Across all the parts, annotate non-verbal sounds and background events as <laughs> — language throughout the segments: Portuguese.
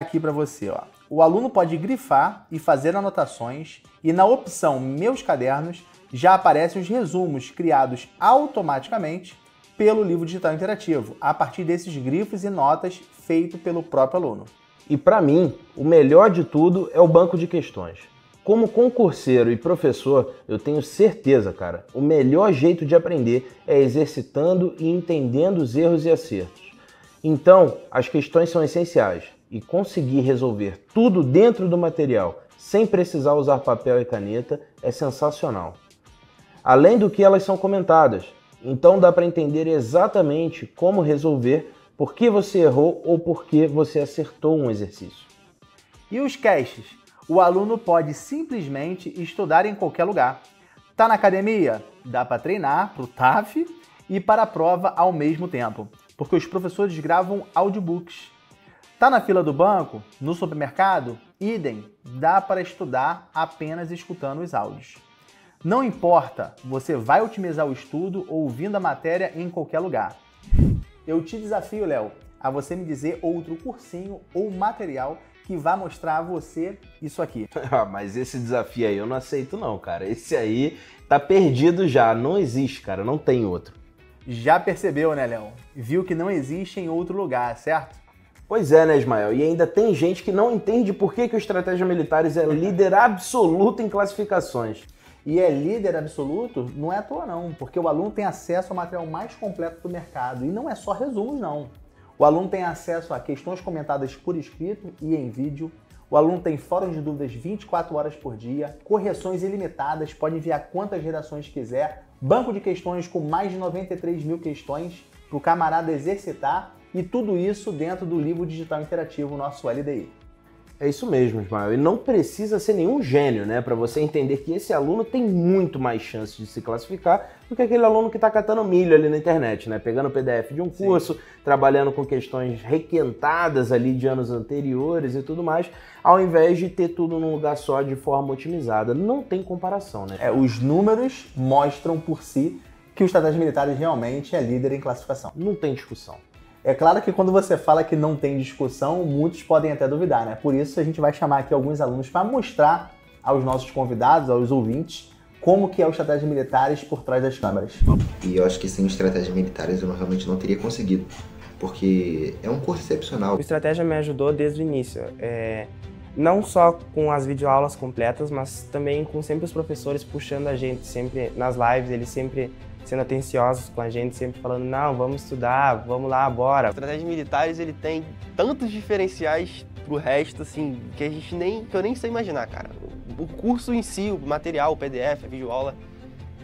aqui para você, ó. O aluno pode grifar e fazer anotações e na opção Meus Cadernos já aparecem os resumos criados automaticamente pelo livro digital interativo, a partir desses grifos e notas feito pelo próprio aluno. E para mim, o melhor de tudo é o banco de questões. Como concurseiro e professor, eu tenho certeza, cara, o melhor jeito de aprender é exercitando e entendendo os erros e acertos. Então, as questões são essenciais e conseguir resolver tudo dentro do material sem precisar usar papel e caneta é sensacional. Além do que elas são comentadas, então dá para entender exatamente como resolver, por que você errou ou por que você acertou um exercício. E os caches? O aluno pode simplesmente estudar em qualquer lugar. Tá na academia? Dá para treinar para o TAF e para a prova ao mesmo tempo, porque os professores gravam audiobooks Tá na fila do banco, no supermercado? Idem, dá para estudar apenas escutando os áudios. Não importa, você vai otimizar o estudo ouvindo a matéria em qualquer lugar. Eu te desafio, Léo, a você me dizer outro cursinho ou material que vá mostrar a você isso aqui. <laughs> Ah, mas esse desafio aí eu não aceito não, cara. Esse aí tá perdido já, não existe, cara, não tem outro. Já percebeu, né, Léo? Viu que não existe em outro lugar, certo? Pois é, né, Ismael? E ainda tem gente que não entende por que, que o estratégia militares é líder absoluto em classificações. E é líder absoluto, não é à toa não, porque o aluno tem acesso ao material mais completo do mercado. E não é só resumos, não. O aluno tem acesso a questões comentadas por escrito e em vídeo. O aluno tem fóruns de dúvidas 24 horas por dia, correções ilimitadas, pode enviar quantas redações quiser, banco de questões com mais de 93 mil questões para o camarada exercitar e tudo isso dentro do livro digital interativo, nosso LDI. É isso mesmo, Ismael. E não precisa ser nenhum gênio, né, para você entender que esse aluno tem muito mais chance de se classificar do que aquele aluno que está catando milho ali na internet, né, pegando o PDF de um Sim. curso, trabalhando com questões requentadas ali de anos anteriores e tudo mais, ao invés de ter tudo num lugar só de forma otimizada. Não tem comparação, né? É, os números mostram por si que o das Militares realmente é líder em classificação. Não tem discussão. É claro que quando você fala que não tem discussão, muitos podem até duvidar, né? Por isso a gente vai chamar aqui alguns alunos para mostrar aos nossos convidados, aos ouvintes, como que é o estratégia militares por trás das câmeras. E eu acho que sem estratégias militares eu realmente não teria conseguido, porque é um curso excepcional. O estratégia me ajudou desde o início, é, não só com as videoaulas completas, mas também com sempre os professores puxando a gente, sempre nas lives, eles sempre sendo atenciosos com a gente, sempre falando, não, vamos estudar, vamos lá, bora. Estratégias militares, ele tem tantos diferenciais pro resto, assim, que a gente nem, que eu nem sei imaginar, cara. O curso em si, o material, o PDF, a videoaula,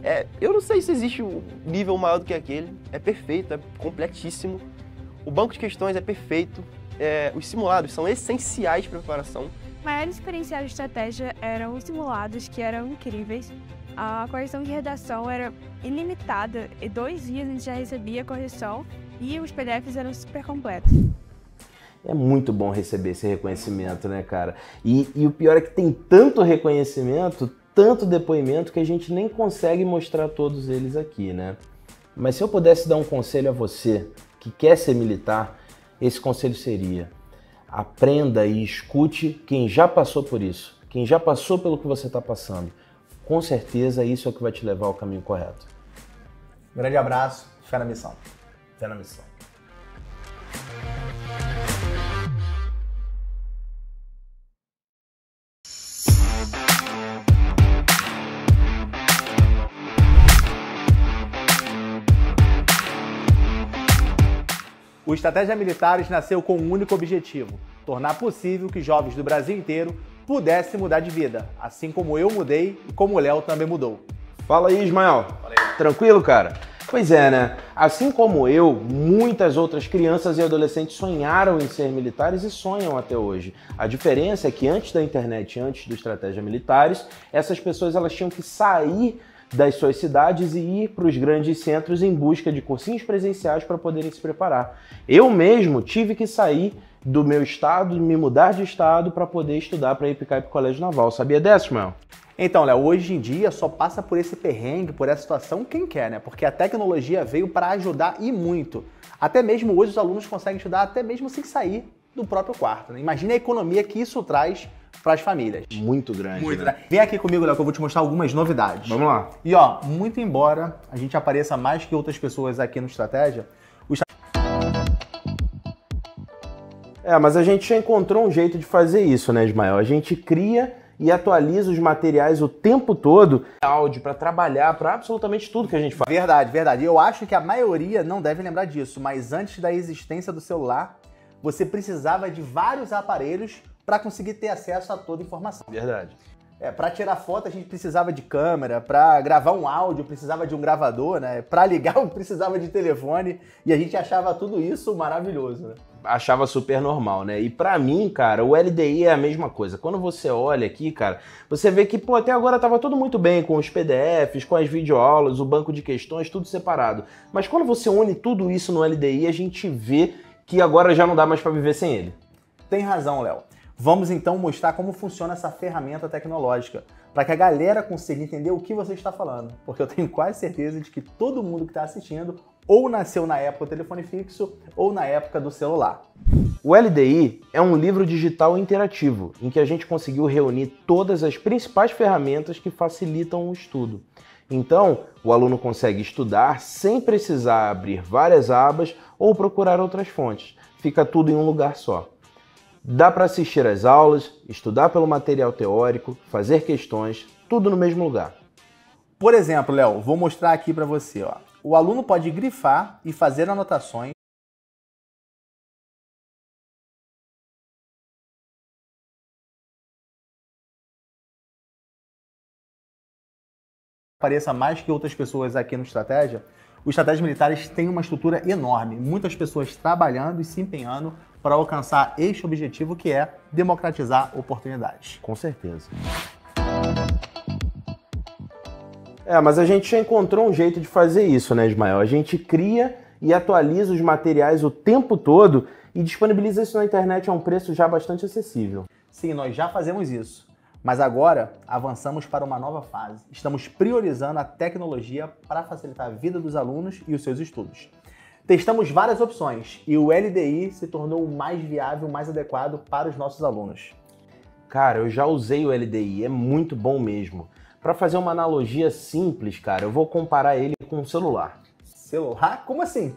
é, eu não sei se existe um nível maior do que aquele. É perfeito, é completíssimo. O banco de questões é perfeito. É, os simulados são essenciais para a preparação. Maiores diferenciais de estratégia eram os simulados, que eram incríveis a correção de redação era ilimitada e dois dias a gente já recebia a correção e os PDFs eram super completos. É muito bom receber esse reconhecimento, né, cara? E, e o pior é que tem tanto reconhecimento, tanto depoimento, que a gente nem consegue mostrar todos eles aqui, né? Mas se eu pudesse dar um conselho a você que quer ser militar, esse conselho seria: aprenda e escute quem já passou por isso, quem já passou pelo que você está passando, com certeza isso é o que vai te levar ao caminho correto. Grande abraço, fé na missão. Fé na missão. O Estratégia Militares nasceu com um único objetivo: tornar possível que jovens do Brasil inteiro pudesse mudar de vida, assim como eu mudei e como o Léo também mudou. Fala aí, Ismael. Fala aí. Tranquilo, cara? Pois é, né? Assim como eu, muitas outras crianças e adolescentes sonharam em ser militares e sonham até hoje. A diferença é que antes da internet, antes da Estratégia Militares, essas pessoas elas tinham que sair das suas cidades e ir para os grandes centros em busca de cursinhos presenciais para poderem se preparar. Eu mesmo tive que sair do meu estado, me mudar de estado para poder estudar para ir picar para o colégio naval. Sabia dessa, Mel? Então, Léo, hoje em dia só passa por esse perrengue, por essa situação quem quer, né? Porque a tecnologia veio para ajudar e muito. Até mesmo hoje os alunos conseguem estudar até mesmo sem sair do próprio quarto. Né? Imagina a economia que isso traz para as famílias. Muito grande. Muito né? grande. Vem aqui comigo, Léo, que eu vou te mostrar algumas novidades. Vamos lá. E ó, muito embora a gente apareça mais que outras pessoas aqui no Estratégia, o é, mas a gente já encontrou um jeito de fazer isso, né, Ismael? A gente cria e atualiza os materiais o tempo todo, áudio para trabalhar, para absolutamente tudo que a gente faz. Verdade, verdade. Eu acho que a maioria não deve lembrar disso, mas antes da existência do celular, você precisava de vários aparelhos para conseguir ter acesso a toda a informação. Verdade. É, para tirar foto a gente precisava de câmera, para gravar um áudio precisava de um gravador, né? Para ligar <laughs> precisava de telefone e a gente achava tudo isso maravilhoso, né? achava super normal, né? E para mim, cara, o LDI é a mesma coisa. Quando você olha aqui, cara, você vê que, pô, até agora tava tudo muito bem com os PDFs, com as videoaulas, o banco de questões, tudo separado. Mas quando você une tudo isso no LDI, a gente vê que agora já não dá mais para viver sem ele. Tem razão, Léo. Vamos então mostrar como funciona essa ferramenta tecnológica, para que a galera consiga entender o que você está falando, porque eu tenho quase certeza de que todo mundo que está assistindo ou nasceu na época do telefone fixo ou na época do celular. O LDI é um livro digital interativo em que a gente conseguiu reunir todas as principais ferramentas que facilitam o estudo. Então, o aluno consegue estudar sem precisar abrir várias abas ou procurar outras fontes. Fica tudo em um lugar só. Dá para assistir às aulas, estudar pelo material teórico, fazer questões, tudo no mesmo lugar. Por exemplo, Léo, vou mostrar aqui para você, ó o aluno pode grifar e fazer anotações. Apareça mais que outras pessoas aqui no Estratégia, os estratégias militares têm uma estrutura enorme, muitas pessoas trabalhando e se empenhando para alcançar este objetivo que é democratizar oportunidades. Com certeza. É, mas a gente já encontrou um jeito de fazer isso, né, Ismael? A gente cria e atualiza os materiais o tempo todo e disponibiliza isso na internet a um preço já bastante acessível. Sim, nós já fazemos isso. Mas agora avançamos para uma nova fase. Estamos priorizando a tecnologia para facilitar a vida dos alunos e os seus estudos. Testamos várias opções e o LDI se tornou o mais viável, mais adequado para os nossos alunos. Cara, eu já usei o LDI, é muito bom mesmo. Para fazer uma analogia simples, cara, eu vou comparar ele com um celular. Celular? Como assim?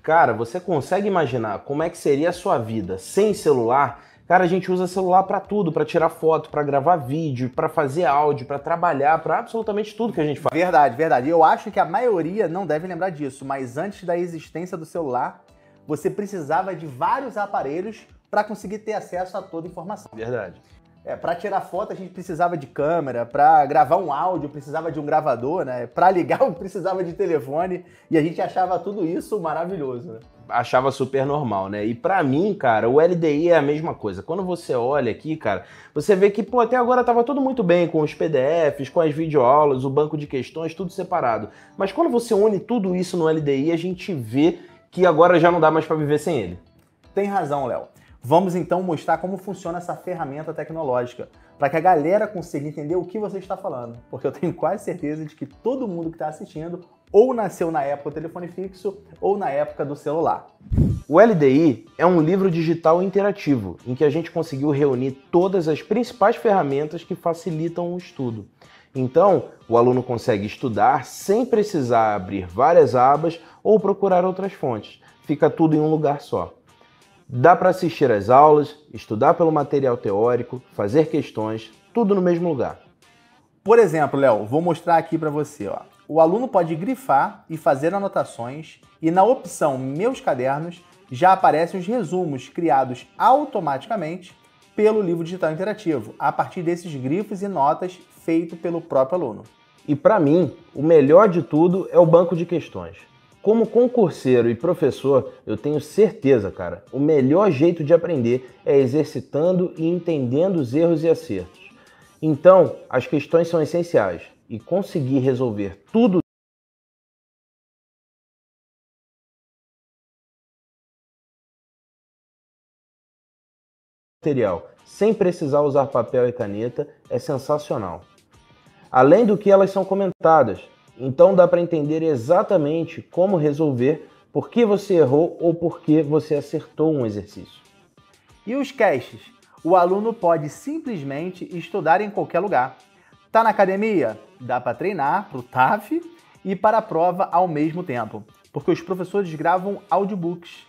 Cara, você consegue imaginar como é que seria a sua vida sem celular? Cara, a gente usa celular para tudo, para tirar foto, para gravar vídeo, para fazer áudio, para trabalhar, para absolutamente tudo que a gente faz. Verdade, verdade. Eu acho que a maioria não deve lembrar disso, mas antes da existência do celular, você precisava de vários aparelhos para conseguir ter acesso a toda a informação. Verdade. É, para tirar foto a gente precisava de câmera, para gravar um áudio precisava de um gravador, né? Para ligar <laughs> precisava de telefone e a gente achava tudo isso maravilhoso. Né? Achava super normal, né? E para mim, cara, o LDI é a mesma coisa. Quando você olha aqui, cara, você vê que pô, até agora tava tudo muito bem com os PDFs, com as videoaulas, o banco de questões, tudo separado. Mas quando você une tudo isso no LDI, a gente vê que agora já não dá mais para viver sem ele. Tem razão, Léo. Vamos então mostrar como funciona essa ferramenta tecnológica, para que a galera consiga entender o que você está falando, porque eu tenho quase certeza de que todo mundo que está assistindo ou nasceu na época do telefone fixo ou na época do celular. O LDI é um livro digital interativo em que a gente conseguiu reunir todas as principais ferramentas que facilitam o estudo. Então, o aluno consegue estudar sem precisar abrir várias abas ou procurar outras fontes. Fica tudo em um lugar só. Dá para assistir às aulas, estudar pelo material teórico, fazer questões, tudo no mesmo lugar. Por exemplo, Léo, vou mostrar aqui para você. Ó. O aluno pode grifar e fazer anotações, e na opção Meus Cadernos já aparecem os resumos criados automaticamente pelo livro digital interativo, a partir desses grifos e notas feito pelo próprio aluno. E para mim, o melhor de tudo é o banco de questões. Como concurseiro e professor, eu tenho certeza, cara, o melhor jeito de aprender é exercitando e entendendo os erros e acertos. Então, as questões são essenciais e conseguir resolver tudo material sem precisar usar papel e caneta é sensacional. Além do que elas são comentadas, então dá para entender exatamente como resolver por que você errou ou por que você acertou um exercício. E os caches? O aluno pode simplesmente estudar em qualquer lugar. Tá na academia? Dá para treinar para o TAF e para a prova ao mesmo tempo, porque os professores gravam audiobooks.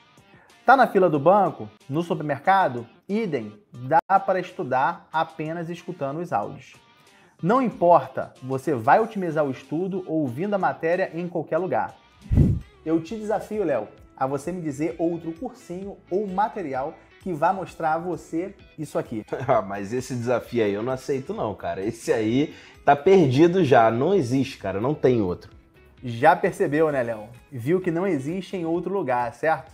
Tá na fila do banco? No supermercado? Idem, dá para estudar apenas escutando os áudios. Não importa, você vai otimizar o estudo ouvindo a matéria em qualquer lugar. Eu te desafio, Léo, a você me dizer outro cursinho ou material que vá mostrar a você isso aqui. <laughs> Ah, mas esse desafio aí eu não aceito não, cara. Esse aí tá perdido já, não existe, cara, não tem outro. Já percebeu, né, Léo? Viu que não existe em outro lugar, certo?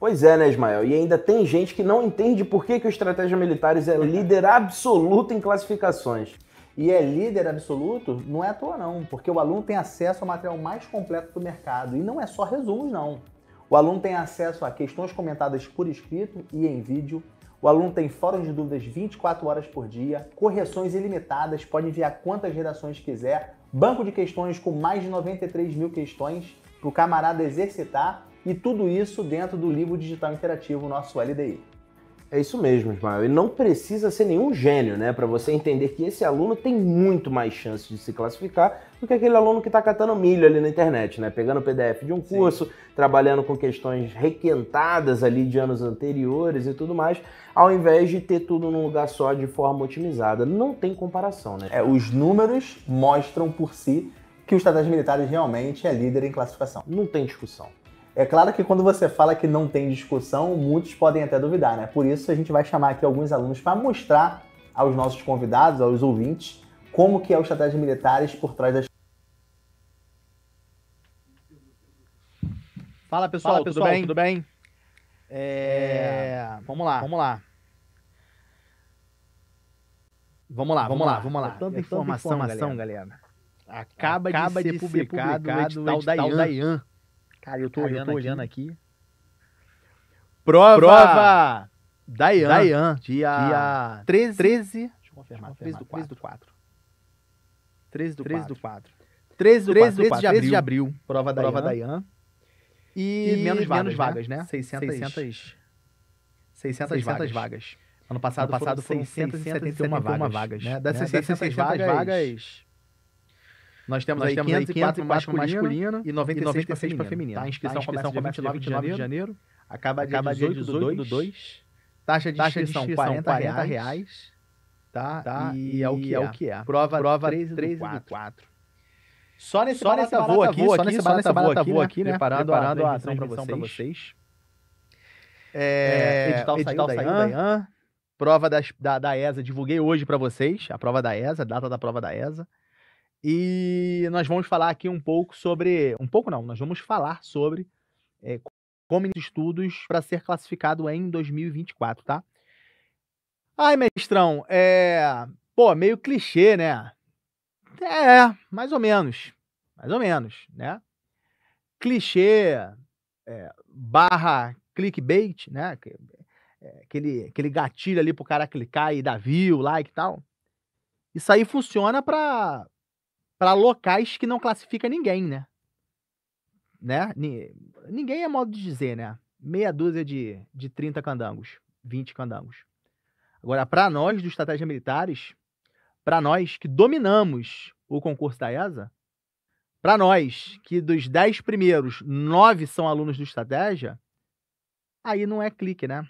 Pois é, né, Ismael? E ainda tem gente que não entende por que, que o Estratégia Militares é líder absoluto em classificações e é líder absoluto, não é à toa não, porque o aluno tem acesso ao material mais completo do mercado. E não é só resumos, não. O aluno tem acesso a questões comentadas por escrito e em vídeo. O aluno tem fórum de dúvidas 24 horas por dia, correções ilimitadas, pode enviar quantas redações quiser, banco de questões com mais de 93 mil questões para o camarada exercitar e tudo isso dentro do livro digital interativo, nosso LDI. É isso mesmo, Ismael. E não precisa ser nenhum gênio, né, para você entender que esse aluno tem muito mais chances de se classificar do que aquele aluno que está catando milho ali na internet, né, pegando o PDF de um curso, Sim. trabalhando com questões requentadas ali de anos anteriores e tudo mais, ao invés de ter tudo num lugar só de forma otimizada. Não tem comparação, né? É, os números mostram por si que o Estratégia Militares realmente é líder em classificação. Não tem discussão. É claro que quando você fala que não tem discussão, muitos podem até duvidar, né? Por isso a gente vai chamar aqui alguns alunos para mostrar aos nossos convidados, aos ouvintes, como que é o estratégia militares por trás das Fala pessoal, Fala, pessoal tudo bem? Tudo bem? É, é... Vamos lá, vamos lá. Vamos lá, vamos lá, vamos lá. É tanta, é informação, tanta informação, galera. galera. Acaba, Acaba de, ser de, ser publicado, publicado o edital, o edital da IAN. Da IAN Cara, eu tô, olhando, eu tô olhando aqui. aqui. Prova! Prova! Dayan. Dayan. Dia, dia 13. 13. Deixa eu confirmar. 13 do 4. 13 do 4. 13 de abril. Prova da Prova Dayan. E, e menos, vagas, menos né? vagas, né? 600, 600, 600 vagas. vagas. Ano passado, ano passado foram, foram 671 vagas. vagas né? Dessas né? 600 vagas nós temos, Nós aí, temos 504 masculina, para e 96, e 96 para feminina. Tá? A inscrição, tá? A inscrição começa, começa dia 29 de janeiro. De janeiro acaba, acaba dia 18, 18 do 2. Taxa de taxa inscrição, de inscrição 40, 40 reais, tá? tá? E, é o que é. é. O que é. Prova, Prova 3 e 3 4. 4. Só nesse só barata voa aqui, só nessa barata voa aqui, né? aqui né? Preparando, Preparando a, a transmissão para vocês. É, é, edital, edital saiu, saiu da Prova das, da, da ESA, divulguei hoje para vocês, a prova da ESA, data da prova da ESA. E nós vamos falar aqui um pouco sobre. Um pouco não, nós vamos falar sobre é, como estudos para ser classificado em 2024, tá? Ai, mestrão, é. Pô, meio clichê, né? É, mais ou menos. Mais ou menos, né? Clichê é, barra clickbait, né? É, aquele, aquele gatilho ali pro cara clicar e dar view, like e tal. Isso aí funciona para para locais que não classifica ninguém, né? Né? Ninguém é modo de dizer, né? Meia dúzia de, de 30 candangos, 20 candangos. Agora, para nós do Estratégia Militares, para nós que dominamos o concurso da ESA, para nós que dos 10 primeiros, 9 são alunos do Estratégia, aí não é clique, né?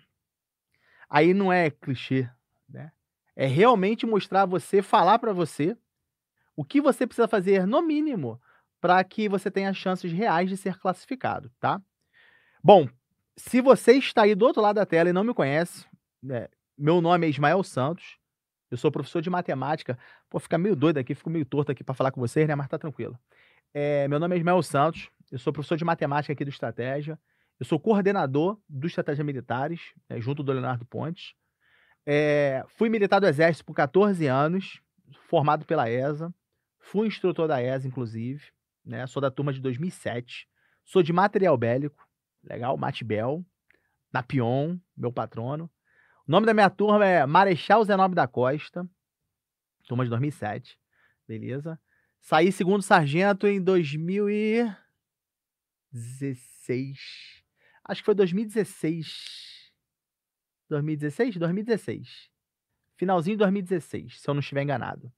Aí não é clichê, né? É realmente mostrar você, falar para você o que você precisa fazer no mínimo para que você tenha chances reais de ser classificado, tá? Bom, se você está aí do outro lado da tela e não me conhece, né, meu nome é Ismael Santos, eu sou professor de matemática. Pô, fica meio doido aqui, fico meio torto aqui para falar com vocês, né? Mas tá tranquilo. É, meu nome é Ismael Santos, eu sou professor de matemática aqui do Estratégia, eu sou coordenador do Estratégia Militares, né, junto do Leonardo Pontes. É, fui militar do Exército por 14 anos, formado pela ESA. Fui instrutor da ESA, inclusive, né? Sou da turma de 2007. Sou de material bélico, legal, Matbel, Napion, meu patrono. O nome da minha turma é Marechal Zenob da Costa, turma de 2007, beleza? Saí segundo sargento em 2016. Acho que foi 2016. 2016? 2016. Finalzinho de 2016, se eu não estiver enganado.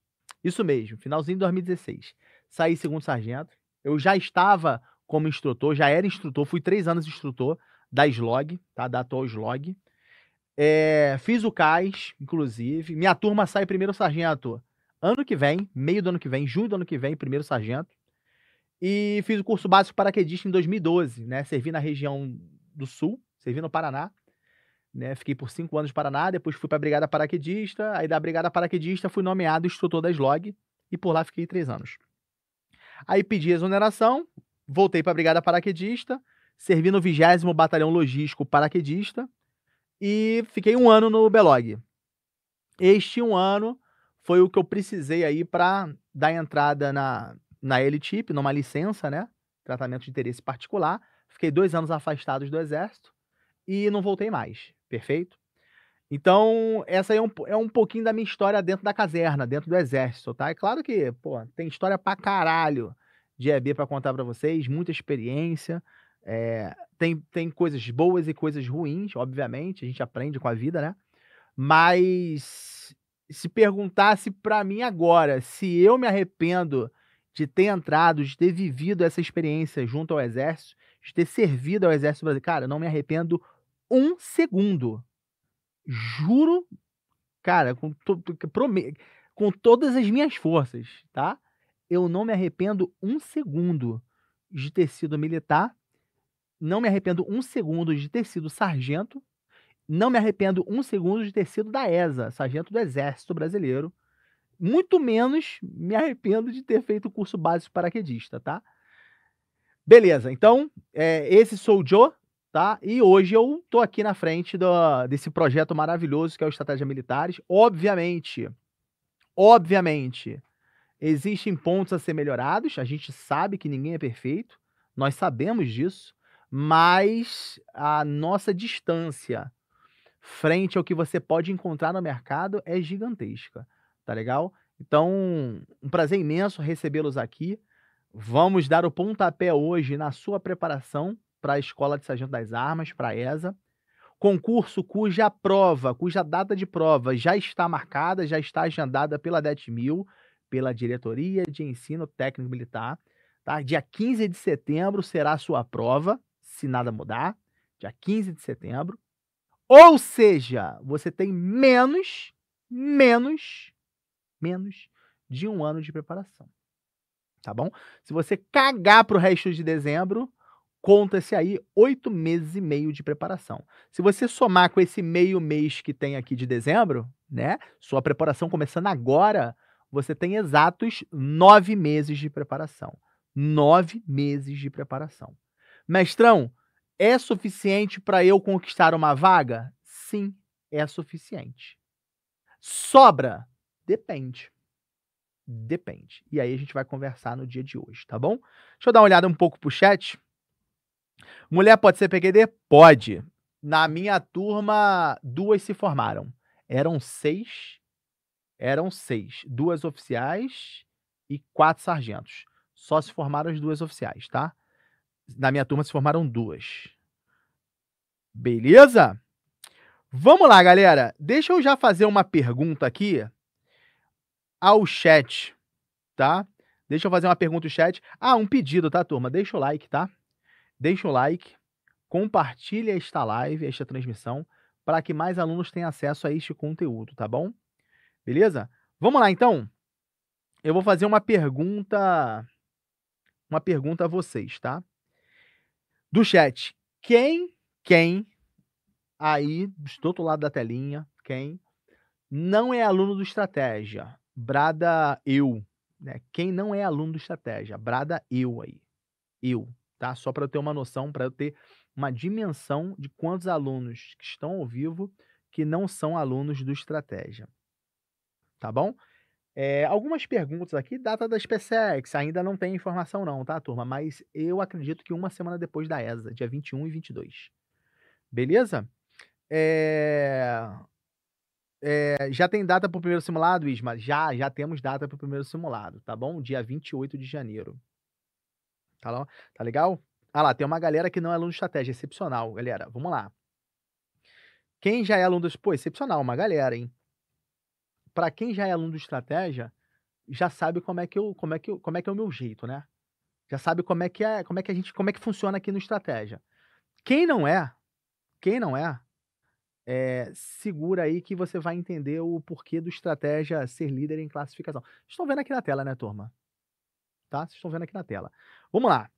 Isso mesmo, finalzinho de 2016. Saí segundo sargento. Eu já estava como instrutor, já era instrutor, fui três anos instrutor da Slog, tá? Da atual Slog. É, fiz o CAIS, inclusive. Minha turma sai primeiro sargento ano que vem, meio do ano que vem, junho do ano que vem, primeiro sargento. E fiz o curso básico paraquedista em 2012, né? Servi na região do Sul, servi no Paraná. Né? Fiquei por cinco anos no Paraná, depois fui para a Brigada Paraquedista, aí da Brigada Paraquedista fui nomeado instrutor da SLOG e por lá fiquei três anos. Aí pedi exoneração, voltei para a Brigada Paraquedista, servi no 20 Batalhão Logístico Paraquedista e fiquei um ano no Belog. Este um ano foi o que eu precisei aí para dar entrada na, na L-TIP, numa licença, né? Tratamento de interesse particular. Fiquei dois anos afastados do Exército e não voltei mais. Perfeito? Então, essa é um, é um pouquinho da minha história dentro da caserna, dentro do exército, tá? É claro que, pô, tem história pra caralho de EB para contar para vocês, muita experiência. É, tem, tem coisas boas e coisas ruins, obviamente, a gente aprende com a vida, né? Mas se perguntasse para mim agora se eu me arrependo de ter entrado, de ter vivido essa experiência junto ao Exército, de ter servido ao Exército Brasileiro, cara, não me arrependo um segundo. Juro, cara, com, to, com todas as minhas forças, tá? Eu não me arrependo um segundo de ter sido militar, não me arrependo um segundo de ter sido sargento, não me arrependo um segundo de ter sido da ESA, sargento do Exército Brasileiro, muito menos me arrependo de ter feito o curso básico paraquedista, tá? Beleza, então, é, esse sou o Joe, tá? E hoje eu tô aqui na frente do, desse projeto maravilhoso que é o Estratégia Militares. Obviamente, obviamente, existem pontos a ser melhorados. A gente sabe que ninguém é perfeito, nós sabemos disso, mas a nossa distância frente ao que você pode encontrar no mercado é gigantesca, tá legal? Então, um prazer imenso recebê-los aqui. Vamos dar o pontapé hoje na sua preparação para a Escola de Sargento das Armas, para a ESA. Concurso cuja prova, cuja data de prova já está marcada, já está agendada pela DETMIL, pela Diretoria de Ensino Técnico Militar. Tá? Dia 15 de setembro será a sua prova, se nada mudar. Dia 15 de setembro. Ou seja, você tem menos, menos, menos de um ano de preparação. Tá bom? Se você cagar para o resto de dezembro, conta-se aí oito meses e meio de preparação. Se você somar com esse meio mês que tem aqui de dezembro, né? Sua preparação começando agora, você tem exatos nove meses de preparação. Nove meses de preparação. Mestrão, é suficiente para eu conquistar uma vaga? Sim, é suficiente. Sobra? Depende. Depende. E aí a gente vai conversar no dia de hoje, tá bom? Deixa eu dar uma olhada um pouco pro chat. Mulher pode ser PQD? Pode. Na minha turma, duas se formaram. Eram seis. Eram seis. Duas oficiais e quatro sargentos. Só se formaram as duas oficiais, tá? Na minha turma se formaram duas. Beleza? Vamos lá, galera. Deixa eu já fazer uma pergunta aqui ao chat, tá? Deixa eu fazer uma pergunta ao chat. Ah, um pedido, tá, turma? Deixa o like, tá? Deixa o like, compartilhe esta live, esta transmissão, para que mais alunos tenham acesso a este conteúdo, tá bom? Beleza? Vamos lá então. Eu vou fazer uma pergunta, uma pergunta a vocês, tá? Do chat. Quem, quem aí do outro lado da telinha, quem não é aluno do estratégia? Brada eu, né? Quem não é aluno do estratégia? Brada eu aí. Eu, tá? Só para eu ter uma noção, para eu ter uma dimensão de quantos alunos que estão ao vivo que não são alunos do Estratégia. Tá bom? É, algumas perguntas aqui, data da SpaceX, ainda não tem informação não, tá, turma? Mas eu acredito que uma semana depois da ESA, dia 21 e 22. Beleza? É... É, já tem data para o primeiro simulado, Isma? Já, já temos data para o primeiro simulado, tá bom? Dia 28 de janeiro. Tá, lá, tá legal? Ah lá, tem uma galera que não é aluno de estratégia, excepcional, galera. Vamos lá. Quem já é aluno do... Pô, excepcional, uma galera, hein? Para quem já é aluno de estratégia, já sabe como é que eu, como é que eu, como é que é o meu jeito, né? Já sabe como é que é, como é que a gente, como é que funciona aqui no estratégia. Quem não é, quem não é, é, segura aí que você vai entender o porquê do estratégia ser líder em classificação. Estão vendo aqui na tela, né, turma? Tá? Vocês estão vendo aqui na tela. Vamos lá.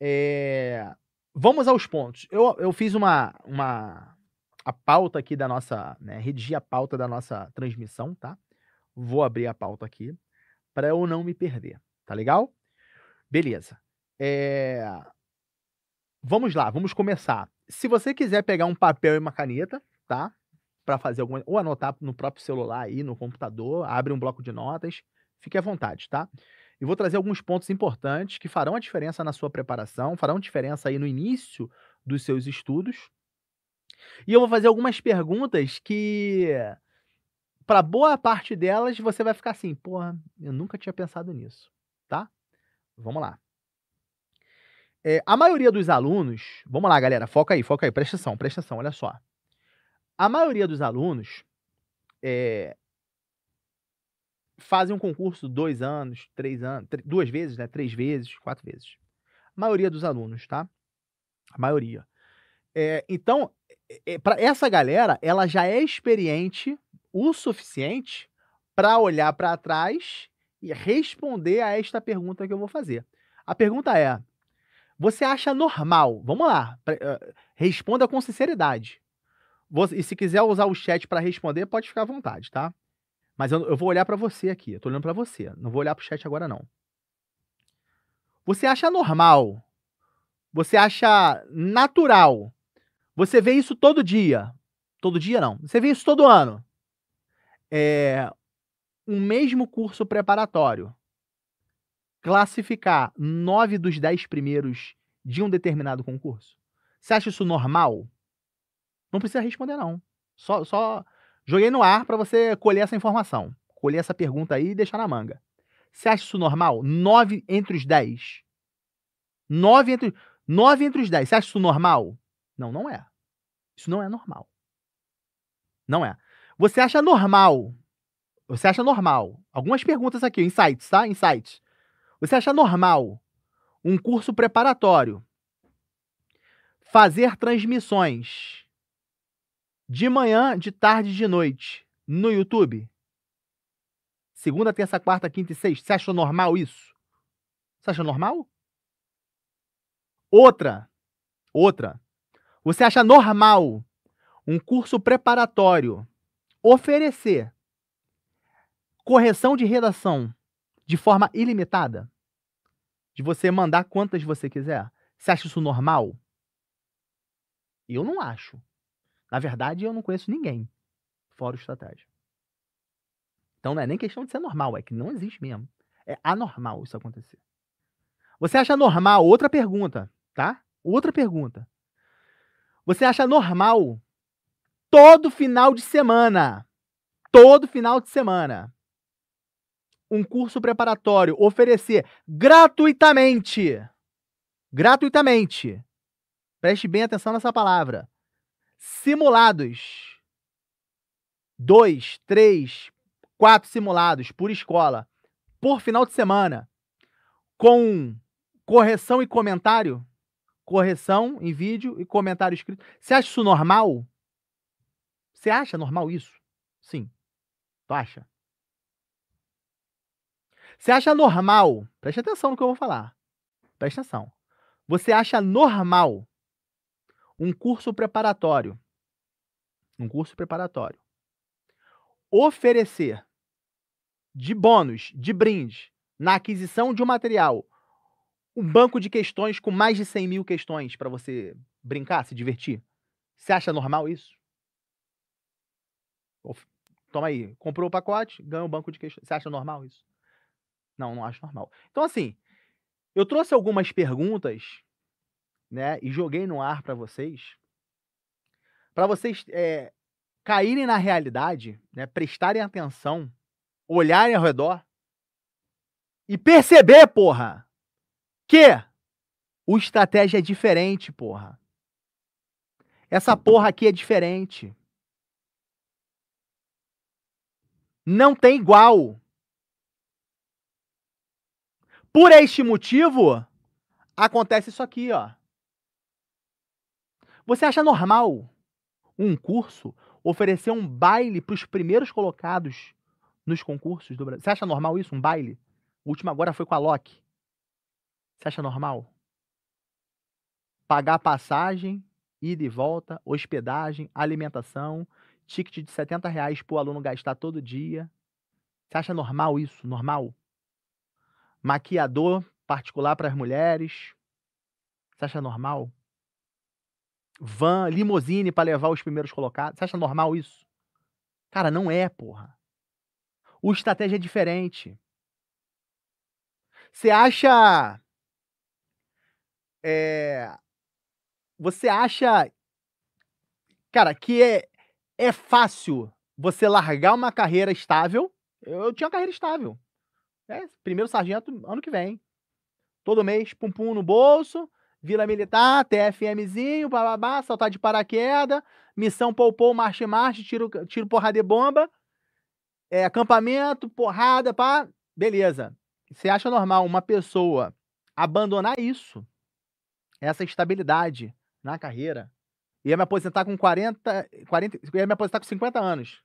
É... Vamos aos pontos. Eu, eu fiz uma, uma a pauta aqui da nossa, né, redigi a pauta da nossa transmissão, tá? Vou abrir a pauta aqui para eu não me perder, tá legal? Beleza. É... Vamos lá, vamos começar. Se você quiser pegar um papel e uma caneta, tá? Para fazer alguma ou anotar no próprio celular aí, no computador, abre um bloco de notas, fique à vontade, tá? e vou trazer alguns pontos importantes que farão a diferença na sua preparação, farão diferença aí no início dos seus estudos. E eu vou fazer algumas perguntas que, para boa parte delas, você vai ficar assim: porra, eu nunca tinha pensado nisso, tá? Vamos lá. É, a maioria dos alunos, vamos lá, galera, foca aí, foca aí, presta atenção, presta atenção, olha só. A maioria dos alunos é, fazem um concurso dois anos, três anos, duas vezes, né? Três vezes, quatro vezes. A maioria dos alunos, tá? A maioria. É, então, é, é para essa galera, ela já é experiente o suficiente para olhar para trás e responder a esta pergunta que eu vou fazer. A pergunta é: você acha normal? Vamos lá, eh, responda com sinceridade. Você, e se quiser usar o chat para responder, pode ficar à vontade, tá? Mas eu, eu vou olhar para você aqui. Eu tô olhando para você. Não vou olhar pro chat agora, não. Você acha normal? Você acha natural? Você vê isso todo dia? Todo dia não. Você vê isso todo ano. É um mesmo curso preparatório classificar nove dos dez primeiros de um determinado concurso? Você acha isso normal? Não precisa responder, não. Só, só, Joguei no ar para você colher essa informação, colher essa pergunta aí e deixar na manga. Você acha isso normal? 9 entre os 10. 9 entre, 9 entre os 10. Você acha isso normal? Não, não é. Isso não é normal. Não é. Você acha normal? Você acha normal? Algumas perguntas aqui, insights, tá? Insights. Você acha normal um curso preparatório fazer transmissões de manhã, de tarde e de noite. No YouTube. Segunda, terça, quarta, quinta e sexta. Você acha normal isso? Você acha normal? Outra. Outra. Você acha normal um curso preparatório oferecer correção de redação de forma ilimitada? De você mandar quantas você quiser? Você acha isso normal? Eu não acho. Na verdade, eu não conheço ninguém, fora o estratégia. Então não é nem questão de ser normal, é que não existe mesmo. É anormal isso acontecer. Você acha normal? Outra pergunta, tá? Outra pergunta. Você acha normal todo final de semana? Todo final de semana. Um curso preparatório oferecer gratuitamente. Gratuitamente. Preste bem atenção nessa palavra simulados. Dois, três, quatro simulados por escola, por final de semana, com correção e comentário. Correção em vídeo e comentário escrito. Você acha isso normal? Você acha normal isso? Sim. Tu acha? Você acha normal? Preste atenção no que eu vou falar. Preste atenção. Você acha normal um curso preparatório. Um curso preparatório. Oferecer de bônus, de brinde, na aquisição de um material, um banco de questões com mais de 100 mil questões para você brincar, se divertir. Você acha normal isso? Toma aí, comprou o pacote, ganhou um banco de questões. Você acha normal isso? Não, não acho normal. Então, assim, eu trouxe algumas perguntas né? E joguei no ar para vocês, para vocês é, caírem na realidade, né? Prestarem atenção, olharem ao redor e perceber, porra, que o estratégia é diferente, porra. Essa porra aqui é diferente. Não tem igual. Por este motivo, acontece isso aqui, ó. Você acha normal um curso oferecer um baile para os primeiros colocados nos concursos do Brasil? Você acha normal isso, um baile? O último agora foi com a Loki. Você acha normal? Pagar passagem, ida e volta, hospedagem, alimentação, ticket de 70 reais para o aluno gastar todo dia. Você acha normal isso? Normal? Maquiador particular para as mulheres. Você acha normal? van, limousine para levar os primeiros colocados. Você acha normal isso? Cara, não é, porra. O estratégia é diferente. Você acha. É, você acha. Cara, que é, é fácil você largar uma carreira estável. Eu, eu tinha uma carreira estável. É, primeiro sargento ano que vem. Todo mês, pum pum no bolso, Vila Militar, TFMzinho, bababá, saltar de paraquedas, missão poupou, marche marche, tiro, tiro porrada de bomba, é, acampamento, porrada, pá, beleza. Você acha normal uma pessoa abandonar isso, essa estabilidade na carreira, ia me aposentar com 40, 40 ia me aposentar com 50 anos.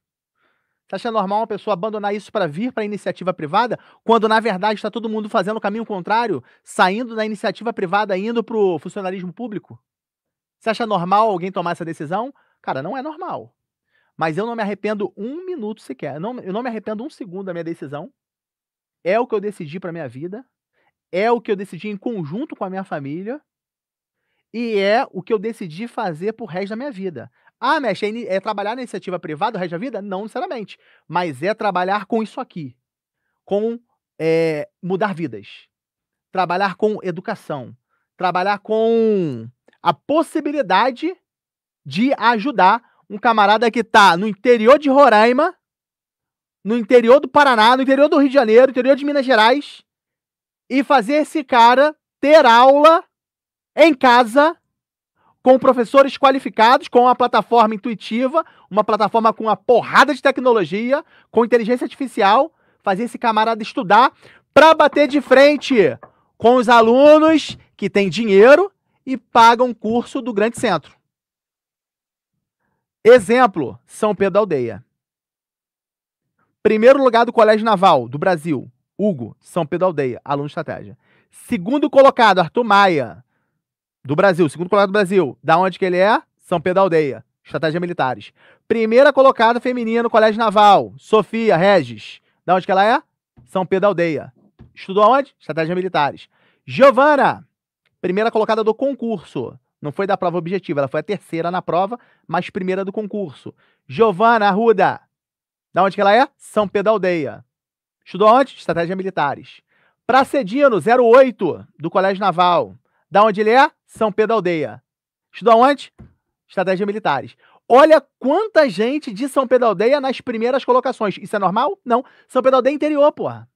Você tá acha normal uma pessoa abandonar isso para vir para a iniciativa privada, quando na verdade está todo mundo fazendo o caminho contrário, saindo da iniciativa privada, indo para o funcionalismo público? Você acha normal alguém tomar essa decisão? Cara, não é normal. Mas eu não me arrependo um minuto sequer. Eu não, eu não me arrependo um segundo da minha decisão. É o que eu decidi para minha vida. É o que eu decidi em conjunto com a minha família. E é o que eu decidi fazer pro resto da minha vida. Ah, mexe, é, é trabalhar na iniciativa privada o resto da vida? Não necessariamente. Mas é trabalhar com isso aqui. Com é, mudar vidas. Trabalhar com educação. Trabalhar com a possibilidade de ajudar um camarada que está no interior de Roraima, no interior do Paraná, no interior do Rio de Janeiro, no interior de Minas Gerais, e fazer esse cara ter aula em casa com professores qualificados, com uma plataforma intuitiva, uma plataforma com uma porrada de tecnologia, com inteligência artificial, fazer esse camarada estudar para bater de frente com os alunos que têm dinheiro e pagam curso do grande centro. Exemplo, São Pedro da Aldeia. Primeiro lugar do Colégio Naval do Brasil, Hugo, São Pedro da Aldeia, aluno de estratégia. Segundo colocado, Arthur Maia, do Brasil, segundo colocado do Brasil. Da onde que ele é? São Pedro da Aldeia. Estratégia Militares. Primeira colocada feminina no Colégio Naval, Sofia Regis. Da onde que ela é? São Pedro da Aldeia. Estudou aonde? Estratégia Militares. Giovana, primeira colocada do concurso. Não foi da prova objetiva, ela foi a terceira na prova, mas primeira do concurso. Giovana Arruda. Da onde que ela é? São Pedro da Aldeia. Estudou onde? Estratégia Militares. Pracedino, 08, do Colégio Naval. Da onde ele é? São Pedro Aldeia. Estudou onde? Estratégia Militares. Olha quanta gente de São Pedro Aldeia nas primeiras colocações. Isso é normal? Não. São Pedro Aldeia é interior, porra.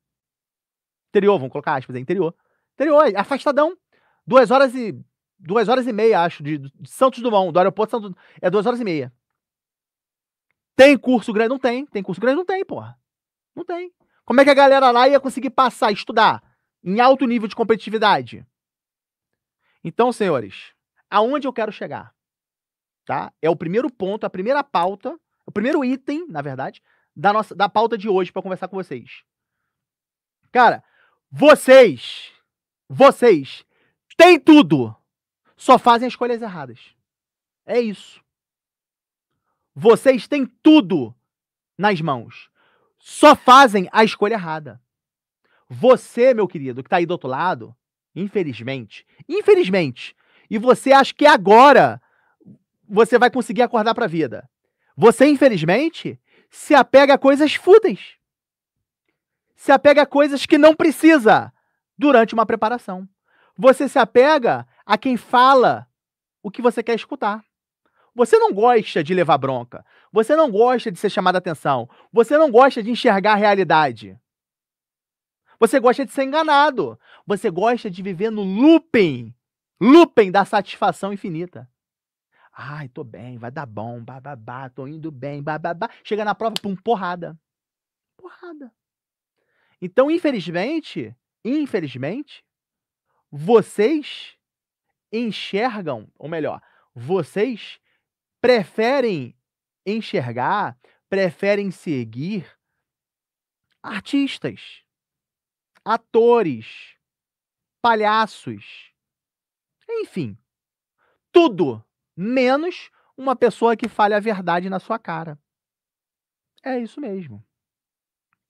Interior, vamos colocar aspas, é interior. Interior, é afastadão. Duas horas e. Duas horas e meia, acho, de, Santos Dumont, do aeroporto de Santos Dumont. É duas horas e meia. Tem curso grande? Não tem. Tem curso grande? Não tem, porra. Não tem. Como é que a galera lá ia conseguir passar, estudar em alto nível de competitividade? Então, senhores, aonde eu quero chegar? Tá? É o primeiro ponto, a primeira pauta, o primeiro item, na verdade, da nossa da pauta de hoje para conversar com vocês. Cara, vocês vocês têm tudo, só fazem escolhas erradas. É isso. Vocês têm tudo nas mãos, só fazem a escolha errada. Você, meu querido, que está aí do outro lado, Infelizmente. Infelizmente. E você acha que agora você vai conseguir acordar para a vida. Você, infelizmente, se apega a coisas fúteis. Se apega a coisas que não precisa durante uma preparação. Você se apega a quem fala o que você quer escutar. Você não gosta de levar bronca. Você não gosta de ser chamado a atenção. Você não gosta de enxergar a realidade. Você gosta de ser enganado. Você gosta de viver no looping. Looping da satisfação infinita. Ai, tô bem, vai dar bom, bababá, tô indo bem, bababá. Chega na prova, pum, porrada. Porrada. Então, infelizmente, infelizmente, vocês enxergam, ou melhor, vocês preferem enxergar, preferem seguir artistas, atores, palhaços, enfim, tudo menos uma pessoa que fale a verdade na sua cara. É isso mesmo.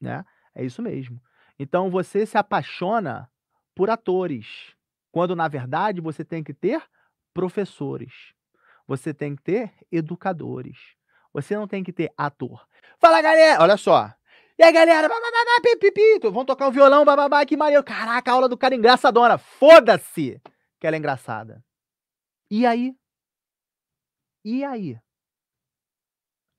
Né? É isso mesmo. Então você se apaixona por atores, quando na verdade você tem que ter professores. Você tem que ter educadores. Você não tem que ter ator. Fala galera, olha só. E aí, galera, bababá, pipipito, vão tocar um violão, bababá, que maneiro. Caraca, a aula do cara é engraçadona. Foda-se que ela é engraçada. E aí? E aí?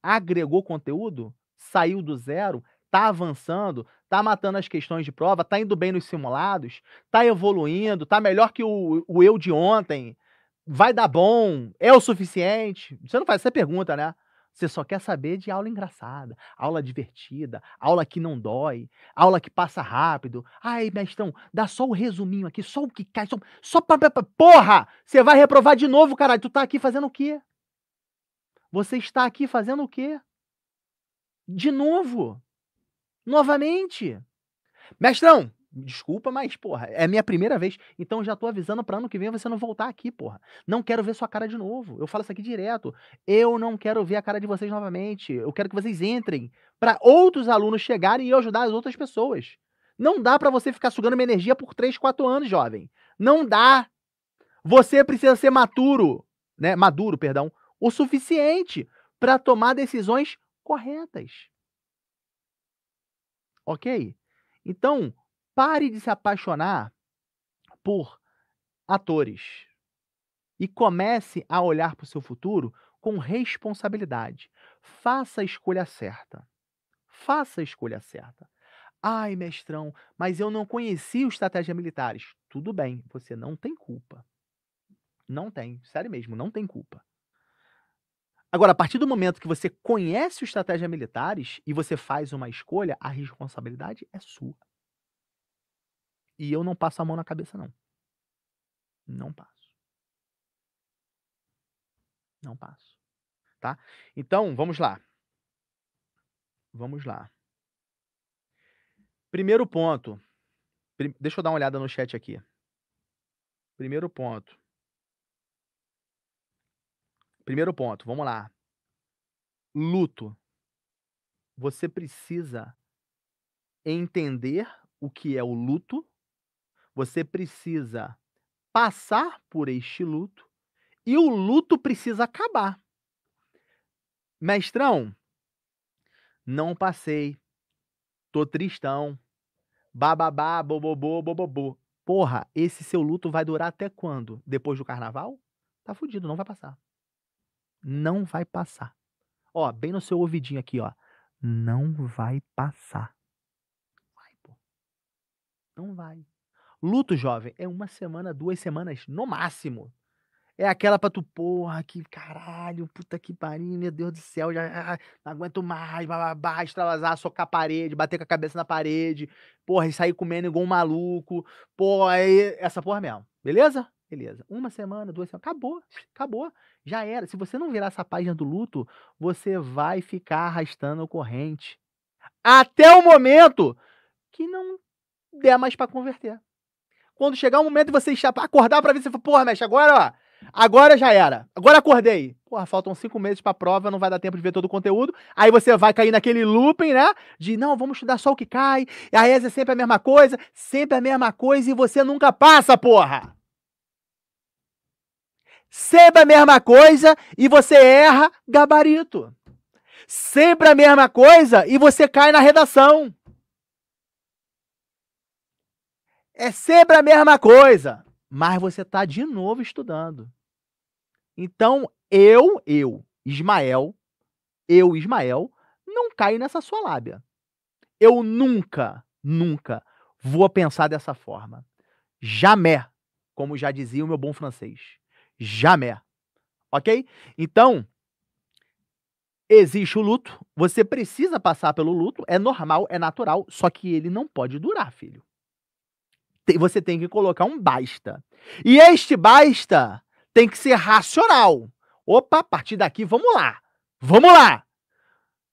Agregou conteúdo? Saiu do zero? Tá avançando? Tá matando as questões de prova? Tá indo bem nos simulados? Tá evoluindo? Tá melhor que o, o eu de ontem? Vai dar bom? É o suficiente? Você não faz essa pergunta, né? Você só quer saber de aula engraçada, aula divertida, aula que não dói, aula que passa rápido. Ai, mestrão, dá só o resuminho aqui, só o que cai, só, só pra, pra, pra Porra! Você vai reprovar de novo, caralho. Tu tá aqui fazendo o quê? Você está aqui fazendo o quê? De novo. Novamente. Mestrão, Desculpa, mas, porra, é minha primeira vez. Então já tô avisando pra ano que vem você não voltar aqui, porra. Não quero ver sua cara de novo. Eu falo isso aqui direto. Eu não quero ver a cara de vocês novamente. Eu quero que vocês entrem para outros alunos chegarem e ajudar as outras pessoas. Não dá para você ficar sugando minha energia por 3, 4 anos, jovem. Não dá. Você precisa ser maturo, né? Maduro, perdão, o suficiente para tomar decisões corretas. OK? Então, pare de se apaixonar por atores e comece a olhar para o seu futuro com responsabilidade. Faça a escolha certa. Faça a escolha certa. Ai, mestrão, mas eu não conheci os estratégias militares. Tudo bem, você não tem culpa. Não tem, sério mesmo, não tem culpa. Agora, a partir do momento que você conhece os estratégias militares e você faz uma escolha, a responsabilidade é sua. E eu não passo a mão na cabeça, não. Não passo. Não passo. Tá? Então, vamos lá. Vamos lá. Primeiro ponto. Deixa eu dar uma olhada no chat aqui. Primeiro ponto. Primeiro ponto, vamos lá. Luto. Você precisa entender o que é o luto você precisa passar por este luto e o luto precisa acabar. Mestrão, não passei. Tô tristão. Bababá, bobobô, bobobô. Porra, esse seu luto vai durar até quando? Depois do carnaval? Tá fudido, não vai passar. Não vai passar. Ó, bem no seu ouvidinho aqui, ó. Não vai passar. Vai, pô. Não vai. Luto, jovem, é uma semana, duas semanas no máximo. É aquela pra tu, porra, que caralho, puta que pariu, meu Deus do céu, já não aguento mais, bababá, extravasar, socar a parede, bater com a cabeça na parede, porra, e sair comendo igual um maluco, porra, aí, essa porra mesmo. Beleza? Beleza. Uma semana, duas semanas, acabou, acabou. Já era. Se você não virar essa página do luto, você vai ficar arrastando a corrente até o momento que não der mais para converter quando chegar o momento de você acordar pra ver, você fala, porra, mexe, agora, ó, agora já era. Agora acordei. Porra, faltam cinco meses pra prova, não vai dar tempo de ver todo o conteúdo. Aí você vai cair naquele looping, né? De, não, vamos estudar só o que cai. E a ESA é sempre a mesma coisa, sempre a mesma coisa e você nunca passa, porra! Sempre a mesma coisa e você erra gabarito. Sempre a mesma coisa e você cai na redação. É sempre a mesma coisa, mas você está de novo estudando. Então, eu, eu, Ismael, eu, Ismael, não caio nessa sua lábia. Eu nunca, nunca vou pensar dessa forma. Jamais, como já dizia o meu bom francês. Jamais. Ok? Então, existe o luto, você precisa passar pelo luto, é normal, é natural, só que ele não pode durar, filho você tem que colocar um basta. E este basta tem que ser racional. Opa, a partir daqui, vamos lá. Vamos lá.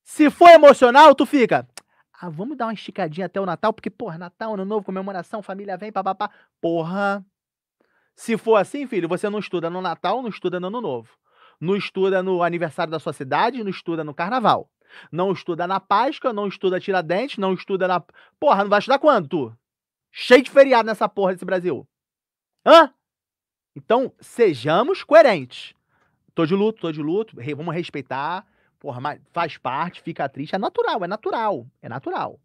Se for emocional, tu fica. Ah, vamos dar uma esticadinha até o Natal, porque, porra, Natal, Ano Novo, comemoração, família vem, papapá. Porra. Se for assim, filho, você não estuda no Natal, não estuda no Ano Novo. Não estuda no aniversário da sua cidade, não estuda no Carnaval. Não estuda na Páscoa, não estuda Tiradentes, não estuda na. Porra, não vai estudar quando, tu? Cheio de feriado nessa porra desse Brasil. Hã? Então, sejamos coerentes. Tô de luto, tô de luto, vamos respeitar. Porra, mas faz parte, fica triste. É natural, é natural. É natural.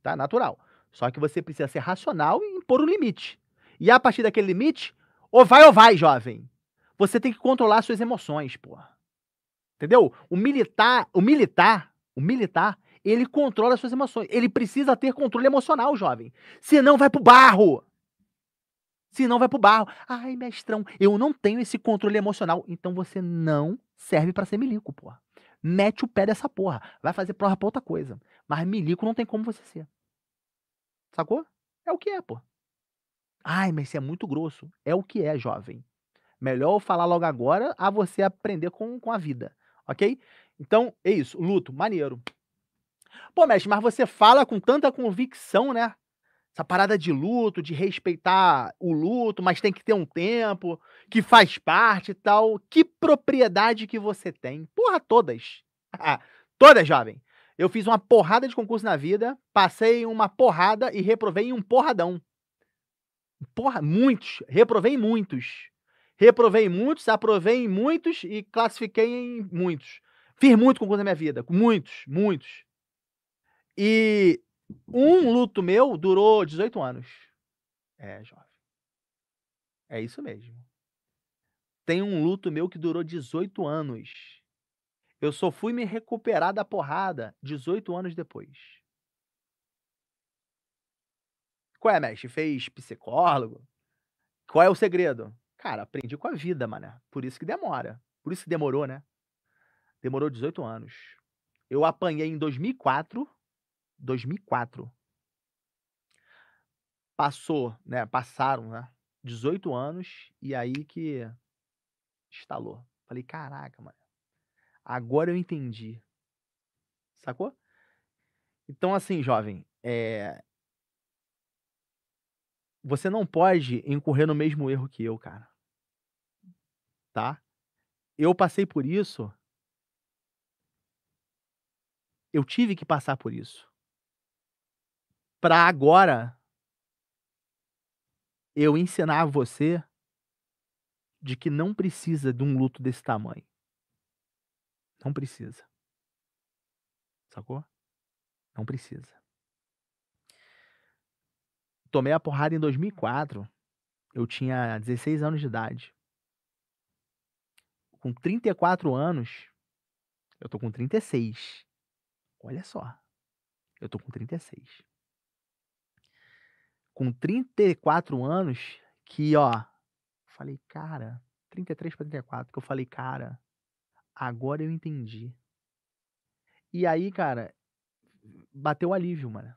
Tá? Natural. Só que você precisa ser racional e impor um limite. E a partir daquele limite, ou vai ou vai, jovem. Você tem que controlar suas emoções, porra. Entendeu? O militar, o militar, o militar, ele controla as suas emoções. Ele precisa ter controle emocional, jovem. Senão vai pro barro. Senão vai pro barro. Ai, mestrão, eu não tenho esse controle emocional. Então você não serve para ser milico, porra. Mete o pé dessa porra. Vai fazer prova pra outra coisa. Mas milico não tem como você ser. Sacou? É o que é, pô. Ai, mas você é muito grosso. É o que é, jovem. Melhor eu falar logo agora a você aprender com, com a vida, ok? Então, é isso. Luto, maneiro. Pô, mestre, mas você fala com tanta convicção, né? Essa parada de luto, de respeitar o luto, mas tem que ter um tempo, que faz parte e tal. Que propriedade que você tem? Porra, todas. <laughs> todas, jovem. Eu fiz uma porrada de concurso na vida, passei uma porrada e reprovei em um porradão. Porra, muitos. Reprovei em muitos. Reprovei em muitos, aprovei em muitos e classifiquei em muitos. Fiz muito concurso na minha vida. Muitos, muitos. E um luto meu durou 18 anos. É, jovem. É isso mesmo. Tem um luto meu que durou 18 anos. Eu só fui me recuperar da porrada 18 anos depois. Qual é, mestre? Fez psicólogo? Qual é o segredo? Cara, aprendi com a vida, mané. Por isso que demora. Por isso que demorou, né? Demorou 18 anos. Eu apanhei em 2004 2004. Passou, né? Passaram, né? 18 anos e aí que instalou. Falei, caraca, mano. Agora eu entendi. Sacou? Então, assim, jovem, é... você não pode incorrer no mesmo erro que eu, cara. Tá? Eu passei por isso. Eu tive que passar por isso para agora eu ensinar a você de que não precisa de um luto desse tamanho. Não precisa. Sacou? Não precisa. Tomei a porrada em 2004. Eu tinha 16 anos de idade. Com 34 anos, eu tô com 36. Olha só. Eu tô com 36 com 34 anos que, ó, falei, cara, 33 para 34, que eu falei, cara, agora eu entendi. E aí, cara, bateu alívio, mano.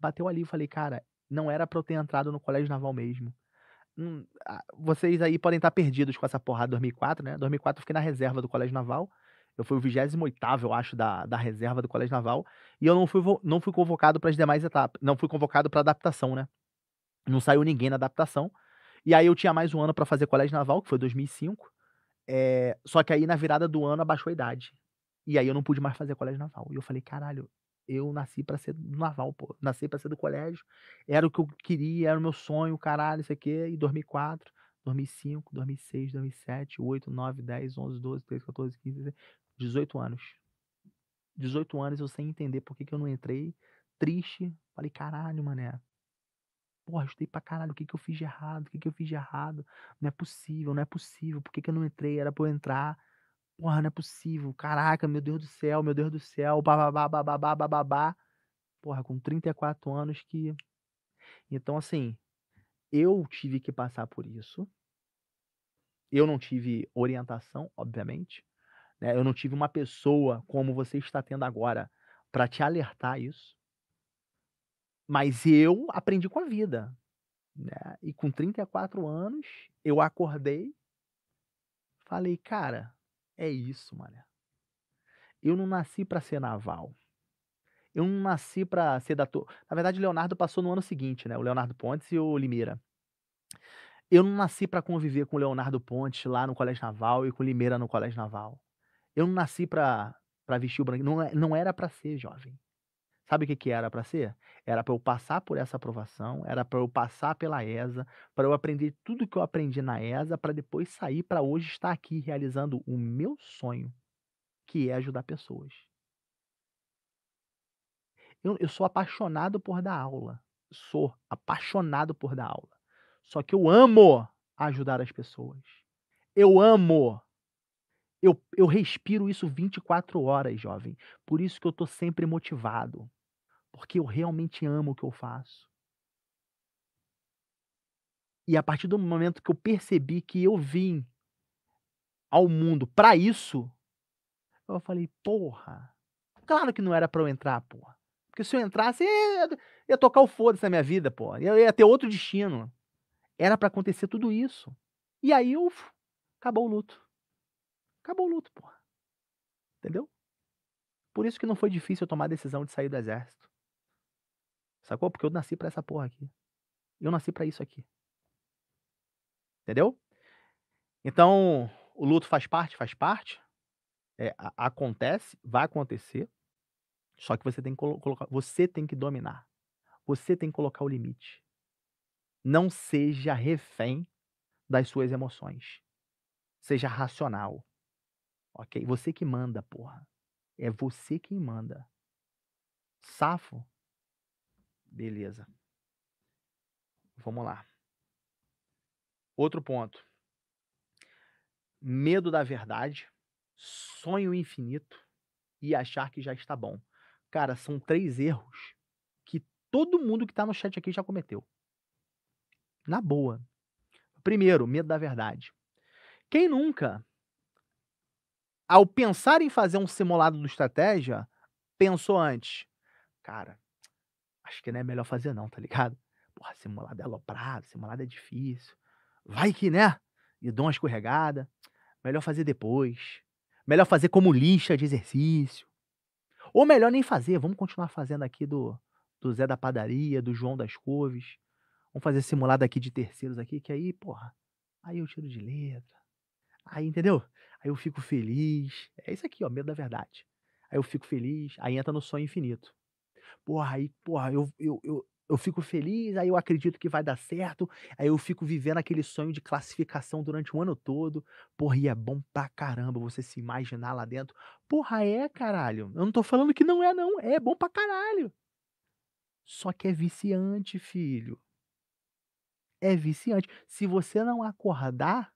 Bateu alívio, falei, cara, não era pra eu ter entrado no Colégio Naval mesmo. Hum, vocês aí podem estar perdidos com essa porrada 2004, né? 2004 eu fiquei na reserva do Colégio Naval. Eu fui o 28, eu acho, da, da reserva do Colégio Naval. E eu não fui, não fui convocado para as demais etapas. Não fui convocado para adaptação, né? Não saiu ninguém na adaptação. E aí eu tinha mais um ano para fazer Colégio Naval, que foi 2005. É, eh, só que aí na virada do ano abaixou a idade. E aí eu não pude mais fazer Colégio Naval. E eu falei, caralho, eu nasci para ser do Naval, pô. Nasci para ser do colégio. Era o que eu queria, era o meu sonho, caralho, isso aqui. E 2004, 2005, 2006, 2007, 8, 9, 10, 11, 12, 13, 14, 15, 16. 18 anos. 18 anos eu sem entender por que, que eu não entrei. Triste. Falei, caralho, mané. Porra, estudei pra caralho. O que, que eu fiz de errado? O que, que eu fiz de errado? Não é possível, não é possível. Por que, que eu não entrei? Era pra eu entrar. Porra, não é possível. Caraca, meu Deus do céu, meu Deus do céu. Bababá, bababá, bababá. Porra, com 34 anos que. Então, assim, eu tive que passar por isso. Eu não tive orientação, obviamente. Né? Eu não tive uma pessoa como você está tendo agora para te alertar isso. Mas eu aprendi com a vida. Né? E com 34 anos, eu acordei, falei, cara, é isso, mano. Eu não nasci para ser naval. Eu não nasci para ser da Na verdade, o Leonardo passou no ano seguinte, né? O Leonardo Pontes e o Limeira. Eu não nasci para conviver com o Leonardo Pontes lá no Colégio Naval e com o Limeira no Colégio Naval. Eu não nasci pra, pra vestir o branco. Não, é, não era para ser jovem. Sabe o que, que era para ser? Era para eu passar por essa aprovação, era para eu passar pela ESA, para eu aprender tudo que eu aprendi na ESA, para depois sair para hoje estar aqui realizando o meu sonho, que é ajudar pessoas. Eu, eu sou apaixonado por dar aula. Sou apaixonado por dar aula. Só que eu amo ajudar as pessoas. Eu amo eu, eu respiro isso 24 horas, jovem. Por isso que eu estou sempre motivado. Porque eu realmente amo o que eu faço. E a partir do momento que eu percebi que eu vim ao mundo para isso, eu falei, porra, claro que não era para eu entrar, porra. Porque se eu entrasse, ia, ia tocar o foda-se na minha vida, porra. Eu ia ter outro destino. Era para acontecer tudo isso. E aí eu acabou o luto. Acabou o luto, porra. Entendeu? Por isso que não foi difícil eu tomar a decisão de sair do exército. Sacou? Porque eu nasci para essa porra aqui. Eu nasci para isso aqui. Entendeu? Então, o luto faz parte, faz parte. É, acontece, vai acontecer. Só que você tem que colocar, você tem que dominar. Você tem que colocar o limite. Não seja refém das suas emoções. Seja racional. Ok? Você que manda, porra. É você quem manda. Safo? Beleza. Vamos lá. Outro ponto. Medo da verdade, sonho infinito e achar que já está bom. Cara, são três erros que todo mundo que está no chat aqui já cometeu. Na boa. Primeiro, medo da verdade. Quem nunca ao pensar em fazer um simulado do estratégia, pensou antes, cara, acho que não é melhor fazer não, tá ligado? Porra, simulado é aloprado, simulado é difícil. Vai que, né? E dou uma escorregada. Melhor fazer depois. Melhor fazer como lixa de exercício. Ou melhor nem fazer, vamos continuar fazendo aqui do, do Zé da Padaria, do João das Couves. Vamos fazer simulado aqui de terceiros aqui, que aí, porra, aí eu tiro de letra. Aí, entendeu? aí eu fico feliz. É isso aqui, ó, medo da verdade. Aí eu fico feliz, aí entra no sonho infinito. Porra, aí, porra, eu, eu, eu, eu fico feliz, aí eu acredito que vai dar certo, aí eu fico vivendo aquele sonho de classificação durante o ano todo. Porra, e é bom pra caramba você se imaginar lá dentro. Porra, é, caralho. Eu não tô falando que não é, não. É bom pra caralho. Só que é viciante, filho. É viciante. Se você não acordar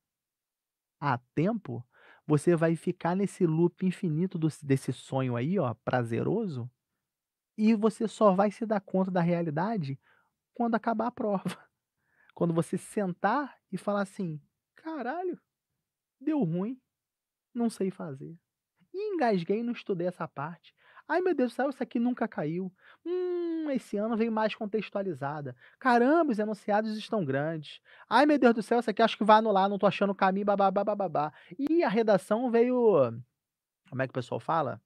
a tempo, você vai ficar nesse loop infinito do, desse sonho aí, ó, prazeroso, e você só vai se dar conta da realidade quando acabar a prova. <laughs> Quando você sentar e falar assim: caralho, deu ruim, não sei fazer. E engasguei e não estudei essa parte. Ai meu Deus do céu, isso aqui nunca caiu. Hum, esse ano vem mais contextualizada. Caramba, os enunciados estão grandes. Ai meu Deus do céu, isso aqui acho que vai anular, não tô achando o caminho, bababá, E a redação veio. Como é que o pessoal fala?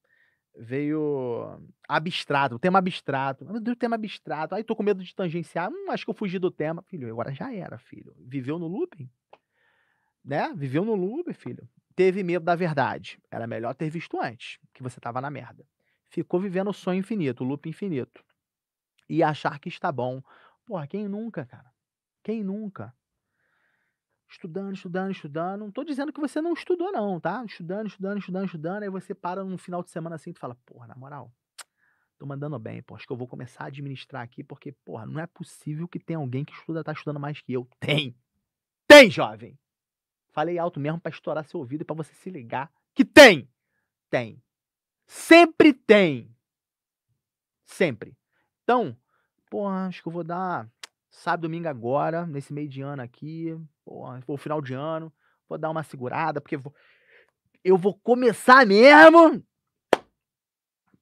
veio abstrato, o tema abstrato. Meu Deus, tema abstrato. Aí tô com medo de tangenciar. Hum, acho que eu fugi do tema. Filho, agora já era, filho. Viveu no looping. Né? Viveu no looping, filho. Teve medo da verdade. Era melhor ter visto antes, que você tava na merda ficou vivendo o sonho infinito, o loop infinito. E achar que está bom. Porra, quem nunca, cara? Quem nunca? Estudando, estudando, estudando. Não tô dizendo que você não estudou, não, tá? Estudando, estudando, estudando, estudando. Aí você para num final de semana assim e fala, porra, na moral, tô mandando bem, pô. Acho que eu vou começar a administrar aqui, porque, porra, não é possível que tenha alguém que estuda, tá estudando mais que eu. Tem! Tem, jovem! Falei alto mesmo para estourar seu ouvido e pra você se ligar que tem! Tem! Sempre tem. Sempre. Então, porra, acho que eu vou dar sábado, domingo agora, nesse meio de ano aqui, porra, ou final de ano, vou dar uma segurada, porque vou, eu vou começar mesmo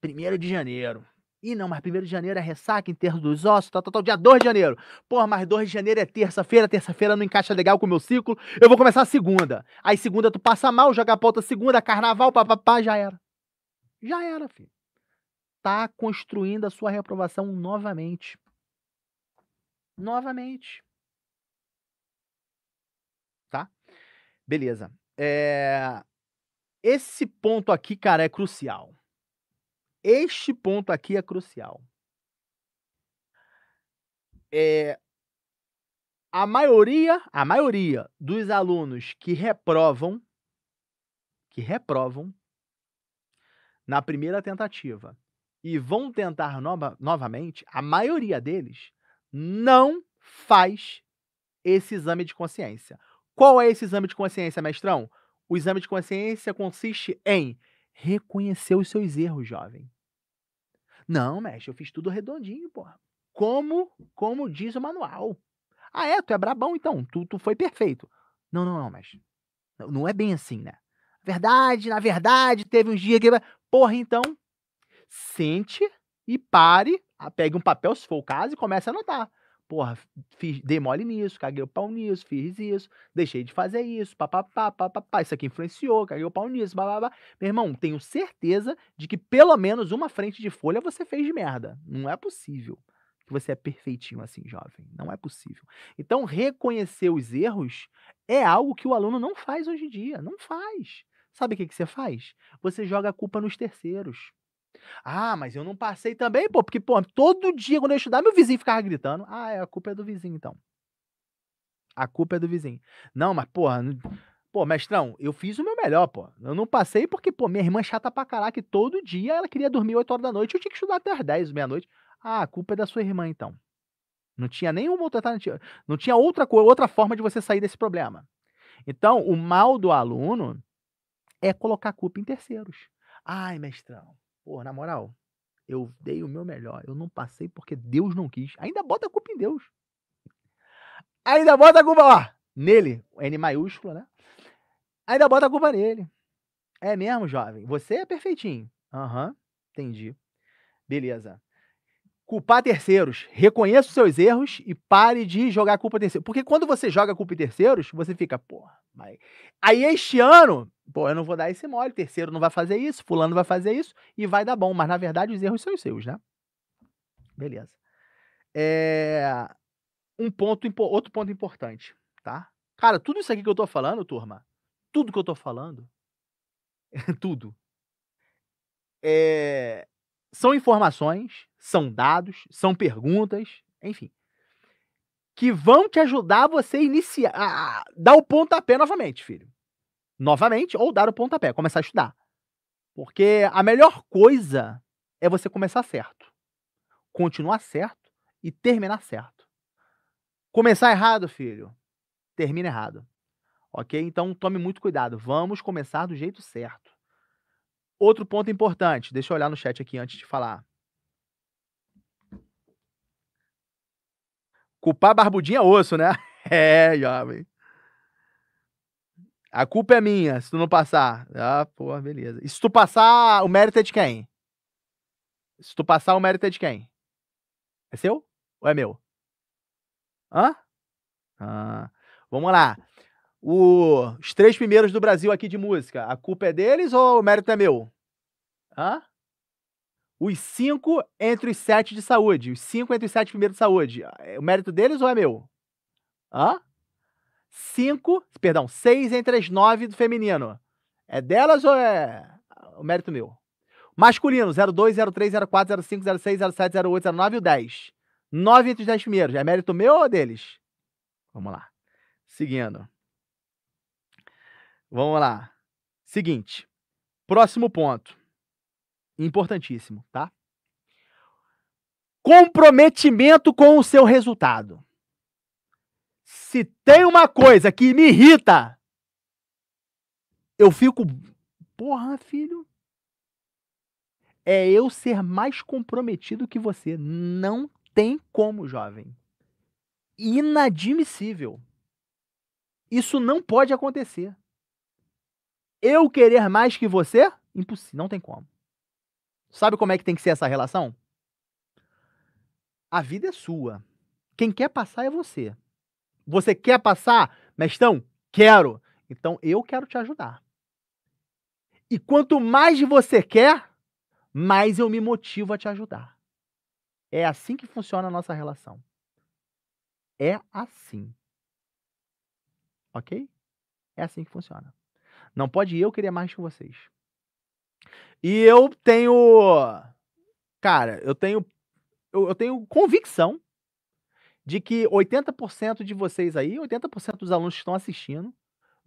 primeiro de janeiro. Ih, não, mas primeiro de janeiro é ressaca, enterro dos ossos, tal, tal, tal. Dia 2 de janeiro. Porra, mas 2 de janeiro é terça-feira, terça-feira não encaixa legal com o meu ciclo. Eu vou começar a segunda. Aí segunda tu passa mal, joga a pauta segunda, carnaval, papapá, já era. Já era, filho. Tá construindo a sua reprovação novamente. Novamente. Tá? Beleza. É... Esse ponto aqui, cara, é crucial. Este ponto aqui é crucial. É, a maioria, a maioria dos alunos que reprovam, que reprovam, na primeira tentativa e vão tentar novamente, a maioria deles não faz esse exame de consciência. Qual é esse exame de consciência, mestrão? O exame de consciência consiste em reconhecer os seus erros, jovem. Não, mestre, eu fiz tudo redondinho, porra. Como, como diz o manual. Ah, é? Tu é brabão, então. Tu, tu foi perfeito. Não, não, não, mestre. Não é bem assim, né? Verdade, na verdade, teve uns dias que. Porra, então, sente e pare, pegue um papel, se for o caso, e comece a anotar. Porra, fiz, dei mole nisso, caguei o pau nisso, fiz isso, deixei de fazer isso, papapá, papapá, isso aqui influenciou, caguei o pau nisso, bababá. Meu irmão, tenho certeza de que pelo menos uma frente de folha você fez de merda. Não é possível que você é perfeitinho assim, jovem. Não é possível. Então, reconhecer os erros é algo que o aluno não faz hoje em dia. Não faz. Sabe o que, que você faz? Você joga a culpa nos terceiros. Ah, mas eu não passei também, pô, porque, pô, todo dia quando eu estudar, meu vizinho ficava gritando. Ah, é, a culpa é do vizinho, então. A culpa é do vizinho. Não, mas, pô, não... pô, mestrão, eu fiz o meu melhor, pô. Eu não passei porque, pô, minha irmã é chata pra caralho, que todo dia ela queria dormir 8 horas da noite, eu tinha que estudar até as 10, meia-noite. Ah, a culpa é da sua irmã, então. Não tinha nenhuma outra, não tinha outra, outra forma de você sair desse problema. Então, o mal do aluno é colocar a culpa em terceiros. Ai, mestrão, pô, na moral, eu dei o meu melhor, eu não passei porque Deus não quis. Ainda bota a culpa em Deus. Ainda bota a culpa lá, nele, N maiúsculo, né? Ainda bota a culpa nele. É mesmo, jovem? Você é perfeitinho. Aham, uhum, entendi. Beleza. Culpar terceiros. Reconheça os seus erros e pare de jogar a culpa em terceiros. Porque quando você joga a culpa em terceiros, você fica, porra, mas... Aí este ano, Pô, eu não vou dar esse mole, terceiro não vai fazer isso, fulano vai fazer isso e vai dar bom. Mas na verdade os erros são os seus, né? Beleza. É... Um ponto, outro ponto importante, tá? Cara, tudo isso aqui que eu tô falando, turma, tudo que eu tô falando, <laughs> tudo, é... são informações, são dados, são perguntas, enfim, que vão te ajudar você a iniciar, a dar o pontapé novamente, filho novamente ou dar o pontapé, começar a estudar. Porque a melhor coisa é você começar certo, continuar certo e terminar certo. Começar errado, filho, termina errado. Ok? Então tome muito cuidado. Vamos começar do jeito certo. Outro ponto importante, deixa eu olhar no chat aqui antes de falar. Culpar barbudinha é osso, né? <laughs> É, jovem. A culpa é minha se tu não passar. Ah, porra, beleza. E se tu passar, o mérito é de quem? Se tu passar, o mérito é de quem? É seu ou é meu? Hã? Ah, vamos lá. O, os três primeiros do Brasil aqui de música, a culpa é deles ou o mérito é meu? Hã? Os cinco entre os sete de saúde. Os cinco entre os sete primeiros de saúde. É, o mérito deles ou é meu? Hã? cinco, perdão, seis entre as nove do feminino. É delas ou é o mérito meu? Masculino, 02, 03, 04, 05, 06, 07, 08, 09 e o 10. 9 entre os 10 primeiros. É mérito meu ou deles? Vamos lá. Seguindo. Vamos lá. Seguinte. Próximo ponto. Importantíssimo, tá? Comprometimento com o seu resultado se tem uma coisa que me irrita, eu fico. Porra, filho. É eu ser mais comprometido que você. Não tem como, jovem. Inadmissível. Isso não pode acontecer. Eu querer mais que você? Impossível. Não tem como. Sabe como é que tem que ser essa relação? A vida é sua. Quem quer passar é você. Você quer passar? Mestão, quero. Então eu quero te ajudar. E quanto mais você quer, mais eu me motivo a te ajudar. É assim que funciona a nossa relação. É assim. Ok? É assim que funciona. Não pode eu querer mais que vocês. E eu tenho. Cara, eu tenho. Eu, eu tenho convicção de que 80% de vocês aí, 80% dos alunos que estão assistindo,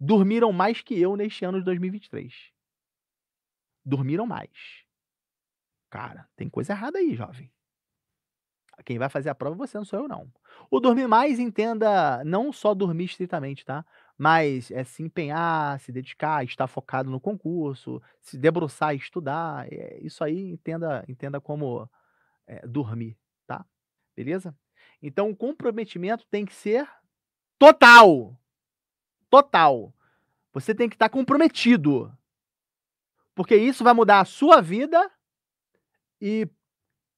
dormiram mais que eu neste ano de 2023. Dormiram mais. Cara, tem coisa errada aí, jovem. Quem vai fazer a prova é você, não sou eu, não. O dormir mais, entenda, não só dormir estritamente, tá? Mas é se empenhar, se dedicar, estar focado no concurso, se debruçar, estudar. É, isso aí entenda, entenda como é, dormir, tá? Beleza? Então o comprometimento tem que ser total. Total. Você tem que estar comprometido. Porque isso vai mudar a sua vida e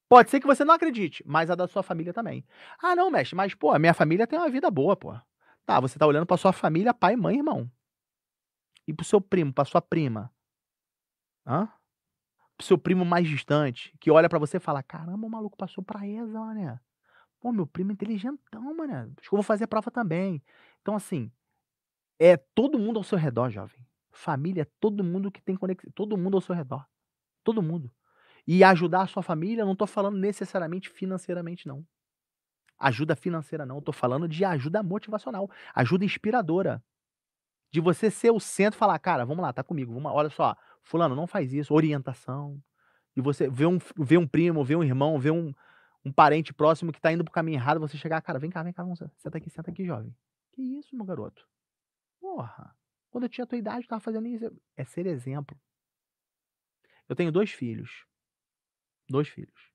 pode ser que você não acredite, mas a da sua família também. Ah, não, mestre, mas pô, minha família tem uma vida boa, pô. Tá, você tá olhando para sua família, pai, mãe, irmão. E pro seu primo, pra sua prima. Hã? Pro seu primo mais distante, que olha para você e fala: "Caramba, o maluco passou pra essa, né?" Pô, meu primo é inteligentão, mano. Acho que eu vou fazer a prova também. Então, assim, é todo mundo ao seu redor, jovem. Família, é todo mundo que tem conexão, todo mundo ao seu redor. Todo mundo. E ajudar a sua família, não tô falando necessariamente financeiramente, não. Ajuda financeira, não. Eu tô falando de ajuda motivacional, ajuda inspiradora. De você ser o centro e falar, cara, vamos lá, tá comigo, vamos, olha só, fulano, não faz isso, orientação. E você vê um, vê um primo, vê um irmão, vê um, um parente próximo que tá indo pro caminho errado, você chegar, cara, vem cá, vem cá, vamos, senta aqui, senta aqui, jovem. Que isso, meu garoto? Porra, quando eu tinha a tua idade, eu tava fazendo isso. É ser exemplo. Eu tenho dois filhos. Dois filhos.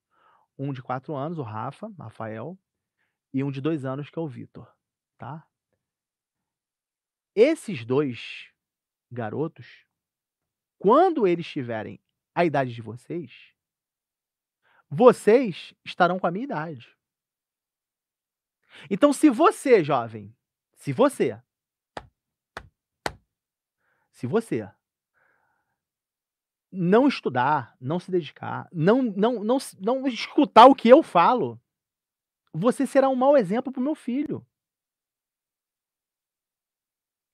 Um de quatro anos, o Rafa, Rafael, e um de dois anos, que é o Vitor, tá? Esses dois garotos, quando eles tiverem a idade de vocês, vocês estarão com a minha idade. Então, se você, jovem, se você, se você não estudar, não se dedicar, não, não, não, não escutar o que eu falo, você será um mau exemplo para o meu filho.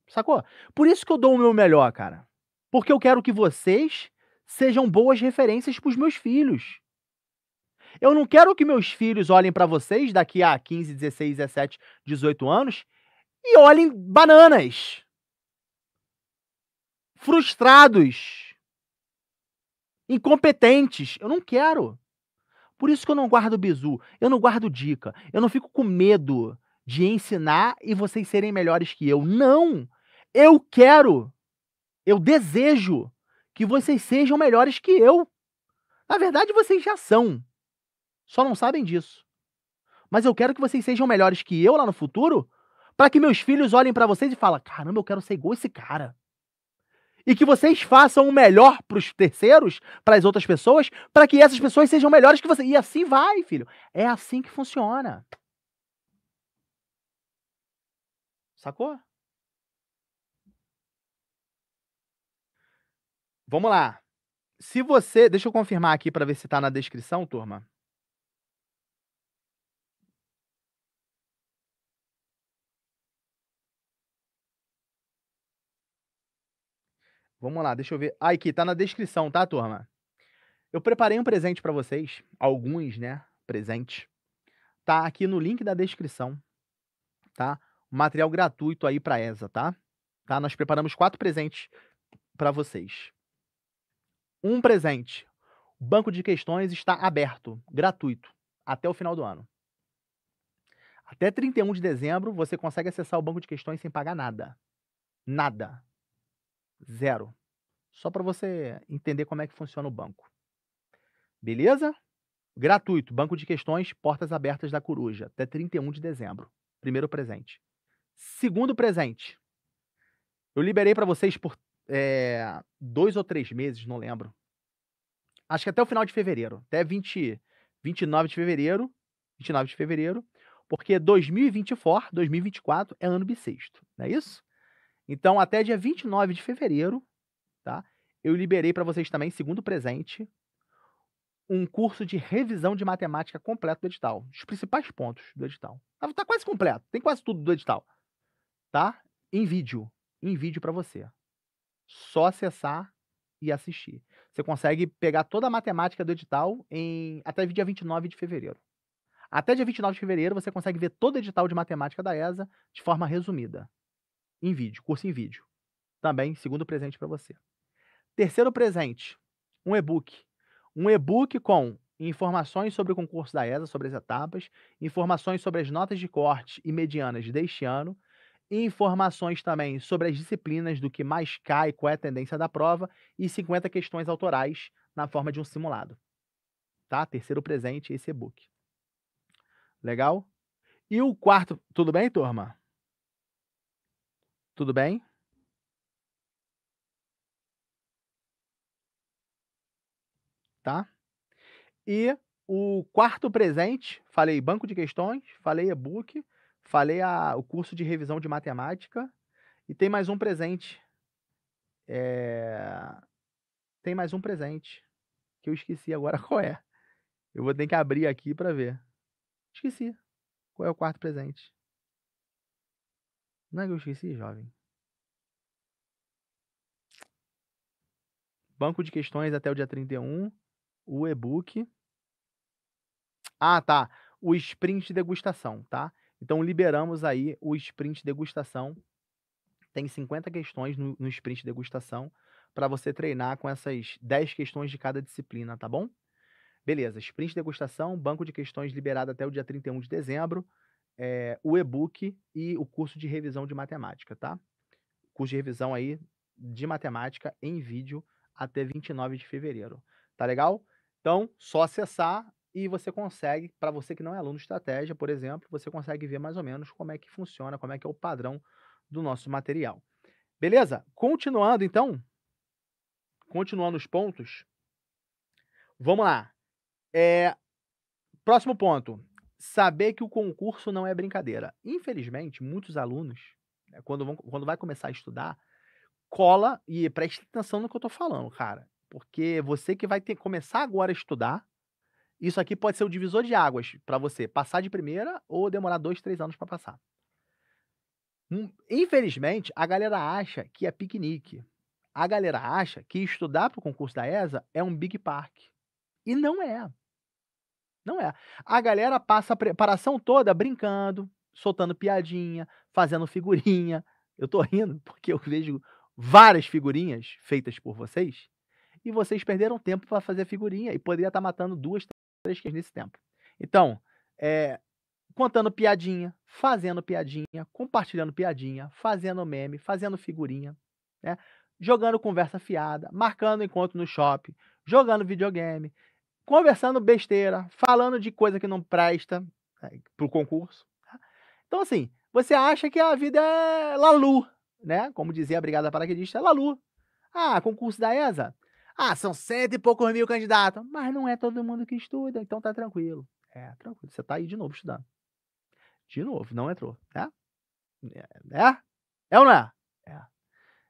Sacou? Por isso que eu dou o meu melhor, cara. Porque eu quero que vocês sejam boas referências para os meus filhos. Eu não quero que meus filhos olhem para vocês daqui a 15, 16, 17, 18 anos e olhem bananas. Frustrados. Incompetentes. Eu não quero. Por isso que eu não guardo bizu, eu não guardo dica, eu não fico com medo de ensinar e vocês serem melhores que eu. Não! Eu quero, eu desejo que vocês sejam melhores que eu. Na verdade, vocês já são. Só não sabem disso. Mas eu quero que vocês sejam melhores que eu lá no futuro, para que meus filhos olhem para vocês e falem: caramba, eu quero ser igual esse cara. E que vocês façam o melhor para os terceiros, para as outras pessoas, para que essas pessoas sejam melhores que você. E assim vai, filho. É assim que funciona. Sacou? Vamos lá. Se você. Deixa eu confirmar aqui para ver se está na descrição, turma. Vamos lá, deixa eu ver. Ah, aqui, tá na descrição, tá, turma? Eu preparei um presente para vocês, alguns, né? Presente. Tá aqui no link da descrição, tá? Material gratuito aí para ESA, tá? Tá? Nós preparamos quatro presentes para vocês. Um presente. O banco de questões está aberto, gratuito, até o final do ano. Até 31 de dezembro, você consegue acessar o banco de questões sem pagar nada. Nada. Zero. Só para você entender como é que funciona o banco. Beleza? Gratuito, banco de questões, portas abertas da Coruja, até 31 de dezembro. Primeiro presente. Segundo presente. Eu liberei para vocês por é, dois ou três meses, não lembro. Acho que até o final de fevereiro, até 20, 29 de fevereiro. 29 de fevereiro, porque 2024, 2024 é ano bissexto, não é isso? Então, até dia 29 de fevereiro, tá? Eu liberei para vocês também, segundo presente, um curso de revisão de matemática completo do edital. Os principais pontos do edital. Tá, tá quase completo, tem quase tudo do edital. Tá? Em vídeo. Em vídeo para você. Só acessar e assistir. Você consegue pegar toda a matemática do edital em até dia 29 de fevereiro. Até dia 29 de fevereiro, você consegue ver todo o edital de matemática da ESA de forma resumida em vídeo, curso em vídeo. Também, tá segundo presente para você. Terceiro presente, um e-book. Um e-book com informações sobre o concurso da ESA, sobre as etapas, informações sobre as notas de corte e medianas deste ano, informações também sobre as disciplinas do que mais cai, qual é a tendência da prova e 50 questões autorais na forma de um simulado. Tá? Terceiro presente, esse e-book. Legal? E o quarto, tudo bem, turma? Tudo bem? Tá? E o quarto presente, falei banco de questões, falei e-book, falei a, o curso de revisão de matemática e tem mais um presente. É... Tem mais um presente que eu esqueci agora <laughs> qual é. Eu vou ter que abrir aqui para ver. Esqueci. Qual é o quarto presente? Não é que eu esqueci, jovem? Banco de questões até o dia 31. O e-book. Ah, tá. O sprint degustação, tá? Então liberamos aí o sprint degustação. Tem 50 questões no, no sprint degustação para você treinar com essas 10 questões de cada disciplina, tá bom? Beleza, sprint degustação, banco de questões liberado até o dia 31 de dezembro é, o e-book e o curso de revisão de matemática, tá? Curso de revisão aí de matemática em vídeo até 29 de fevereiro. Tá legal? Então, só acessar e você consegue, para você que não é aluno de estratégia, por exemplo, você consegue ver mais ou menos como é que funciona, como é que é o padrão do nosso material. Beleza? Continuando então, continuando os pontos, vamos lá. É, próximo ponto, saber que o concurso não é brincadeira. Infelizmente, muitos alunos, né, quando, vão, quando vai começar a estudar, cola e presta atenção no que eu estou falando, cara. Porque você que vai ter, começar agora a estudar, isso aqui pode ser o divisor de águas para você passar de primeira ou demorar dois, três anos para passar. Hum, infelizmente, a galera acha que é piquenique. A galera acha que estudar para o concurso da ESA é um big park. E não é. Não é. A galera passa a preparação toda brincando, soltando piadinha, fazendo figurinha. Eu tô rindo porque eu vejo várias figurinhas feitas por vocês e vocês perderam tempo para fazer figurinha e poderia estar tá matando duas, três que é nesse tempo. Então, é, contando piadinha, fazendo piadinha, compartilhando piadinha, fazendo meme, fazendo figurinha, né? jogando conversa fiada, marcando encontro no shopping, jogando videogame, conversando besteira, falando de coisa que não presta né, para o concurso. Tá? Então, assim, você acha que a vida é Lalu, né? Como dizia a Brigada Paraquedista, é Lalu. Ah, concurso da ESA? Ah, são cento e poucos mil candidatos. Mas não é todo mundo que estuda, então tá tranquilo. É, tranquilo. Você tá aí de novo estudando. De novo, não entrou, né? É? Né? É ou não é? É.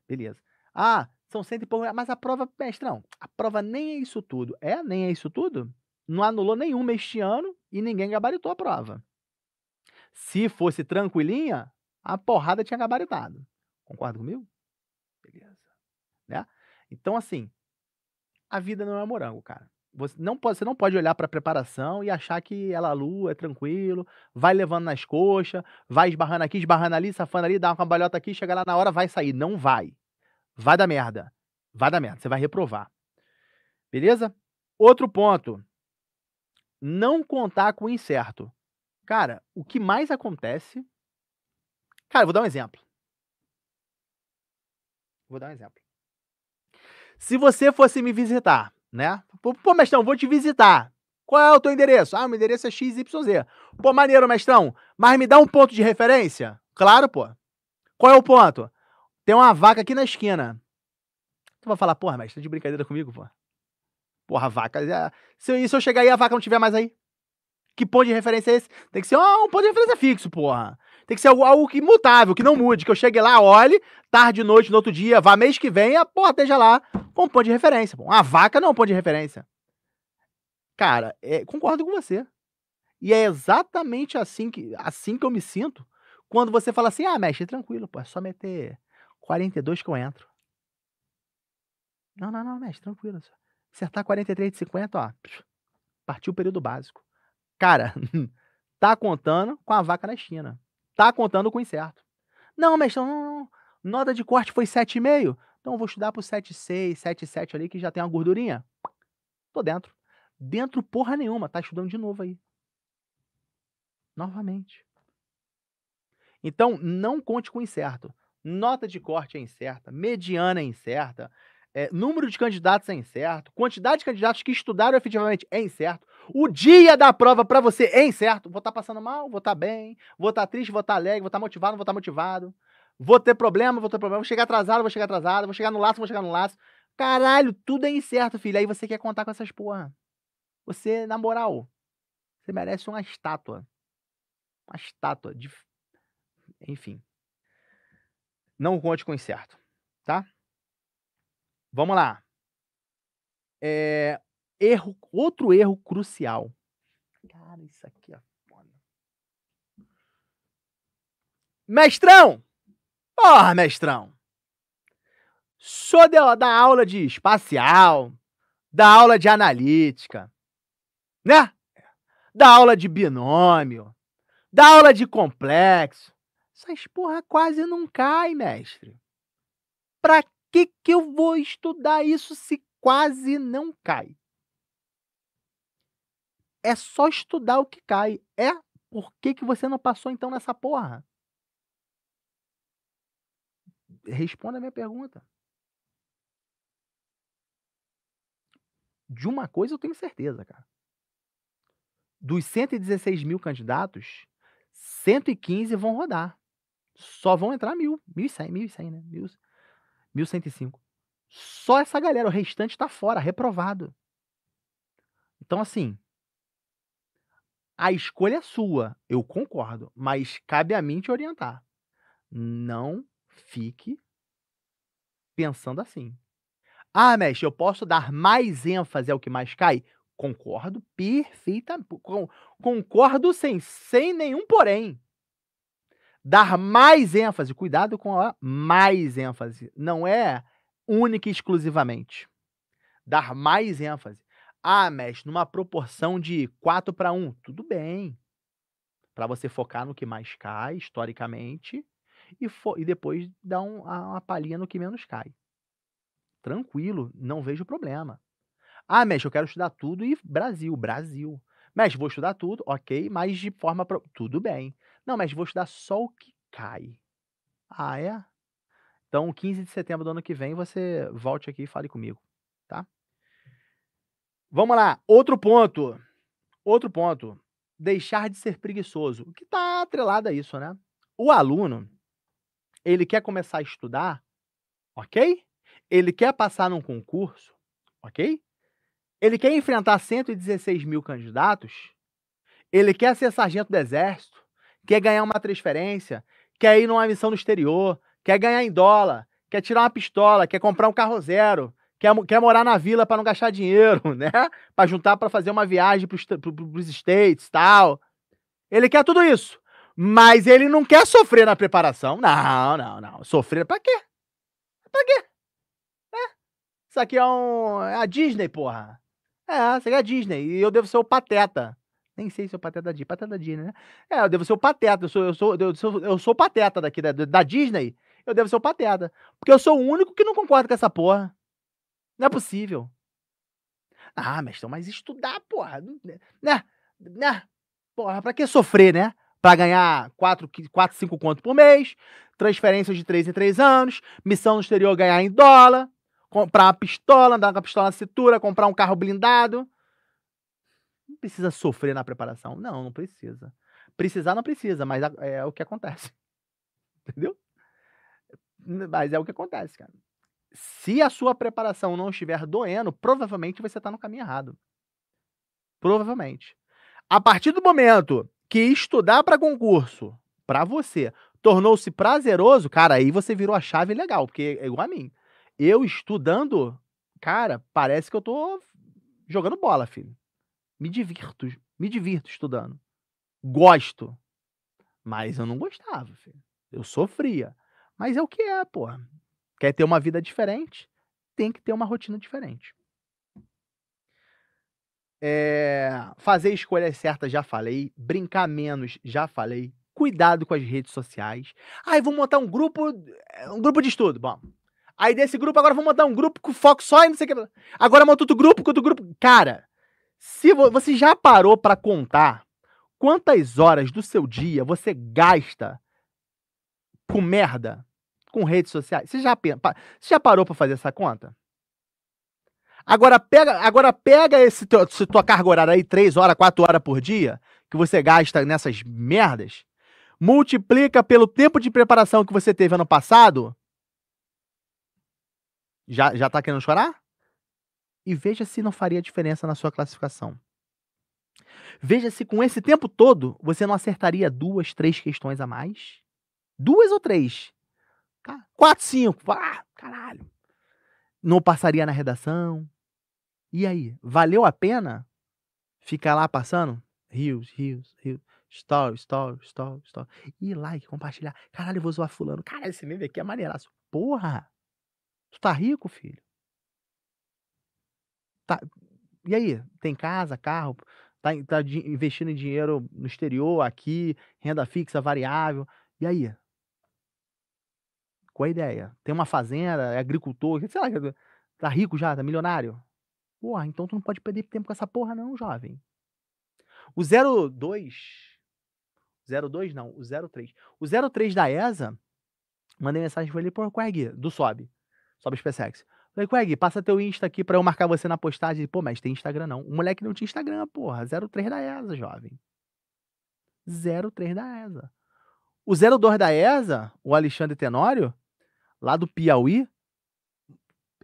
Beleza. Ah, são cento e Mas a prova, mestrão, a prova nem é isso tudo. É, nem é isso tudo? Não anulou nenhuma este ano e ninguém gabaritou a prova. Se fosse tranquilinha, a porrada tinha gabaritado. Concorda comigo? Beleza. Né? Então, assim, a vida não é morango, cara. Você não pode, você não pode olhar para a preparação e achar que ela é lua, é tranquilo, vai levando nas coxas, vai esbarrando aqui, esbarrando ali, safando ali, dá uma cambalhota aqui, chega lá na hora, vai sair. Não vai. Vai dar merda. Vai dar merda. Você vai reprovar. Beleza? Outro ponto. Não contar com o incerto. Cara, o que mais acontece. Cara, vou dar um exemplo. Vou dar um exemplo. Se você fosse me visitar, né? Pô, mestrão, vou te visitar. Qual é o teu endereço? Ah, meu endereço é XYZ. Pô, maneiro, mestrão, mas me dá um ponto de referência? Claro, pô. Qual é o ponto? Tem uma vaca aqui na esquina. Tu vai falar, porra, mestre, tá de brincadeira comigo, porra. Porra, a vaca. É, se eu, se eu chegar aí a vaca não tiver mais aí? Que ponto de referência é esse? Tem que ser um, um ponto de referência fixo, porra. Tem que ser algo, algo imutável, que não mude. Que eu chegue lá, olhe, tarde, noite, no outro dia, vá mês que vem, a porra esteja lá com um ponto de referência. Porra. Uma vaca não é um ponto de referência. Cara, é, concordo com você. E é exatamente assim que, assim que eu me sinto quando você fala assim: ah, mestre, tranquilo, pô, é só meter 42 que eu entro. Não, não, não, mestre, tranquilo. Acertar 43 de 50, ó. Partiu o período básico. Cara, <laughs> tá contando com a vaca na China. Tá contando com o incerto. Não, mestre, não, não. Nota de corte foi 7,5. Então eu vou estudar pro 7,6, 7,7 ali, que já tem uma gordurinha. Tô dentro. Dentro porra nenhuma. Tá estudando de novo aí. Novamente. Então, não conte com o incerto nota de corte é incerta, mediana é incerta, é, número de candidatos é incerto, quantidade de candidatos que estudaram efetivamente é incerto, o dia da prova para você é incerto. Vou estar tá passando mal, vou estar tá bem, vou estar tá triste, vou estar tá alegre, vou estar tá motivado, vou estar tá motivado. Vou ter problema, vou ter problema, vou chegar atrasado, vou chegar atrasado, vou chegar no laço, vou chegar no laço. Caralho, tudo é incerto, filho. Aí você quer contar com essas porra. Você, na moral, você merece uma estátua. Uma estátua de. Enfim. Não conte com incerto, tá? Vamos lá. É, erro, outro erro crucial. Cara, isso aqui é foda. Mestrão! Porra, mestrão! Sou da aula de espacial, da aula de analítica, né? Da aula de binômio, da aula de complexo. Essas porra quase não cai, mestre. Pra que que eu vou estudar isso se quase não cai? É só estudar o que cai. É por que, que você não passou então nessa porra? Responda a minha pergunta. De uma coisa eu tenho certeza, cara. Dos 116 mil candidatos, 115 vão rodar. Só vão entrar mil. Mil e cem, mil e cem, né? Mil, mil cento e cinco. Só essa galera, o restante tá fora, reprovado. Então, assim, a escolha é sua, eu concordo, mas cabe a mim te orientar. Não fique pensando assim. Ah, mestre, eu posso dar mais ênfase ao que mais cai? Concordo perfeitamente. Concordo sem, sem nenhum porém dar mais ênfase, cuidado com a mais ênfase, não é única e exclusivamente. Dar mais ênfase. Ah, mestre, numa proporção de 4 para 1, tudo bem. Para você focar no que mais cai, historicamente, e, e depois dar um, uma palhinha no que menos cai. Tranquilo, não vejo problema. Ah, mestre, eu quero estudar tudo e Brasil, Brasil. Mestre, vou estudar tudo, ok, mas de forma. Pro... Tudo bem. Não, mas vou estudar só o que cai. Ah, é? Então, 15 de setembro do ano que vem, você volte aqui e fale comigo, tá? Vamos lá, outro ponto. Outro ponto. Deixar de ser preguiçoso, que tá atrelado a isso, né? O aluno, ele quer começar a estudar, ok? Ele quer passar num concurso, ok? Ele quer enfrentar 116 mil candidatos, ele quer ser sargento do exército, quer ganhar uma transferência, quer ir numa missão no exterior, quer ganhar em dólar, quer tirar uma pistola, quer comprar um carro zero, quer, quer morar na vila para não gastar dinheiro, <laughs> né? Para juntar para fazer uma viagem para os States, tal. Ele quer tudo isso. Mas ele não quer sofrer na preparação. Não, não, não. Sofrer para quê? Pra quê? É. Isso aqui é um é a Disney, porra. É, isso aqui é a Disney e eu devo ser o pateta. Nem sei se é o Pateta Disney. Pateta Disney, né? É, eu devo ser o Pateta. Eu sou, eu sou, eu sou, eu sou o Pateta daqui da, da Disney. Eu devo ser o Pateta. Porque eu sou o único que não concorda com essa porra. Não é possível. Ah, mas então, mas estudar, porra. Né, né? Né? Porra, pra que sofrer, né? Pra ganhar 4, 4 5 conto por mês, transferências de 3 em 3 anos, missão no exterior ganhar em dólar, comprar uma pistola, andar com a pistola na cintura, comprar um carro blindado. Não precisa sofrer na preparação. Não, não precisa. Precisar não precisa, mas é o que acontece. <laughs> Entendeu? Mas é o que acontece, cara. Se a sua preparação não estiver doendo, provavelmente você está no caminho errado. Provavelmente. A partir do momento que estudar para concurso, para você, tornou-se prazeroso, cara, aí você virou a chave legal, porque é igual a mim. Eu estudando, cara, parece que eu tô jogando bola, filho. Me divirto, me divirto estudando. Gosto. Mas eu não gostava, filho. Eu sofria. Mas é o que é, pô. Quer ter uma vida diferente? Tem que ter uma rotina diferente. É... fazer escolhas certas, já falei. Brincar menos, já falei. Cuidado com as redes sociais. Aí ah, vou montar um grupo, eh, um grupo de estudo. Bom, aí desse grupo agora vou montar um grupo com foco só em não sei o que. Agora monta outro grupo, outro grupo. Cara, se vo você já parou para contar quantas horas do seu dia você gasta com merda, com redes sociais? Você já, você já parou para fazer essa conta? Agora pega, agora pega esse teu, se tua carga horária aí, 3 horas, 4 horas por dia, que você gasta nessas merdas, multiplica pelo tempo de preparação que você teve ano passado. Já, já tá querendo chorar? e veja se não faria diferença na sua classificação. Veja se com esse tempo todo você não acertaria duas, três questões a mais. Duas ou três? Quatro, cinco. Ah, caralho. Não passaria na redação. E aí? Valeu a pena ficar lá passando? Rios, rios, rios. Story, story, story, story. E like, compartilhar. Caralho, eu vou zoar fulano. Caralho, esse meme aqui é maneiraço. Porra! Tu tá rico, filho? Tá, e aí? Tem casa, carro? Tá, tá investindo em dinheiro no exterior, aqui, renda fixa, variável. E aí? Qual a ideia? Tem uma fazenda, é agricultor, sei lá, tá rico já, tá milionário? Porra, então tu não pode perder tempo com essa porra não, jovem. O 02, 02 não, o 03. O 03 da ESA, mandei mensagem pra ele, pô, qual é, Gui? Do SOB, SOB SpaceX. Falei, Queg, passa teu Insta aqui pra eu marcar você na postagem. Pô, mas tem Instagram não. O moleque não tinha Instagram, porra. 03 da ESA, jovem. 03 da ESA. O 02 da ESA, o Alexandre Tenório, lá do Piauí,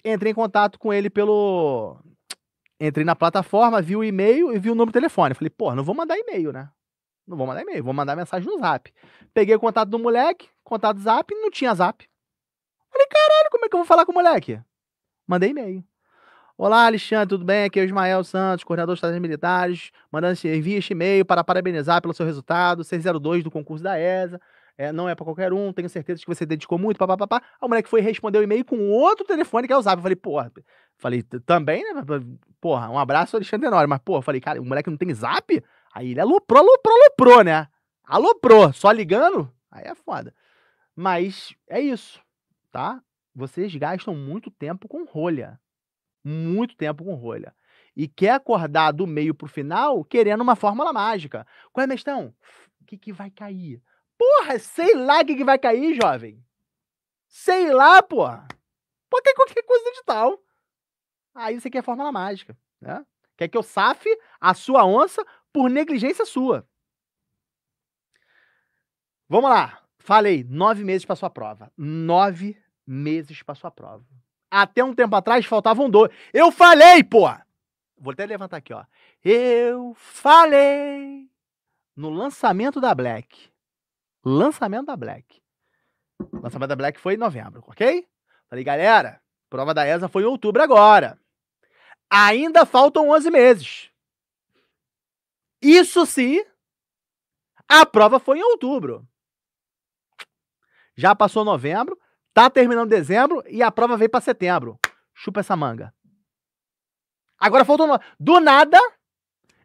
entrei em contato com ele pelo. Entrei na plataforma, vi o e-mail e vi o número do telefone. Falei, porra, não vou mandar e-mail, né? Não vou mandar e-mail, vou mandar mensagem no zap. Peguei o contato do moleque, contato do zap, não tinha zap. Falei, caralho, como é que eu vou falar com o moleque? Mandei e-mail. Olá, Alexandre, tudo bem? Aqui é o Ismael Santos, coordenador de estratégias militares, mandando envia este e-mail para parabenizar pelo seu resultado, 602 do concurso da ESA. É, não é para qualquer um, tenho certeza que você dedicou muito, papapá. A mulher foi responder o e-mail com outro telefone que é o usava. Eu falei, porra, falei, também, né? Porra, um abraço, Alexandre Tenório. Mas, porra, falei, cara, o moleque não tem zap? Aí ele aloprou, aloprou, aloprou, né? Aloprou, só ligando? Aí é foda. Mas é isso, tá? vocês gastam muito tempo com rolha. Muito tempo com rolha. E quer acordar do meio pro final querendo uma fórmula mágica. Qual é, mestão? O que, que vai cair? Porra, sei lá o que, que vai cair, jovem. Sei lá, porra. Pode ter qualquer coisa de tal Aí você quer fórmula mágica, né? Quer que eu safe a sua onça por negligência sua. Vamos lá. Falei, nove meses para sua prova. Nove meses para sua prova. Até um tempo atrás faltavam dois. Eu falei, pô! Vou até levantar aqui, ó. Eu falei no lançamento da Black. Lançamento da Black. Lançamento da Black foi em novembro, ok? Falei, galera, prova da ESA foi em outubro agora. Ainda faltam 11 meses. Isso se a prova foi em outubro. Já passou novembro, Tá terminando dezembro e a prova veio para setembro. Chupa essa manga. Agora faltam no... do nada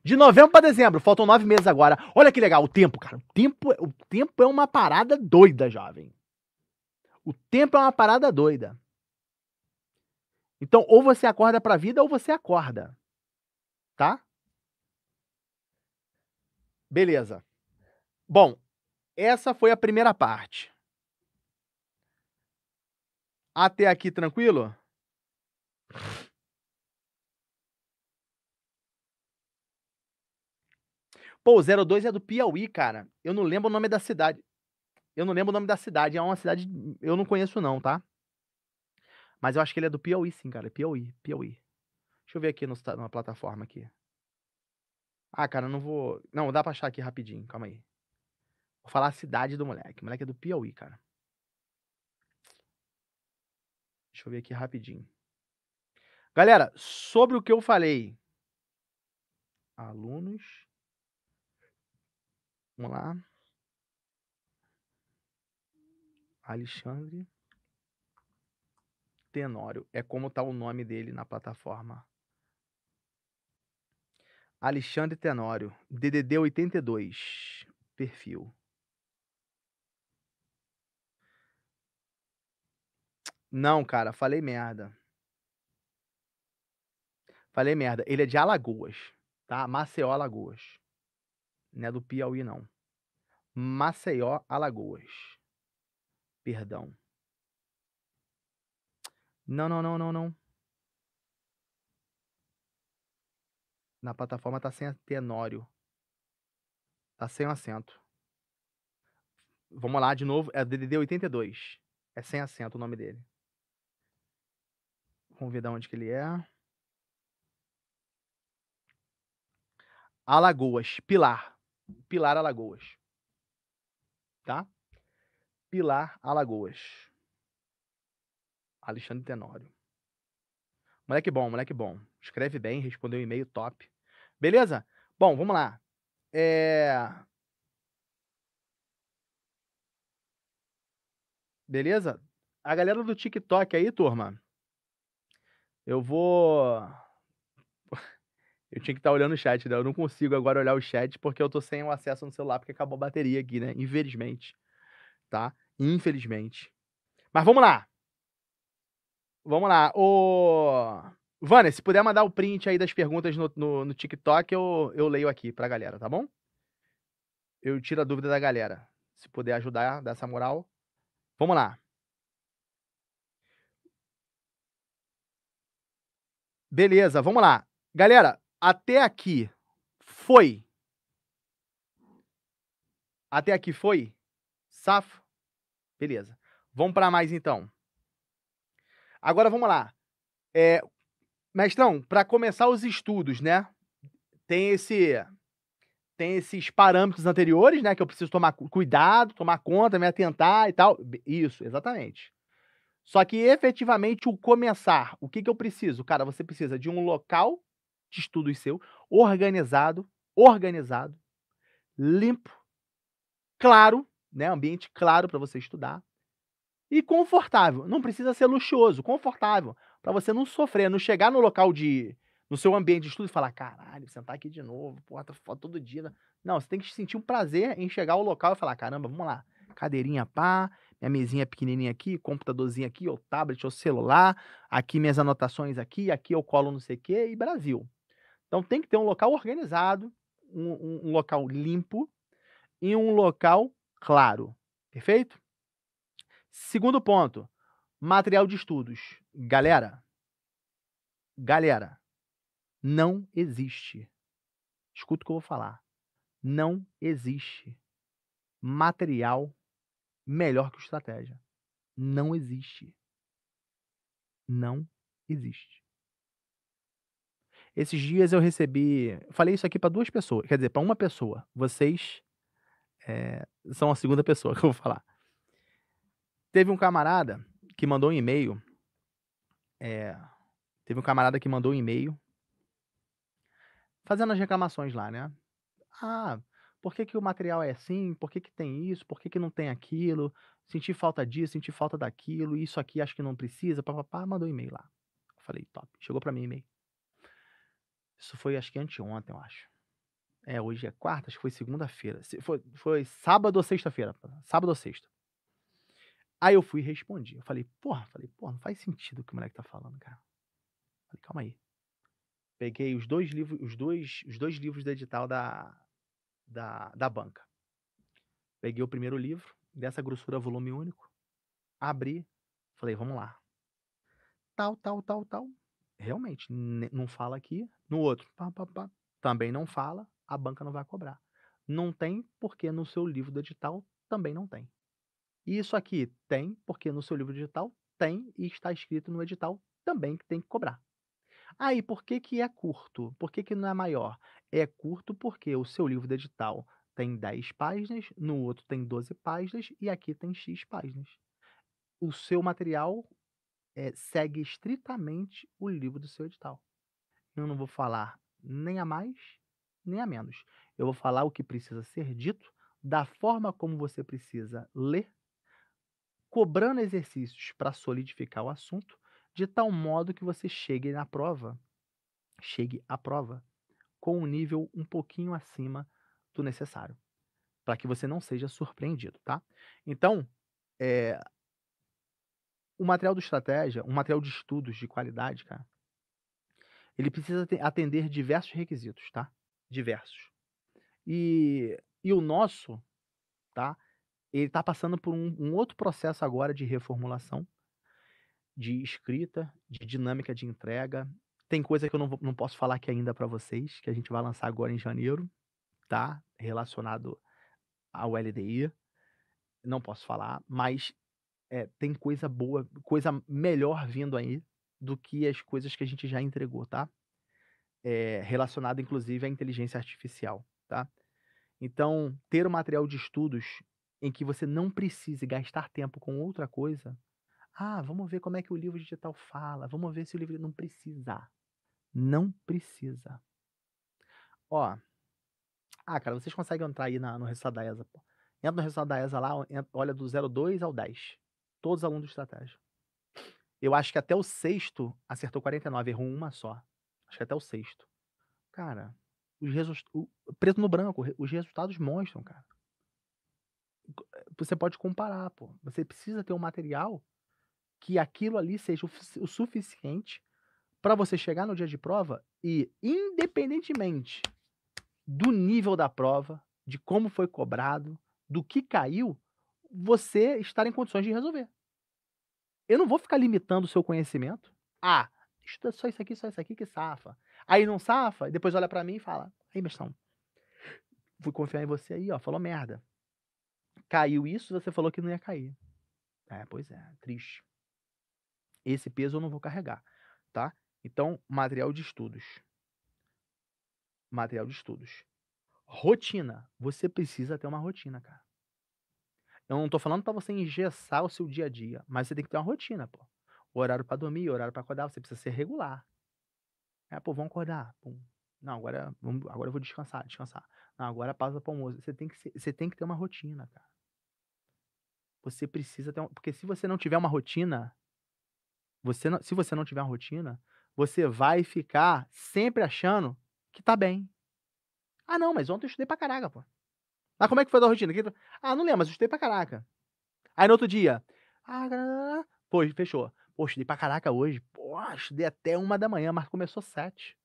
de novembro para dezembro. Faltam nove meses agora. Olha que legal o tempo, cara. O tempo, o tempo é uma parada doida, jovem. O tempo é uma parada doida. Então, ou você acorda para a vida ou você acorda. Tá? Beleza. Bom, essa foi a primeira parte. Até aqui, tranquilo? Pô, o 02 é do Piauí, cara. Eu não lembro o nome da cidade. Eu não lembro o nome da cidade. É uma cidade. Eu não conheço, não, tá? Mas eu acho que ele é do Piauí, sim, cara. É Piauí, Piauí. Deixa eu ver aqui no, na plataforma aqui. Ah, cara, não vou. Não, dá pra achar aqui rapidinho, calma aí. Vou falar a cidade do moleque. O moleque é do Piauí, cara. Deixa eu ver aqui rapidinho. Galera, sobre o que eu falei. Alunos. Vamos lá. Alexandre Tenório. É como está o nome dele na plataforma. Alexandre Tenório, DDD 82, perfil. Não, cara, falei merda. Falei merda. Ele é de Alagoas, tá? Maceió, Alagoas. Não é do Piauí, não. Maceió, Alagoas. Perdão. Não, não, não, não, não. Na plataforma tá sem tenório. Tá sem acento. Vamos lá de novo. É DDD 82. É sem acento o nome dele. Vamos ver de onde que ele é. Alagoas, Pilar. Pilar Alagoas. Tá? Pilar Alagoas. Alexandre Tenório. Moleque bom, moleque bom. Escreve bem, respondeu um e-mail top. Beleza? Bom, vamos lá. É... Beleza? A galera do TikTok aí, turma, eu vou. <laughs> Eu tinha que estar tá olhando o chat, né? Eu não consigo agora olhar o chat porque eu tô sem o acesso no celular porque acabou a bateria aqui, né? Infelizmente. Tá? Infelizmente. Mas vamos lá. Vamos lá. O Vânia, se puder mandar o print aí das perguntas no, no, no TikTok, eu, eu leio aqui pra galera, tá bom? Eu tiro a dúvida da galera. Se puder ajudar, dessa essa moral. Vamos lá. Beleza, vamos lá. Galera, até aqui foi. Até aqui foi? Safo? Beleza. Vamos para mais então. Agora vamos lá. É, mestrão, para começar os estudos, né? Tem esse tem esses parâmetros anteriores, né, que eu preciso tomar cuidado, tomar conta, me atentar e tal. Isso, exatamente. Só que efetivamente o começar, o que, que eu preciso? Cara, você precisa de um local de estudos seu, organizado, organizado, limpo, claro, né? Ambiente claro para você estudar e confortável. Não precisa ser luxuoso, confortável, para você não sofrer, não chegar no local de no seu ambiente de estudo e falar, caralho, sentar aqui de novo, porra, foto todo dia. Não, você tem que sentir um prazer em chegar ao local e falar, caramba, vamos lá, cadeirinha pá, minha mesinha é pequenininha aqui, computadorzinho aqui, ou tablet, ou celular, aqui minhas anotações aqui, aqui eu colo não sei o quê, e Brasil. Então tem que ter um local organizado, um, um, um local limpo e um local claro, perfeito? Segundo ponto, material de estudos. Galera, galera, não existe. Escuta o que eu vou falar. Não existe material melhor que o estratégia. Não existe. Não existe. Esses dias eu recebi. Falei isso aqui para duas pessoas. Quer dizer, para uma pessoa. Vocês é, são a segunda pessoa que eu vou falar. Teve um camarada que mandou um e-mail. É, teve um camarada que mandou um e-mail fazendo as reclamações lá, né? Ah, por que, que o material é assim, por que, que tem isso, por que, que não tem aquilo, senti falta disso, senti falta daquilo, isso aqui acho que não precisa, papapá, mandou um e-mail lá. Eu falei, top, chegou para mim e-mail. Isso foi acho que anteontem, eu acho. É, hoje é quarta, acho que foi segunda-feira. Foi, foi sábado ou sexta-feira. Sábado ou sexta. Aí eu fui e respondi. Eu falei, porra, falei, porra, não faz sentido o que o moleque tá falando, cara. falei, calma aí. Peguei os dois livros, os dois, os dois livros do edital da, da, da banca. Peguei o primeiro livro, dessa grossura, volume único, abri, falei, vamos lá. Tal, tal, tal, tal. Realmente, não fala aqui. No outro, pá, pá, pá, também não fala, a banca não vai cobrar. Não tem, porque no seu livro do edital também não tem. E isso aqui tem, porque no seu livro digital tem e está escrito no edital também que tem que cobrar. Aí, ah, por que, que é curto? Por que, que não é maior? É curto porque o seu livro digital tem 10 páginas, no outro tem 12 páginas e aqui tem X páginas. O seu material é, segue estritamente o livro do seu edital. Eu não vou falar nem a mais, nem a menos. Eu vou falar o que precisa ser dito, da forma como você precisa ler, cobrando exercícios para solidificar o assunto de tal modo que você chegue na prova, chegue à prova com um nível um pouquinho acima do necessário, para que você não seja surpreendido, tá? Então, é, o material do estratégia, um material de estudos de qualidade, cara, ele precisa atender diversos requisitos, tá? Diversos. E, e o nosso, tá? Ele está passando por um, um outro processo agora de reformulação, de escrita, de dinâmica de entrega. Tem coisa que eu não, não posso falar aqui ainda para vocês, que a gente vai lançar agora em janeiro, tá? Relacionado ao LDI. Não posso falar, mas é, tem coisa boa, coisa melhor vindo aí do que as coisas que a gente já entregou, tá? É, relacionado, inclusive, à inteligência artificial, tá? Então, ter o um material de estudos em que você não precise gastar tempo com outra coisa ah, vamos ver como é que o livro digital fala, vamos ver se o livro não precisa. Não precisa. Ó. Ah, cara, vocês conseguem entrar aí na, no resultado da ESA. Pô. Entra no resultado da ESA lá, entra, olha do 02 ao 10. Todos os alunos do estratégia. Eu acho que até o sexto acertou 49, errou uma só. Acho que até o sexto. Cara, os resultados. Preto no branco, os resultados mostram, cara. Você pode comparar, pô. Você precisa ter um material que aquilo ali seja o suficiente para você chegar no dia de prova e, independentemente do nível da prova, de como foi cobrado, do que caiu, você estar em condições de resolver. Eu não vou ficar limitando o seu conhecimento a ah, estuda só isso aqui, só isso aqui que safa. Aí não safa, e depois olha para mim e fala: aí, bestão, fui confiar em você aí, ó, falou merda. Caiu isso, você falou que não ia cair. É, pois é, triste. Esse peso eu não vou carregar, tá? Então, material de estudos. Material de estudos. Rotina. Você precisa ter uma rotina, cara. Eu não tô falando para você engessar o seu dia a dia, mas você tem que ter uma rotina, pô. Horário para dormir, horário para acordar, você precisa ser regular. É, pô, vamos acordar. Pum. Não, agora, agora eu vou descansar, descansar. Não, agora passa para almoço. Você tem, que ser, você tem que ter uma rotina, cara. Você precisa ter uma, Porque se você não tiver uma rotina, você não, se você não tiver uma rotina, você vai ficar sempre achando que tá bem. Ah, não, mas ontem eu estudei pra caraca, pô. Ah, como é que foi a rotina? Ah, não lembro, mas eu estudei pra caraca. Aí no outro dia, ah, pô, fechou. Pô, estudei pra caraca hoje. Pô, estudei até uma da manhã, mas começou sete.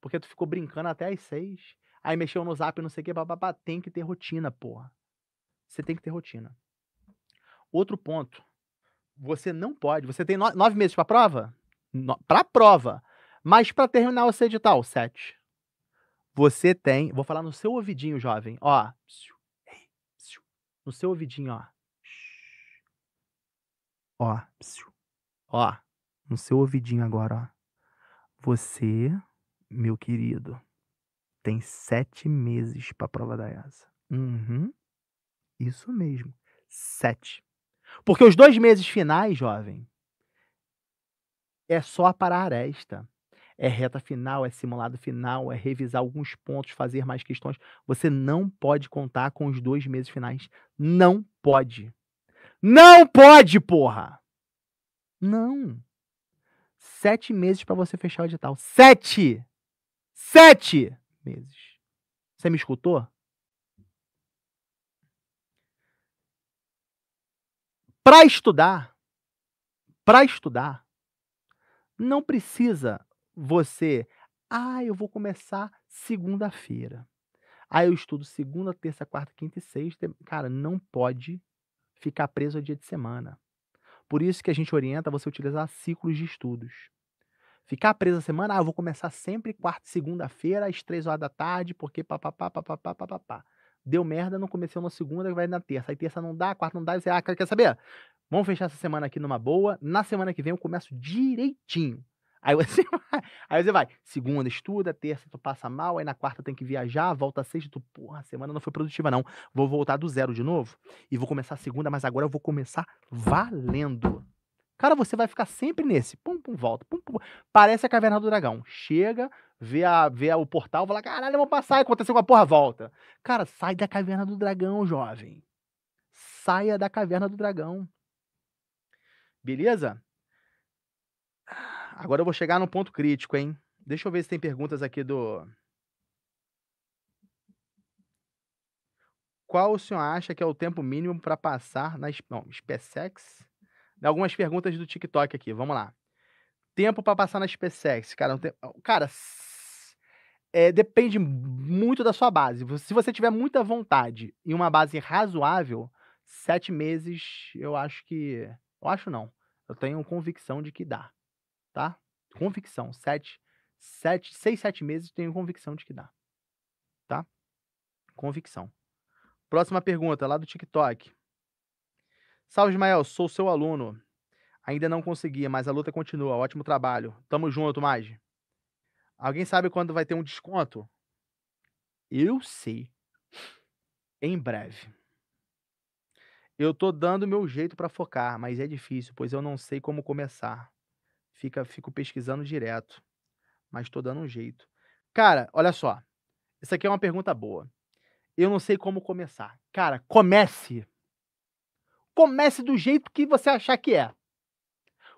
Porque tu ficou brincando até às seis. Aí mexeu no zap, não sei o que, bababá. Tem que ter rotina, porra. Você tem que ter rotina. Outro ponto você não pode. Você tem no, nove meses para prova? No, para prova. Mas para terminar o seu edital, sete. Você tem. Vou falar no seu ouvidinho, jovem. Ó. No seu ouvidinho, ó. Ó. Ó. No seu ouvidinho agora, ó. Você, meu querido, tem sete meses para a prova da ESA. Uhum. Isso mesmo. Sete. Porque os dois meses finais, jovem, é só para a aresta. É reta final, é simulado final, é revisar alguns pontos, fazer mais questões. Você não pode contar com os dois meses finais. Não pode. Não pode, porra! Não. Sete meses para você fechar o edital. Sete! Sete meses. Você me escutou? Para estudar, para estudar, não precisa você, ah, eu vou começar segunda-feira. Ah, eu estudo segunda, terça, quarta, quinta e sexta. Cara, não pode ficar preso a dia de semana. Por isso que a gente orienta você a utilizar ciclos de estudos. Ficar preso a semana, ah, eu vou começar sempre quarta, segunda-feira, às três horas da tarde, porque papapá, papapá, papapá deu merda, não começou na segunda, vai na terça. Aí terça não dá, quarta não dá, você, ah, quer saber? Vamos fechar essa semana aqui numa boa. Na semana que vem eu começo direitinho. Aí <laughs> você vai, aí você vai. Segunda estuda, terça tu passa mal, aí na quarta tem que viajar, volta sexta, tu, porra, a semana não foi produtiva não. Vou voltar do zero de novo e vou começar a segunda, mas agora eu vou começar valendo. Cara, você vai ficar sempre nesse. Pum, pum, volta. Pum, pum. Parece a caverna do dragão. Chega, vê, a, vê o portal, fala: caralho, eu vou passar. Aconteceu com a porra, volta. Cara, sai da caverna do dragão, jovem. Saia da caverna do dragão. Beleza? Agora eu vou chegar no ponto crítico, hein? Deixa eu ver se tem perguntas aqui do. Qual o senhor acha que é o tempo mínimo para passar na não, SpaceX? Algumas perguntas do TikTok aqui, vamos lá. Tempo para passar na SpaceX, cara. tem... Cara, é, depende muito da sua base. Se você tiver muita vontade e uma base razoável, sete meses, eu acho que. Eu acho não. Eu tenho convicção de que dá. Tá? Convicção. Sete. Sete, seis, sete meses, tenho convicção de que dá. Tá? Convicção. Próxima pergunta, lá do TikTok. Salve, Ismael, sou seu aluno. Ainda não conseguia, mas a luta continua. Ótimo trabalho. Tamo junto, Mage. Alguém sabe quando vai ter um desconto? Eu sei. Em breve. Eu tô dando meu jeito para focar, mas é difícil, pois eu não sei como começar. Fica, fico pesquisando direto, mas tô dando um jeito. Cara, olha só. Isso aqui é uma pergunta boa. Eu não sei como começar. Cara, comece comece do jeito que você achar que é.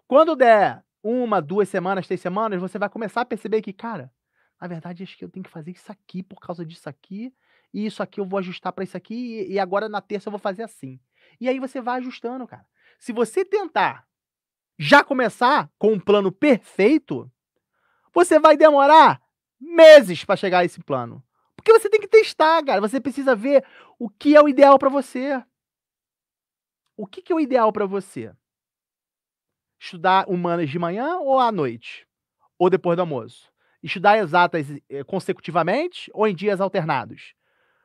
Quando der uma, duas semanas, três semanas, você vai começar a perceber que, cara, na verdade acho que eu tenho que fazer isso aqui por causa disso aqui, e isso aqui eu vou ajustar para isso aqui, e agora na terça eu vou fazer assim. E aí você vai ajustando, cara. Se você tentar já começar com um plano perfeito, você vai demorar meses para chegar a esse plano. Porque você tem que testar, cara. Você precisa ver o que é o ideal para você o que, que é o ideal para você? Estudar humanas de manhã ou à noite? Ou depois do almoço? Estudar exatas eh, consecutivamente ou em dias alternados?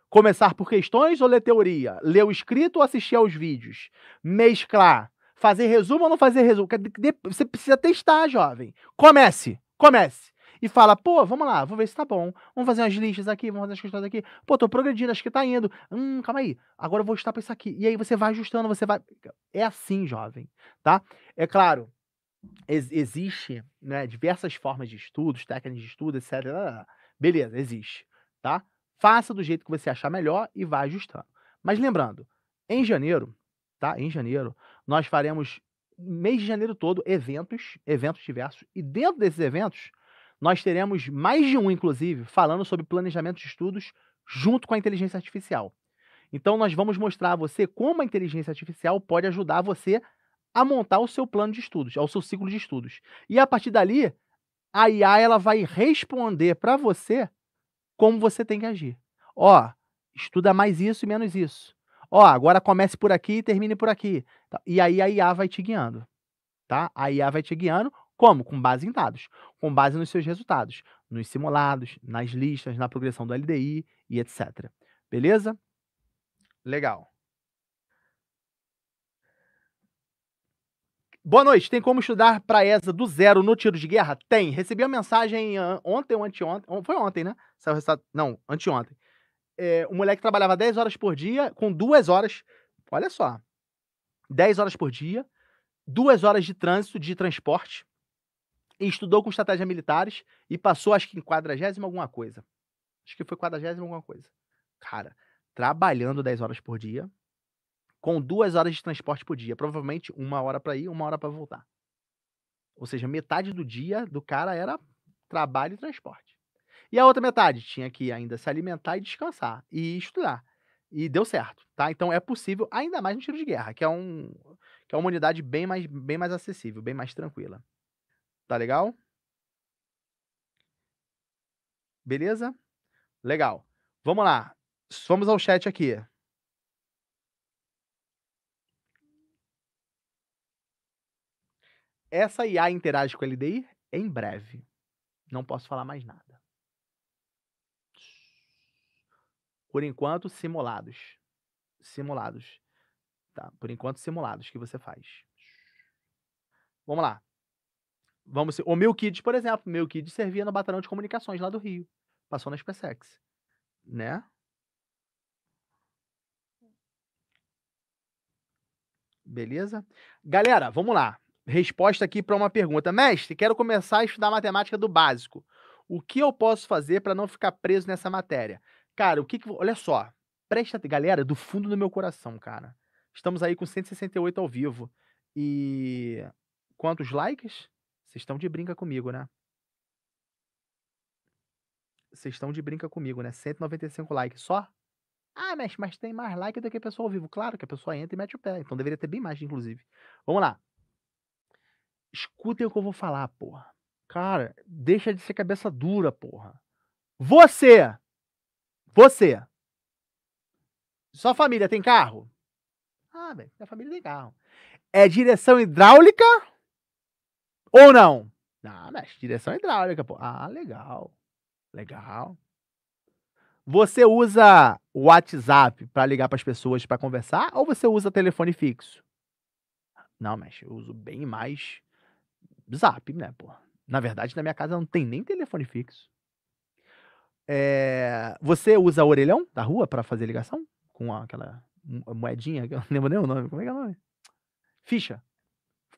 Começar por questões ou ler teoria? Ler o escrito ou assistir aos vídeos? Mesclar? Fazer resumo ou não fazer resumo? Você precisa testar, jovem. Comece! Comece! e fala, pô, vamos lá, vou ver se tá bom. Vamos fazer umas listas aqui, vamos fazer as questões aqui. Pô, tô progredindo, acho que tá indo. Hum, calma aí. Agora eu vou estar pra isso aqui. E aí você vai ajustando, você vai. É assim, jovem, tá? É claro, ex existe né, diversas formas de estudos, técnicas de estudo, etc. Beleza, existe, tá? Faça do jeito que você achar melhor e vá ajustando. Mas lembrando, em janeiro, tá? Em janeiro, nós faremos mês de janeiro todo eventos, eventos diversos, e dentro desses eventos nós teremos mais de um, inclusive, falando sobre planejamento de estudos junto com a inteligência artificial. Então, nós vamos mostrar a você como a inteligência artificial pode ajudar você a montar o seu plano de estudos, ao seu ciclo de estudos. E a partir dali, a IA ela vai responder para você como você tem que agir. Ó, estuda mais isso e menos isso. Ó, agora comece por aqui e termine por aqui. E aí a IA vai te guiando, tá? A IA vai te guiando como? Com base em dados, com base nos seus resultados, nos simulados, nas listas, na progressão do LDI e etc. Beleza? Legal. Boa noite. Tem como estudar para ESA do zero no tiro de guerra? Tem. Recebi a mensagem ah, ontem ou anteontem. Foi ontem, né? Saiu o resultado. Não, anteontem. É, moleque trabalhava 10 horas por dia, com duas horas. Olha só. 10 horas por dia, duas horas de trânsito, de transporte, estudou com estratégias militares e passou, acho que em quadragésima alguma coisa. Acho que foi quadragésima alguma coisa. Cara, trabalhando 10 horas por dia, com duas horas de transporte por dia. Provavelmente uma hora para ir, uma hora para voltar. Ou seja, metade do dia do cara era trabalho e transporte. E a outra metade tinha que ainda se alimentar e descansar e estudar. E deu certo, tá? Então é possível, ainda mais no tiro de guerra, que é, um, que é uma unidade bem mais, bem mais acessível, bem mais tranquila. Tá legal? Beleza? Legal. Vamos lá. Vamos ao chat aqui. Essa IA interage com a LDI em breve. Não posso falar mais nada. Por enquanto, simulados. Simulados. Tá, por enquanto, simulados que você faz. Vamos lá. Vamos, o meu Kid, por exemplo, meu Kid servia no Batalhão de Comunicações lá do Rio. Passou na SpaceX, né? Beleza? Galera, vamos lá. Resposta aqui para uma pergunta. Mestre, quero começar a estudar matemática do básico. O que eu posso fazer para não ficar preso nessa matéria? Cara, o que, que olha só. Presta, galera, do fundo do meu coração, cara. Estamos aí com 168 ao vivo. E quantos likes? Vocês estão de brinca comigo, né? Vocês estão de brinca comigo, né? 195 likes só? Ah, mas, mas tem mais like do que a pessoa ao vivo. Claro que a pessoa entra e mete o pé. Então deveria ter bem mais, inclusive. Vamos lá. Escutem o que eu vou falar, porra. Cara, deixa de ser cabeça dura, porra. Você! Você! Sua família tem carro? Ah, velho, minha família tem carro. É direção hidráulica? Ou não? Ah, mexe, direção hidráulica, pô. Ah, legal. Legal. Você usa o WhatsApp para ligar para as pessoas para conversar ou você usa telefone fixo? Não, mexe, eu uso bem mais Zap, né, pô? Na verdade, na minha casa não tem nem telefone fixo. É... Você usa orelhão da rua para fazer ligação? Com aquela moedinha, que eu <laughs> não lembro nem o nome. Como é que é o nome? Ficha.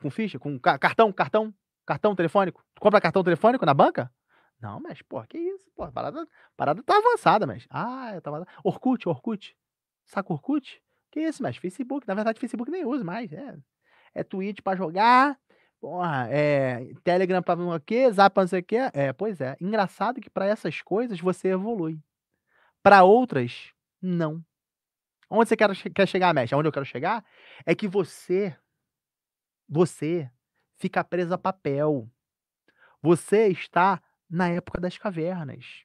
Com ficha? Com cartão, cartão. Cartão telefônico? Tu compra cartão telefônico na banca? Não, mas, porra, que isso? Porra, parada, parada tá avançada, mas. Ah, eu tava. Orkut, Orkut. Saca Orkut? Que isso, mas? Facebook. Na verdade, Facebook nem uso mais. É, é Twitch pra jogar. Porra, é Telegram pra não sei o quê, Zap pra não sei o quê. É, pois é. Engraçado que para essas coisas você evolui. Para outras, não. Onde você quer, quer chegar, mestre? Onde eu quero chegar é que você, você fica presa a papel. Você está na época das cavernas,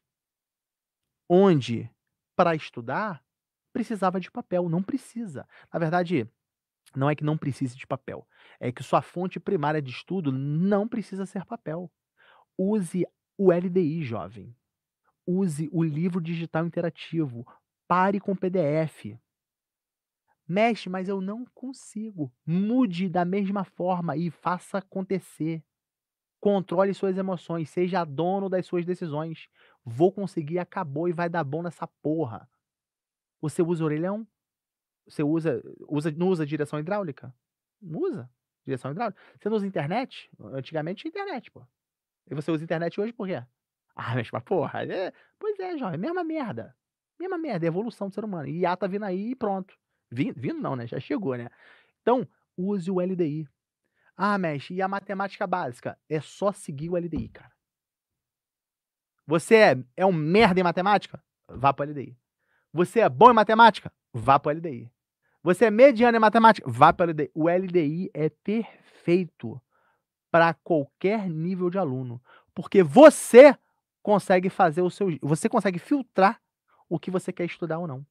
onde, para estudar, precisava de papel. Não precisa. Na verdade, não é que não precise de papel, é que sua fonte primária de estudo não precisa ser papel. Use o LDI, jovem. Use o livro digital interativo. Pare com PDF. Mexe, mas eu não consigo. Mude da mesma forma e faça acontecer. Controle suas emoções, seja dono das suas decisões. Vou conseguir, acabou e vai dar bom nessa porra. Você usa orelhão? É você usa, usa não usa direção hidráulica? Não usa direção hidráulica. Você não usa internet? Antigamente tinha internet, pô. E você usa internet hoje por quê? Ah, <laughs> mas porra. É, pois é, jovem, mesma merda. Mesma merda, é evolução do ser humano. E IA tá vindo aí e pronto. Vindo, vindo não, né? Já chegou, né? Então, use o LDI. Ah, mexe, e a matemática básica? É só seguir o LDI, cara. Você é, é um merda em matemática? Vá pro LDI. Você é bom em matemática? Vá pro LDI. Você é mediano em matemática? Vá pro LDI. O LDI é perfeito para qualquer nível de aluno, porque você consegue fazer o seu, você consegue filtrar o que você quer estudar ou não.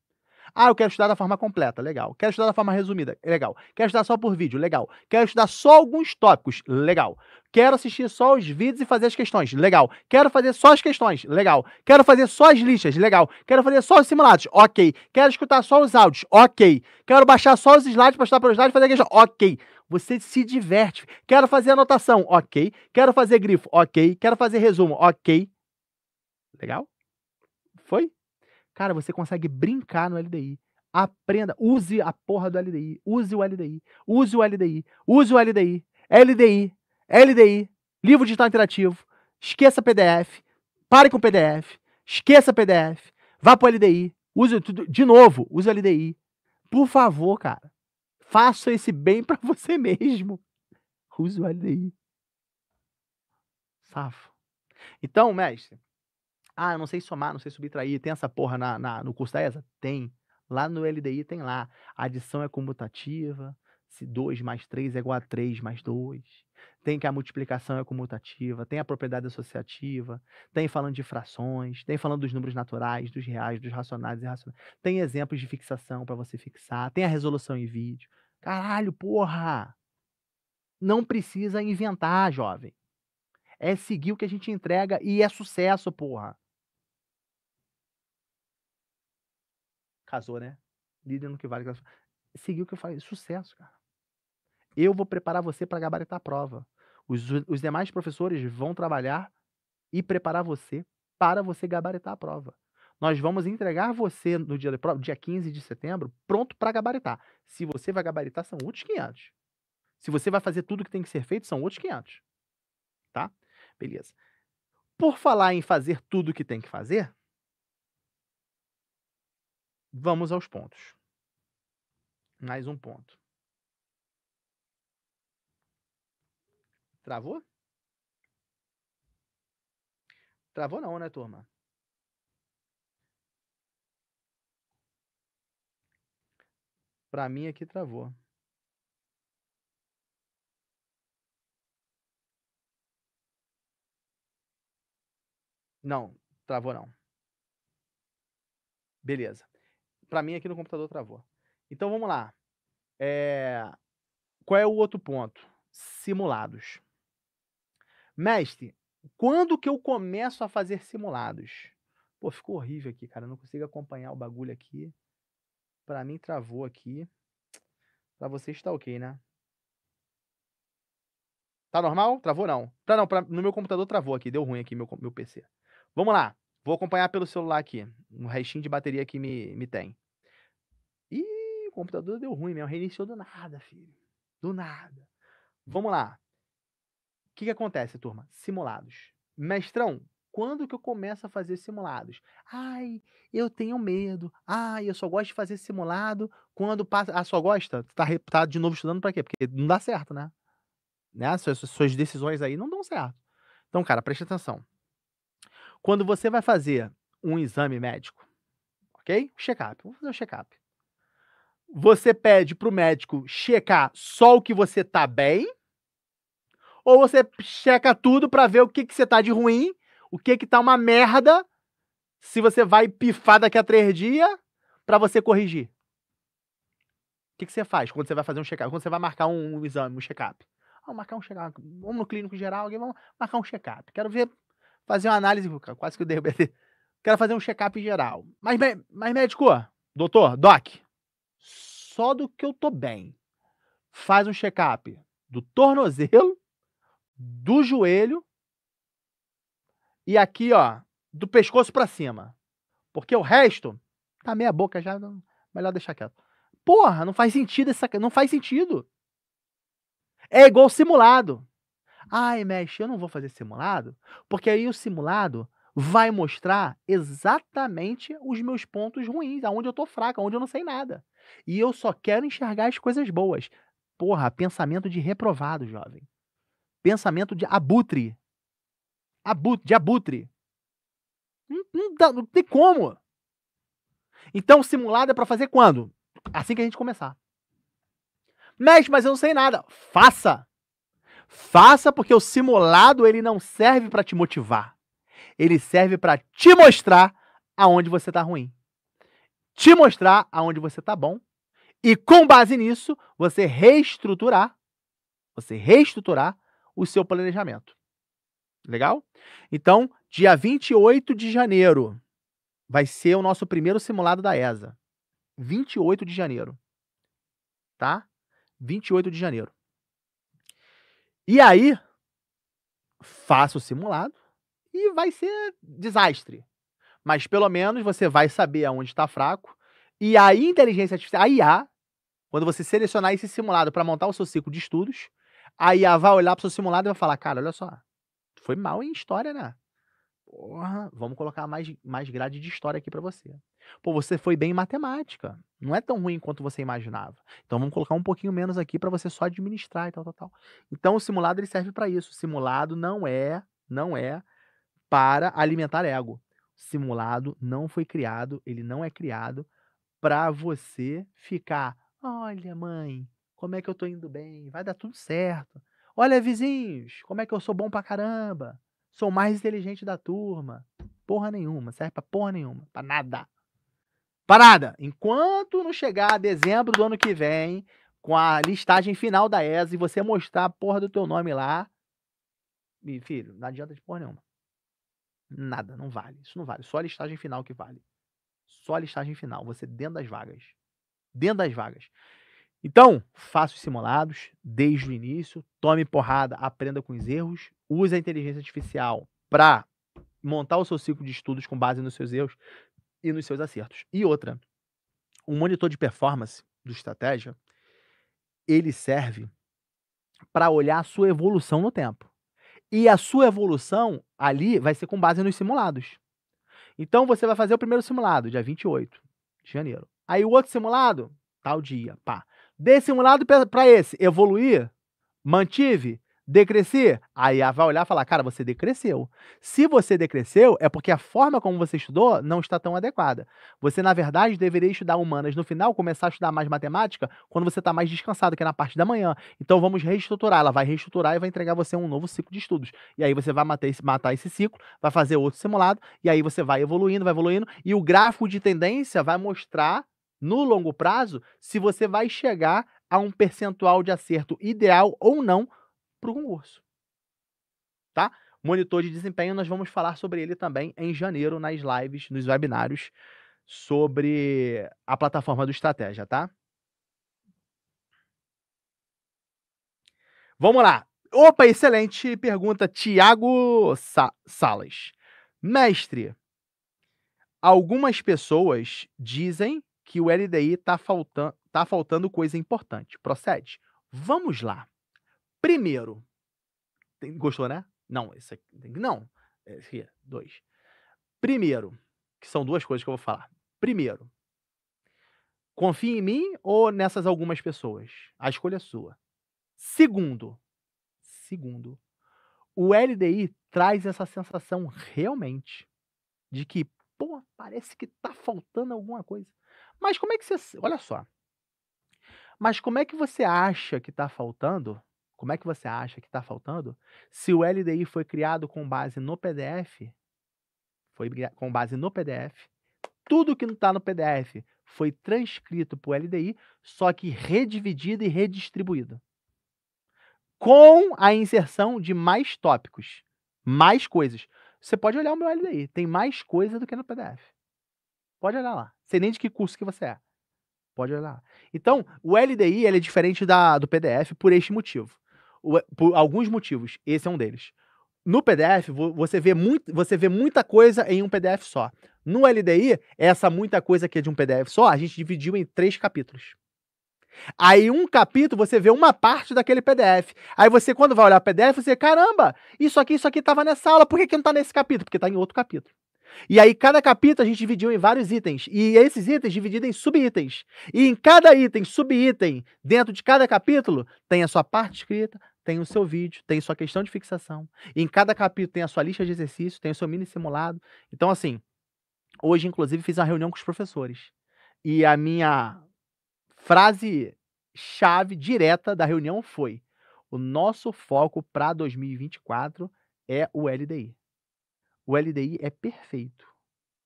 Ah, eu quero estudar da forma completa, legal. Quero estudar da forma resumida, legal. Quero estudar só por vídeo, legal. Quero estudar só alguns tópicos, legal. Quero assistir só os vídeos e fazer as questões, legal. Quero fazer só as questões, legal. Quero fazer só as listas, legal. Quero fazer só os simulados, ok. Quero escutar só os áudios, ok. Quero baixar só os slides, postar para os slides, e fazer a questão, ok. Você se diverte. Quero fazer anotação, ok. Quero fazer grifo, ok. Quero fazer resumo, ok. Legal? Foi? Cara, você consegue brincar no LDI. Aprenda, use a porra do LDI, use o LDI, use o LDI, use o LDI, LDI, LDI, livro digital interativo, esqueça PDF, pare com PDF, esqueça PDF, vá pro LDI, use tudo, de novo, use o LDI. Por favor, cara, faça esse bem para você mesmo. Use o LDI. Safo. Então, mestre, ah, eu não sei somar, não sei subtrair. Tem essa porra na, na, no curso da ESA? Tem. Lá no LDI tem lá. adição é comutativa. Se 2 mais 3 é igual a 3 mais 2. Tem que a multiplicação é comutativa. Tem a propriedade associativa. Tem falando de frações. Tem falando dos números naturais, dos reais, dos racionais e irracionais. Tem exemplos de fixação para você fixar. Tem a resolução em vídeo. Caralho, porra! Não precisa inventar, jovem. É seguir o que a gente entrega e é sucesso, porra. Casou, né? Líder no que vale. Seguiu o que eu falei. Sucesso, cara. Eu vou preparar você para gabaritar a prova. Os, os demais professores vão trabalhar e preparar você para você gabaritar a prova. Nós vamos entregar você no dia da prova, dia 15 de setembro, pronto para gabaritar. Se você vai gabaritar, são outros 500. Se você vai fazer tudo que tem que ser feito, são outros 500. Tá? Beleza. Por falar em fazer tudo que tem que fazer, Vamos aos pontos. Mais um ponto. Travou? Travou não, né, turma? Para mim aqui travou. Não, travou não. Beleza para mim aqui no computador travou. Então vamos lá. É... Qual é o outro ponto? Simulados. Mestre, quando que eu começo a fazer simulados? Pô, ficou horrível aqui, cara. Eu não consigo acompanhar o bagulho aqui. Para mim travou aqui. Para vocês está ok, né? Tá normal? Travou não. Tá não, pra, no meu computador travou aqui, deu ruim aqui meu, meu PC. Vamos lá. Vou acompanhar pelo celular aqui. Um restinho de bateria que me, me tem. E o computador deu ruim mesmo. Reiniciou do nada, filho. Do nada. Vamos lá. O que, que acontece, turma? Simulados. Mestrão, quando que eu começo a fazer simulados? Ai, eu tenho medo. Ai, eu só gosto de fazer simulado quando passa. Ah, só gosta? Tá, tá de novo estudando para quê? Porque não dá certo, né? né? Suas, suas decisões aí não dão certo. Então, cara, preste atenção. Quando você vai fazer um exame médico, ok? Check-up. Vamos fazer um check-up. Você pede para o médico checar só o que você tá bem? Ou você checa tudo para ver o que, que você tá de ruim, o que, que tá uma merda, se você vai pifar daqui a três dias para você corrigir? O que, que você faz quando você vai fazer um check-up? Quando você vai marcar um, um exame, um check-up? Ah, vamos marcar um check-up. Vamos no clínico geral, alguém vamos marcar um check-up. Quero ver fazer uma análise, quase que eu derrubei. Quero fazer um check-up geral. Mas, mas médico, doutor, doc, só do que eu tô bem. Faz um check-up do tornozelo, do joelho e aqui, ó, do pescoço para cima. Porque o resto tá meia boca já, melhor deixar quieto. Porra, não faz sentido essa, não faz sentido. É igual simulado. Ai, mestre, eu não vou fazer simulado, porque aí o simulado vai mostrar exatamente os meus pontos ruins, aonde eu tô fraco, aonde eu não sei nada. E eu só quero enxergar as coisas boas. Porra, pensamento de reprovado, jovem. Pensamento de abutre. Abutre, de abutre. Não, não, dá, não tem como. Então, simulado é para fazer quando? Assim que a gente começar. Mexe, mas eu não sei nada. Faça! Faça porque o simulado ele não serve para te motivar. Ele serve para te mostrar aonde você tá ruim. Te mostrar aonde você tá bom e com base nisso você reestruturar, você reestruturar o seu planejamento. Legal? Então, dia 28 de janeiro vai ser o nosso primeiro simulado da ESA. 28 de janeiro. Tá? 28 de janeiro. E aí, faça o simulado e vai ser desastre. Mas pelo menos você vai saber aonde está fraco. E a inteligência artificial, a IA, quando você selecionar esse simulado para montar o seu ciclo de estudos, a IA vai olhar para o seu simulado e vai falar: cara, olha só, foi mal em história, né? Porra, vamos colocar mais, mais grade de história aqui para você. Pô, você foi bem em matemática. Não é tão ruim quanto você imaginava. Então vamos colocar um pouquinho menos aqui para você só administrar e tal, tal, tal. Então o simulado ele serve para isso. O simulado não é, não é para alimentar ego. Simulado não foi criado, ele não é criado para você ficar, olha mãe, como é que eu tô indo bem? Vai dar tudo certo. Olha vizinhos, como é que eu sou bom pra caramba? Sou mais inteligente da turma. Porra nenhuma, serve pra porra nenhuma, pra nada. Parada, enquanto não chegar a dezembro do ano que vem, com a listagem final da ESA e você mostrar a porra do teu nome lá, meu filho, não adianta de porra nenhuma. Nada, não vale. Isso não vale. Só a listagem final que vale. Só a listagem final. Você dentro das vagas. Dentro das vagas. Então, faça os simulados desde o início, tome porrada, aprenda com os erros, use a inteligência artificial para montar o seu ciclo de estudos com base nos seus erros, e nos seus acertos. E outra, um monitor de performance do estratégia, ele serve para olhar a sua evolução no tempo. E a sua evolução ali vai ser com base nos simulados. Então você vai fazer o primeiro simulado, dia 28 de janeiro. Aí o outro simulado, tal dia, pá. Desse simulado para esse, evoluir, mantive, decrescer? A IA vai olhar e falar, cara, você decresceu. Se você decresceu, é porque a forma como você estudou não está tão adequada. Você, na verdade, deveria estudar humanas no final, começar a estudar mais matemática quando você está mais descansado, que é na parte da manhã. Então vamos reestruturar. Ela vai reestruturar e vai entregar você um novo ciclo de estudos. E aí você vai matar esse, matar esse ciclo, vai fazer outro simulado, e aí você vai evoluindo, vai evoluindo, e o gráfico de tendência vai mostrar, no longo prazo, se você vai chegar a um percentual de acerto ideal ou não para o concurso. Tá? Monitor de desempenho, nós vamos falar sobre ele também em janeiro, nas lives, nos webinários, sobre a plataforma do Estratégia, tá? Vamos lá. Opa, excelente pergunta, Tiago Sa Salas. Mestre, algumas pessoas dizem que o LDI está faltando, tá faltando coisa importante. Procede. Vamos lá. Primeiro, tem, gostou, né? Não, esse aqui. Não. Esse aqui, dois. Primeiro, que são duas coisas que eu vou falar. Primeiro, confie em mim ou nessas algumas pessoas? A escolha é sua. Segundo, segundo, o LDI traz essa sensação realmente de que, pô, parece que tá faltando alguma coisa. Mas como é que você. Olha só. Mas como é que você acha que tá faltando como é que você acha que está faltando? Se o LDI foi criado com base no PDF, foi com base no PDF, tudo que não está no PDF foi transcrito para o LDI, só que redividido e redistribuído. Com a inserção de mais tópicos, mais coisas. Você pode olhar o meu LDI, tem mais coisa do que no PDF. Pode olhar lá. Sei nem de que curso que você é. Pode olhar lá. Então, o LDI ele é diferente da, do PDF por este motivo por alguns motivos. Esse é um deles. No PDF, você vê, muito, você vê muita coisa em um PDF só. No LDI, essa muita coisa que é de um PDF só, a gente dividiu em três capítulos. Aí um capítulo você vê uma parte daquele PDF. Aí você, quando vai olhar o PDF, você, caramba, isso aqui, isso aqui estava nessa aula, por que, que não está nesse capítulo? Porque está em outro capítulo. E aí, cada capítulo a gente dividiu em vários itens. E esses itens divididos em sub-itens. E em cada item, sub-item, dentro de cada capítulo, tem a sua parte escrita, tem o seu vídeo, tem sua questão de fixação. E em cada capítulo tem a sua lista de exercícios, tem o seu mini simulado. Então, assim, hoje, inclusive, fiz uma reunião com os professores. E a minha frase chave direta da reunião foi: o nosso foco para 2024 é o LDI. O LDI é perfeito.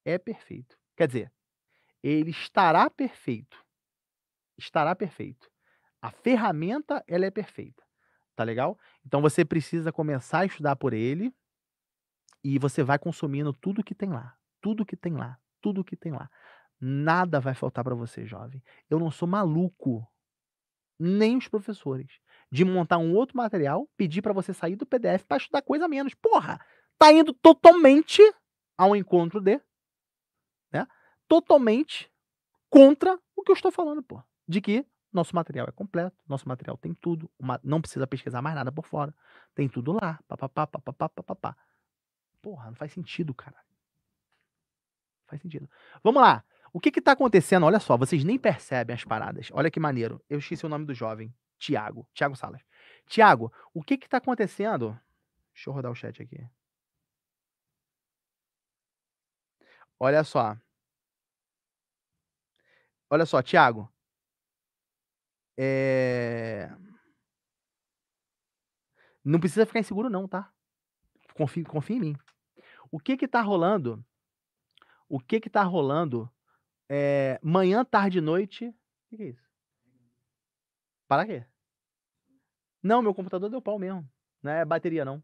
É perfeito. Quer dizer, ele estará perfeito. Estará perfeito. A ferramenta ela é perfeita tá legal? Então você precisa começar a estudar por ele e você vai consumindo tudo que tem lá, tudo que tem lá, tudo que tem lá. Nada vai faltar para você, jovem. Eu não sou maluco, nem os professores, de montar um outro material, pedir para você sair do PDF para estudar coisa menos. Porra, tá indo totalmente ao encontro de, né? Totalmente contra o que eu estou falando, pô, de que nosso material é completo, nosso material tem tudo, uma, não precisa pesquisar mais nada por fora. Tem tudo lá, papapá, papapá, papapá. Porra, não faz sentido, cara. Não faz sentido. Vamos lá. O que que tá acontecendo? Olha só, vocês nem percebem as paradas. Olha que maneiro. Eu esqueci o nome do jovem. Tiago. Tiago Salas. Tiago, o que que tá acontecendo? Deixa eu rodar o chat aqui. Olha só. Olha só, Tiago. É... Não precisa ficar inseguro, não, tá? Confia, confie em mim. O que que tá rolando? O que que tá rolando? É... Manhã, tarde, noite. O que, que é isso? Para quê? Não, meu computador deu pau mesmo. Não é bateria, não.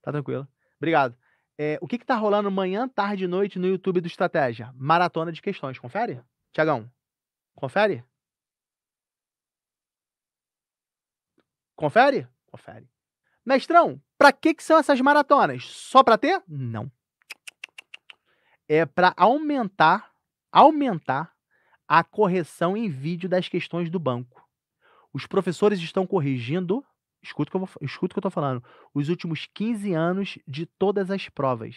Tá tranquilo. Obrigado. É, o que, que tá rolando manhã, tarde e noite no YouTube do Estratégia? Maratona de questões. Confere? Tiagão, confere? Confere? Confere. Mestrão, para que, que são essas maratonas? Só para ter? Não. É para aumentar, aumentar a correção em vídeo das questões do banco. Os professores estão corrigindo, escuta o que eu, vou, escuta que eu tô falando, os últimos 15 anos de todas as provas.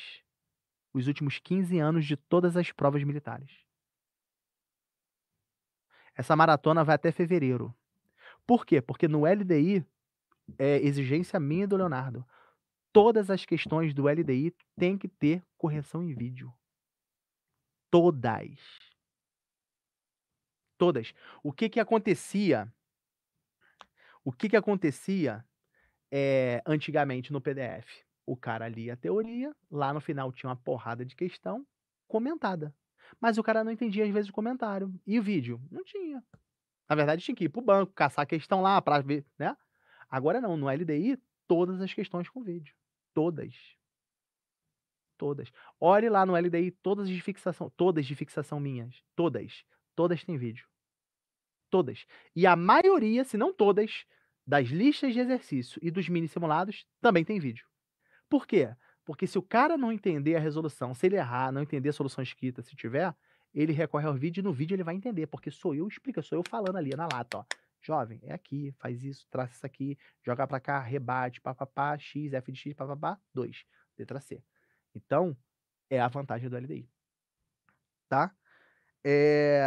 Os últimos 15 anos de todas as provas militares. Essa maratona vai até fevereiro. Por quê? Porque no LDI é, exigência minha do Leonardo. Todas as questões do LDI têm que ter correção em vídeo. Todas. Todas. O que que acontecia? O que que acontecia é, antigamente no PDF? O cara lia a teoria, lá no final tinha uma porrada de questão comentada. Mas o cara não entendia às vezes o comentário. E o vídeo? Não tinha. Na verdade, tinha que ir pro banco, caçar a questão lá para ver, né? Agora não, no LDI, todas as questões com vídeo. Todas. Todas. Olhe lá no LDI todas de fixação, todas de fixação minhas. Todas. Todas têm vídeo. Todas. E a maioria, se não todas, das listas de exercício e dos mini simulados também tem vídeo. Por quê? Porque se o cara não entender a resolução, se ele errar, não entender a solução escrita, se tiver, ele recorre ao vídeo e no vídeo ele vai entender, porque sou eu explica, sou eu falando ali na lata, ó. Jovem, é aqui, faz isso, traça isso aqui, joga para cá, rebate, papapá, x, f de x, papapá, 2, letra C. Então, é a vantagem do LDI. Tá? É...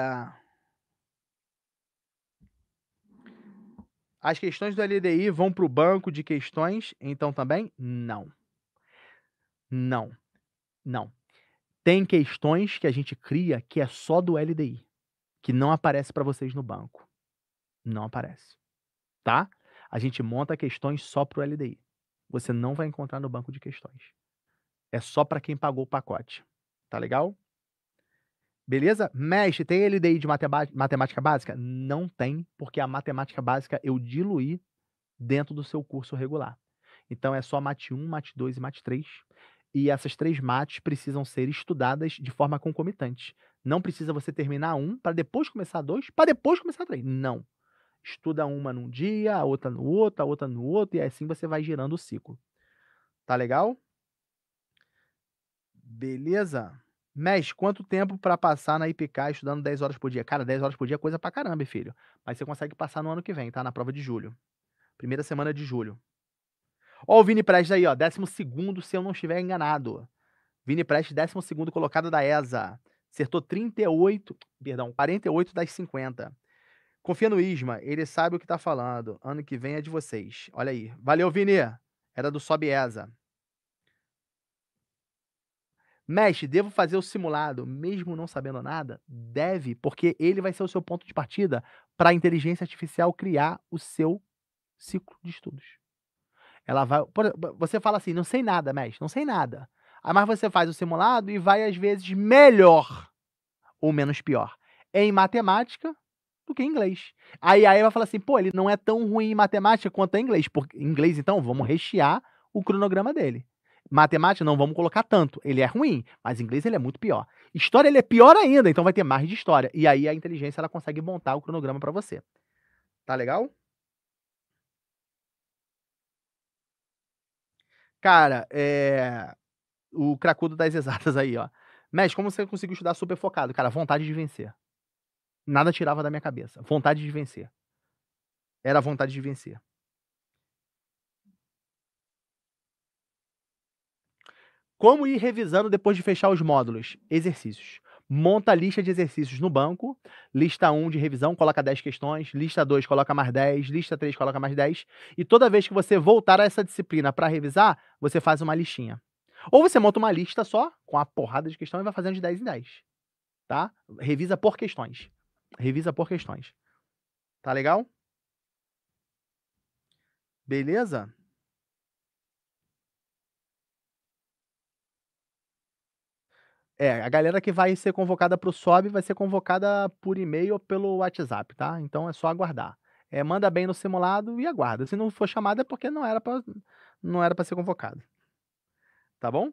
As questões do LDI vão para o banco de questões, então também? Não. Não. Não. Tem questões que a gente cria que é só do LDI, que não aparece para vocês no banco. Não aparece. Tá? A gente monta questões só para o LDI. Você não vai encontrar no banco de questões. É só para quem pagou o pacote. Tá legal? Beleza? Mestre, tem LDI de matemática básica? Não tem, porque a matemática básica eu diluí dentro do seu curso regular. Então é só mate 1, mate 2 e mate 3. E essas três mates precisam ser estudadas de forma concomitante. Não precisa você terminar um para depois começar dois, para depois começar três. Não. Estuda uma num dia, a outra no outro, a outra no outro, e assim você vai girando o ciclo. Tá legal? Beleza? Mexe, quanto tempo para passar na IPK estudando 10 horas por dia? Cara, 10 horas por dia é coisa pra caramba, filho. Mas você consegue passar no ano que vem, tá? Na prova de julho. Primeira semana de julho. Ó, o Vini Prestes aí, ó. Décimo segundo, se eu não estiver enganado. Vini Prestes, décimo segundo colocado da ESA. Acertou 38, perdão, 48 das 50. Confia no Isma, ele sabe o que tá falando. Ano que vem é de vocês. Olha aí. Valeu, Vini. Era do Sobiesa. Mestre, devo fazer o simulado, mesmo não sabendo nada? Deve, porque ele vai ser o seu ponto de partida para a inteligência artificial criar o seu ciclo de estudos. Ela vai. Você fala assim, não sei nada, mestre, não sei nada. Ah, mas você faz o simulado e vai, às vezes, melhor ou menos pior. Em matemática, do que inglês. Aí a Eva fala assim, pô, ele não é tão ruim em matemática quanto em inglês. Porque inglês, então, vamos rechear o cronograma dele. Matemática, não vamos colocar tanto. Ele é ruim, mas inglês ele é muito pior. História, ele é pior ainda, então vai ter mais de história. E aí a inteligência, ela consegue montar o cronograma para você. Tá legal? Cara, é... o cracudo das exatas aí, ó. Mas como você conseguiu estudar super focado? Cara, vontade de vencer nada tirava da minha cabeça. Vontade de vencer. Era vontade de vencer. Como ir revisando depois de fechar os módulos? Exercícios. Monta a lista de exercícios no banco. Lista 1 de revisão, coloca 10 questões. Lista 2, coloca mais 10. Lista 3, coloca mais 10. E toda vez que você voltar a essa disciplina para revisar, você faz uma listinha. Ou você monta uma lista só, com a porrada de questão, e vai fazendo de 10 em 10. Tá? Revisa por questões. Revisa por questões. Tá legal? Beleza? É, a galera que vai ser convocada para o SOB vai ser convocada por e-mail ou pelo WhatsApp, tá? Então é só aguardar. É, manda bem no simulado e aguarda. Se não for chamada é porque não era para não era para ser convocado. Tá bom?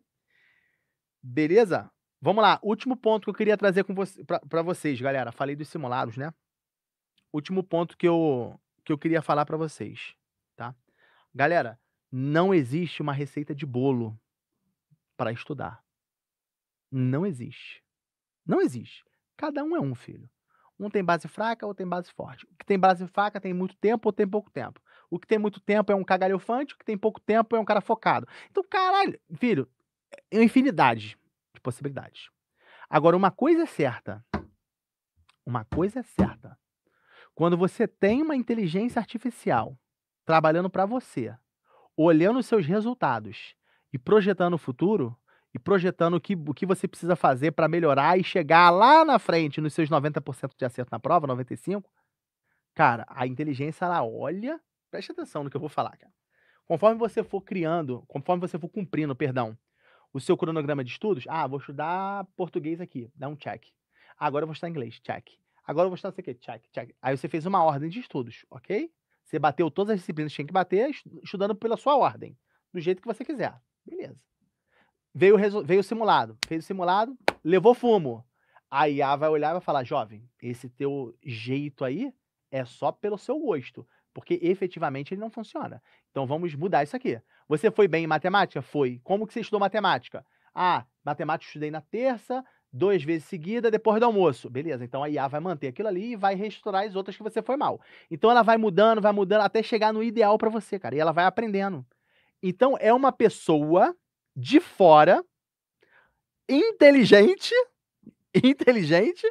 Beleza? Vamos lá, último ponto que eu queria trazer com você, para vocês, galera. Falei dos simulados, né? Último ponto que eu, que eu queria falar para vocês, tá? Galera, não existe uma receita de bolo para estudar. Não existe. Não existe. Cada um é um, filho. Um tem base fraca, outro tem base forte. O que tem base fraca tem muito tempo ou tem pouco tempo. O que tem muito tempo é um cagalhofante, o que tem pouco tempo é um cara focado. Então, caralho, filho, é uma é infinidade possibilidades. Agora, uma coisa é certa. Uma coisa é certa. Quando você tem uma inteligência artificial trabalhando para você, olhando os seus resultados e projetando o futuro, e projetando o que, o que você precisa fazer para melhorar e chegar lá na frente nos seus 90% de acerto na prova, 95%, cara, a inteligência, ela olha, preste atenção no que eu vou falar, cara. Conforme você for criando, conforme você for cumprindo, perdão, o seu cronograma de estudos. Ah, vou estudar português aqui, dá um check. Agora eu vou estudar inglês, check. Agora eu vou estudar não sei o quê, check, check. Aí você fez uma ordem de estudos, ok? Você bateu todas as disciplinas que tinha que bater, estudando pela sua ordem, do jeito que você quiser. Beleza. Veio, veio o simulado, fez o simulado, levou fumo. A IA vai olhar e vai falar, jovem, esse teu jeito aí é só pelo seu gosto. Porque efetivamente ele não funciona. Então vamos mudar isso aqui. Você foi bem em matemática? Foi. Como que você estudou matemática? Ah, matemática eu estudei na terça, duas vezes seguida, depois do almoço. Beleza, então a IA vai manter aquilo ali e vai restaurar as outras que você foi mal. Então ela vai mudando, vai mudando até chegar no ideal para você, cara. E ela vai aprendendo. Então é uma pessoa de fora, inteligente, <laughs> inteligente,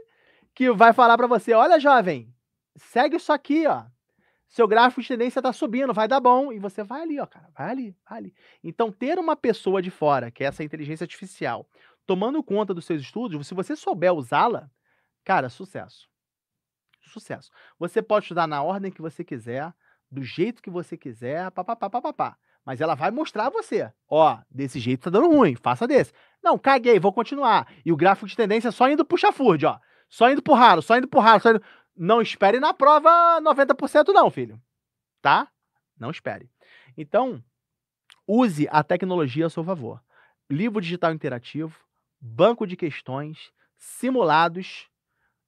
que vai falar para você: olha, jovem, segue isso aqui, ó seu gráfico de tendência está subindo, vai dar bom. E você vai ali, ó, cara, vai ali, vai ali. Então, ter uma pessoa de fora, que é essa inteligência artificial, tomando conta dos seus estudos, se você souber usá-la, cara, sucesso. Sucesso. Você pode estudar na ordem que você quiser, do jeito que você quiser, papapá, papapá. Mas ela vai mostrar a você. Ó, desse jeito tá dando ruim, faça desse. Não, caguei, vou continuar. E o gráfico de tendência é só indo pro chafurde, ó. Só indo pro raro, só indo pro raro, só indo não espere na prova 90% não, filho. Tá? Não espere. Então, use a tecnologia a seu favor. Livro digital interativo, banco de questões, simulados,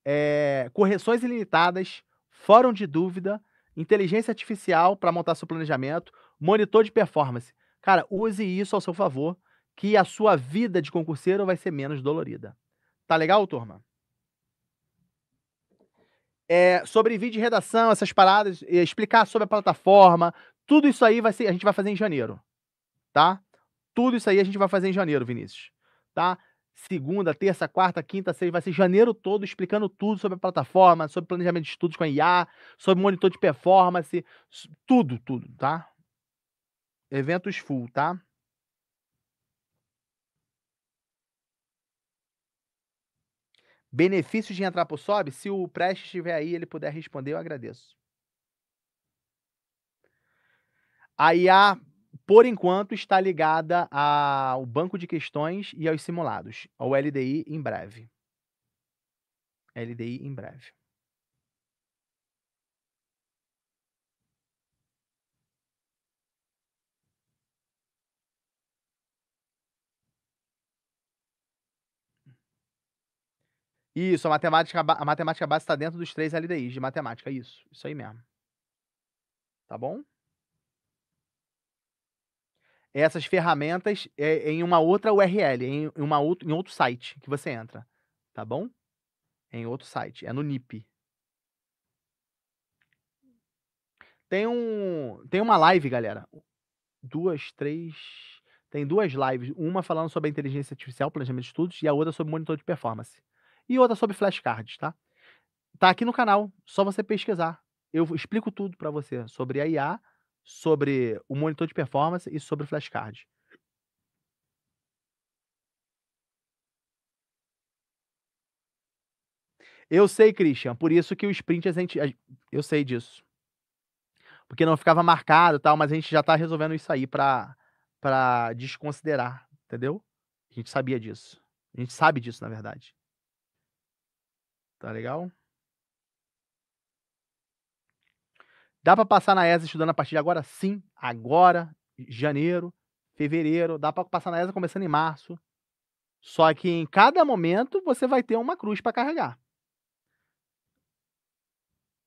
é, correções ilimitadas, fórum de dúvida, inteligência artificial para montar seu planejamento, monitor de performance. Cara, use isso a seu favor, que a sua vida de concurseiro vai ser menos dolorida. Tá legal, turma? é, sobre vídeo de redação, essas paradas, explicar sobre a plataforma, tudo isso aí vai ser, a gente vai fazer em janeiro, tá? Tudo isso aí a gente vai fazer em janeiro, Vinícius, tá? Segunda, terça, quarta, quinta, sexta, vai ser janeiro todo explicando tudo sobre a plataforma, sobre planejamento de estudos com a IA, sobre monitor de performance, tudo, tudo, tá? Eventos full, tá? benefícios de entrar pro SOB, se o Prestes estiver aí ele puder responder, eu agradeço. A IA, por enquanto, está ligada ao banco de questões e aos simulados, ao LDI em breve. LDI em breve. Isso, a matemática, a matemática base está dentro dos três LDIs de matemática, isso. Isso aí mesmo. Tá bom? Essas ferramentas é, é em uma outra URL, em, uma outro, em outro site que você entra. Tá bom? Em outro site. É no NIP. Tem um. Tem uma live, galera. Duas, três. Tem duas lives. Uma falando sobre a inteligência artificial, planejamento de estudos, e a outra sobre monitor de performance e outra sobre flashcards, tá? Tá aqui no canal, só você pesquisar. Eu explico tudo para você sobre a IA, sobre o monitor de performance e sobre flashcard. Eu sei, Christian, por isso que o sprint a gente. Eu sei disso. Porque não ficava marcado tal, mas a gente já tá resolvendo isso aí para pra desconsiderar, entendeu? A gente sabia disso. A gente sabe disso, na verdade. Tá legal? Dá para passar na ESA estudando a partir de agora? Sim, agora, janeiro, fevereiro, dá para passar na ESA começando em março. Só que em cada momento você vai ter uma cruz para carregar.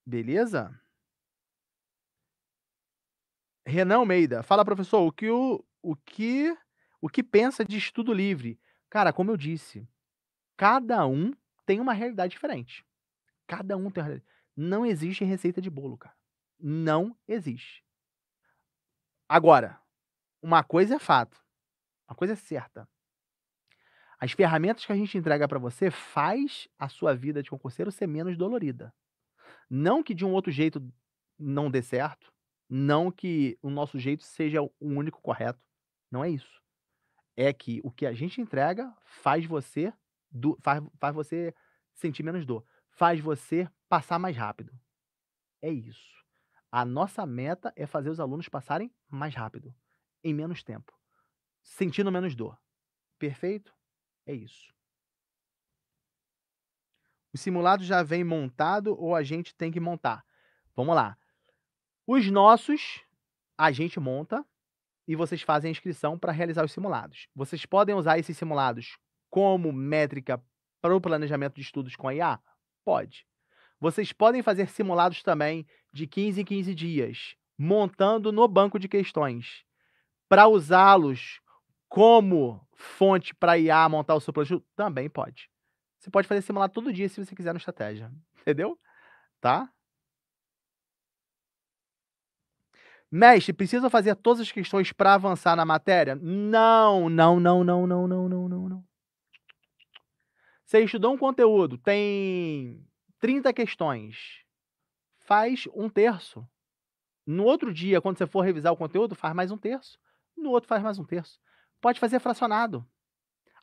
Beleza? Renan Almeida, fala professor, o que o, o que o que pensa de estudo livre? Cara, como eu disse, cada um tem uma realidade diferente. Cada um tem uma realidade. Não existe receita de bolo, cara. Não existe. Agora, uma coisa é fato. Uma coisa é certa. As ferramentas que a gente entrega para você faz a sua vida de concurseiro ser menos dolorida. Não que de um outro jeito não dê certo, não que o nosso jeito seja o único correto. Não é isso. É que o que a gente entrega faz você do, faz, faz você sentir menos dor, faz você passar mais rápido. É isso. A nossa meta é fazer os alunos passarem mais rápido, em menos tempo, sentindo menos dor. Perfeito? É isso. O simulado já vem montado ou a gente tem que montar? Vamos lá. Os nossos a gente monta e vocês fazem a inscrição para realizar os simulados. Vocês podem usar esses simulados como métrica para o planejamento de estudos com a IA? Pode. Vocês podem fazer simulados também de 15 em 15 dias, montando no banco de questões, para usá-los como fonte para IA montar o seu projeto, também pode. Você pode fazer simulado todo dia se você quiser no estratégia, <laughs> entendeu? Tá? Mestre, precisa fazer todas as questões para avançar na matéria? Não, não, não, não, não, não, não, não, não. Você estudou um conteúdo, tem 30 questões. Faz um terço. No outro dia, quando você for revisar o conteúdo, faz mais um terço. No outro, faz mais um terço. Pode fazer fracionado.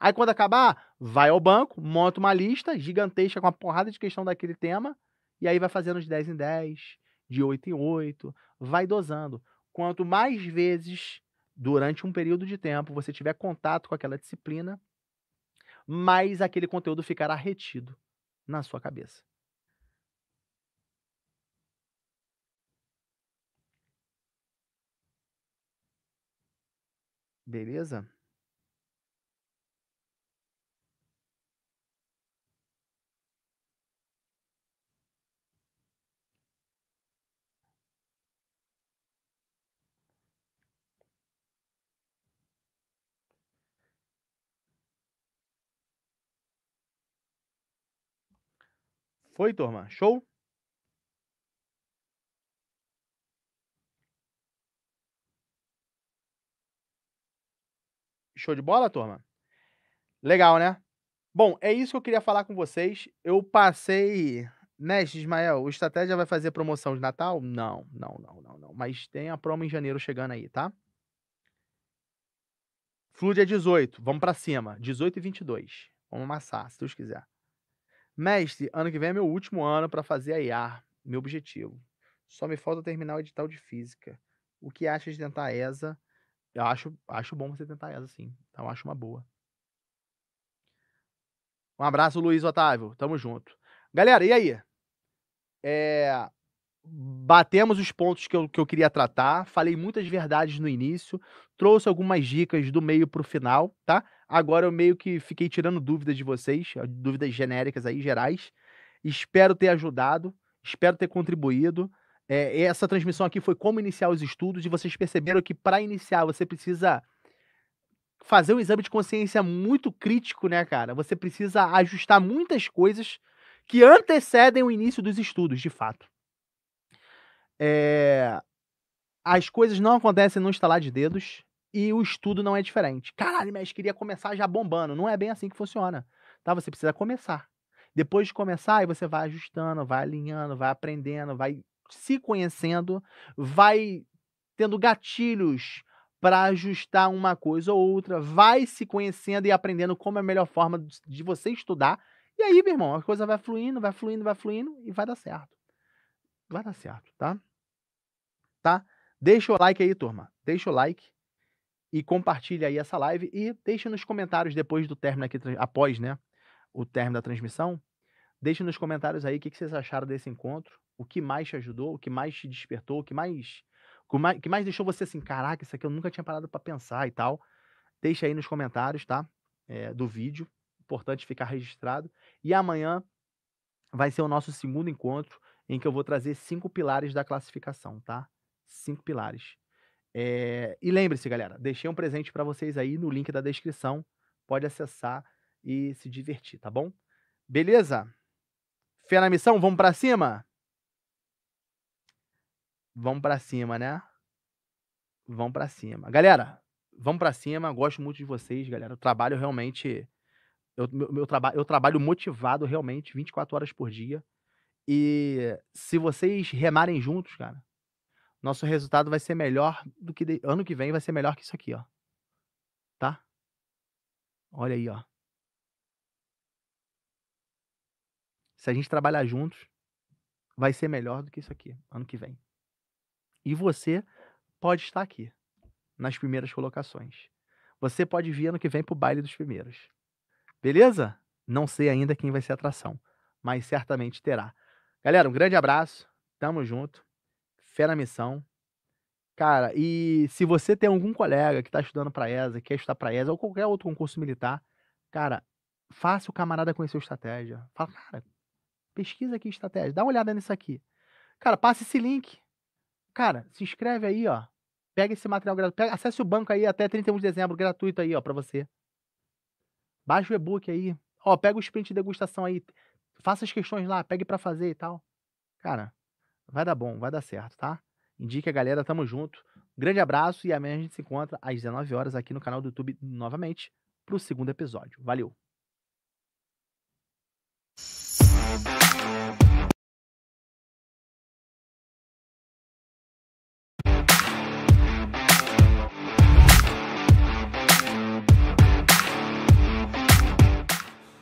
Aí, quando acabar, vai ao banco, monta uma lista gigantesca com uma porrada de questão daquele tema, e aí vai fazendo de 10 em 10, de 8 em 8, vai dosando. Quanto mais vezes, durante um período de tempo, você tiver contato com aquela disciplina, mas aquele conteúdo ficará retido na sua cabeça. Beleza? Foi, turma? Show? Show de bola, turma? Legal, né? Bom, é isso que eu queria falar com vocês. Eu passei. né, Ismael, o Estratégia vai fazer promoção de Natal? Não, não, não, não, não. Mas tem a promo em janeiro chegando aí, tá? Fluid é 18. Vamos para cima. 18 e 22. Vamos amassar, se Deus quiser. Mestre, ano que vem é meu último ano para fazer a IAR, meu objetivo. Só me falta terminar o edital de física. O que acha de tentar a ESA? Eu acho, acho bom você tentar a ESA, sim. Então, acho uma boa. Um abraço, Luiz Otávio. Tamo junto. Galera, e aí? É batemos os pontos que eu, que eu queria tratar, falei muitas verdades no início, trouxe algumas dicas do meio para o final, tá? Agora eu meio que fiquei tirando dúvidas de vocês, dúvidas genéricas aí, gerais. Espero ter ajudado, espero ter contribuído. É, essa transmissão aqui foi como iniciar os estudos e vocês perceberam que para iniciar você precisa fazer um exame de consciência muito crítico, né, cara? Você precisa ajustar muitas coisas que antecedem o início dos estudos, de fato. É... As coisas não acontecem no estalar de dedos e o estudo não é diferente. Caralho, mas queria começar já bombando. Não é bem assim que funciona. Tá? Você precisa começar. Depois de começar, aí você vai ajustando, vai alinhando, vai aprendendo, vai se conhecendo, vai tendo gatilhos para ajustar uma coisa ou outra, vai se conhecendo e aprendendo como é a melhor forma de você estudar. E aí, meu irmão, a coisa vai fluindo, vai fluindo, vai fluindo e vai dar certo vai dar certo, tá? Tá? Deixa o like aí, turma. Deixa o like e compartilha aí essa live e deixa nos comentários depois do término aqui, após, né, o término da transmissão, deixa nos comentários aí o que, vocês acharam desse encontro, o que mais te ajudou, o que mais te despertou, o que mais o que mais deixou você assim, caraca, isso aqui eu nunca tinha parado para pensar e tal. Deixa aí nos comentários, tá? É, do vídeo, importante ficar registrado. E amanhã vai ser o nosso segundo encontro em que eu vou trazer cinco pilares da classificação, tá? Cinco pilares. É... E lembre-se, galera, deixei um presente para vocês aí no link da descrição. Pode acessar e se divertir, tá bom? Beleza? Fé na missão, vamos para cima? Vamos para cima, né? Vamos para cima. Galera, vamos para cima. Gosto muito de vocês, galera. O trabalho realmente eu, meu, meu traba eu trabalho motivado realmente 24 horas por dia. E se vocês remarem juntos, cara, nosso resultado vai ser melhor do que de... ano que vem vai ser melhor que isso aqui, ó. Tá? Olha aí, ó. Se a gente trabalhar juntos, vai ser melhor do que isso aqui ano que vem. E você pode estar aqui nas primeiras colocações. Você pode vir ano que vem pro baile dos primeiros. Beleza? Não sei ainda quem vai ser a atração, mas certamente terá. Galera, um grande abraço. Tamo junto. Fé na missão. Cara, e se você tem algum colega que tá estudando para ESA, quer estudar para ESA ou qualquer outro concurso militar, cara, faça o camarada conhecer a estratégia. Fala, cara, pesquisa aqui estratégia, dá uma olhada nisso aqui. Cara, passa esse link. Cara, se inscreve aí, ó. Pega esse material gratuito, pega, acesse o banco aí até 31 de dezembro, gratuito aí, ó, para você. Baixa o e-book aí. Ó, pega o sprint de degustação aí. Faça as questões lá, pegue para fazer e tal. Cara, vai dar bom, vai dar certo, tá? Indique a galera, tamo junto. Grande abraço e amanhã a gente se encontra às 19 horas aqui no canal do YouTube novamente pro segundo episódio. Valeu!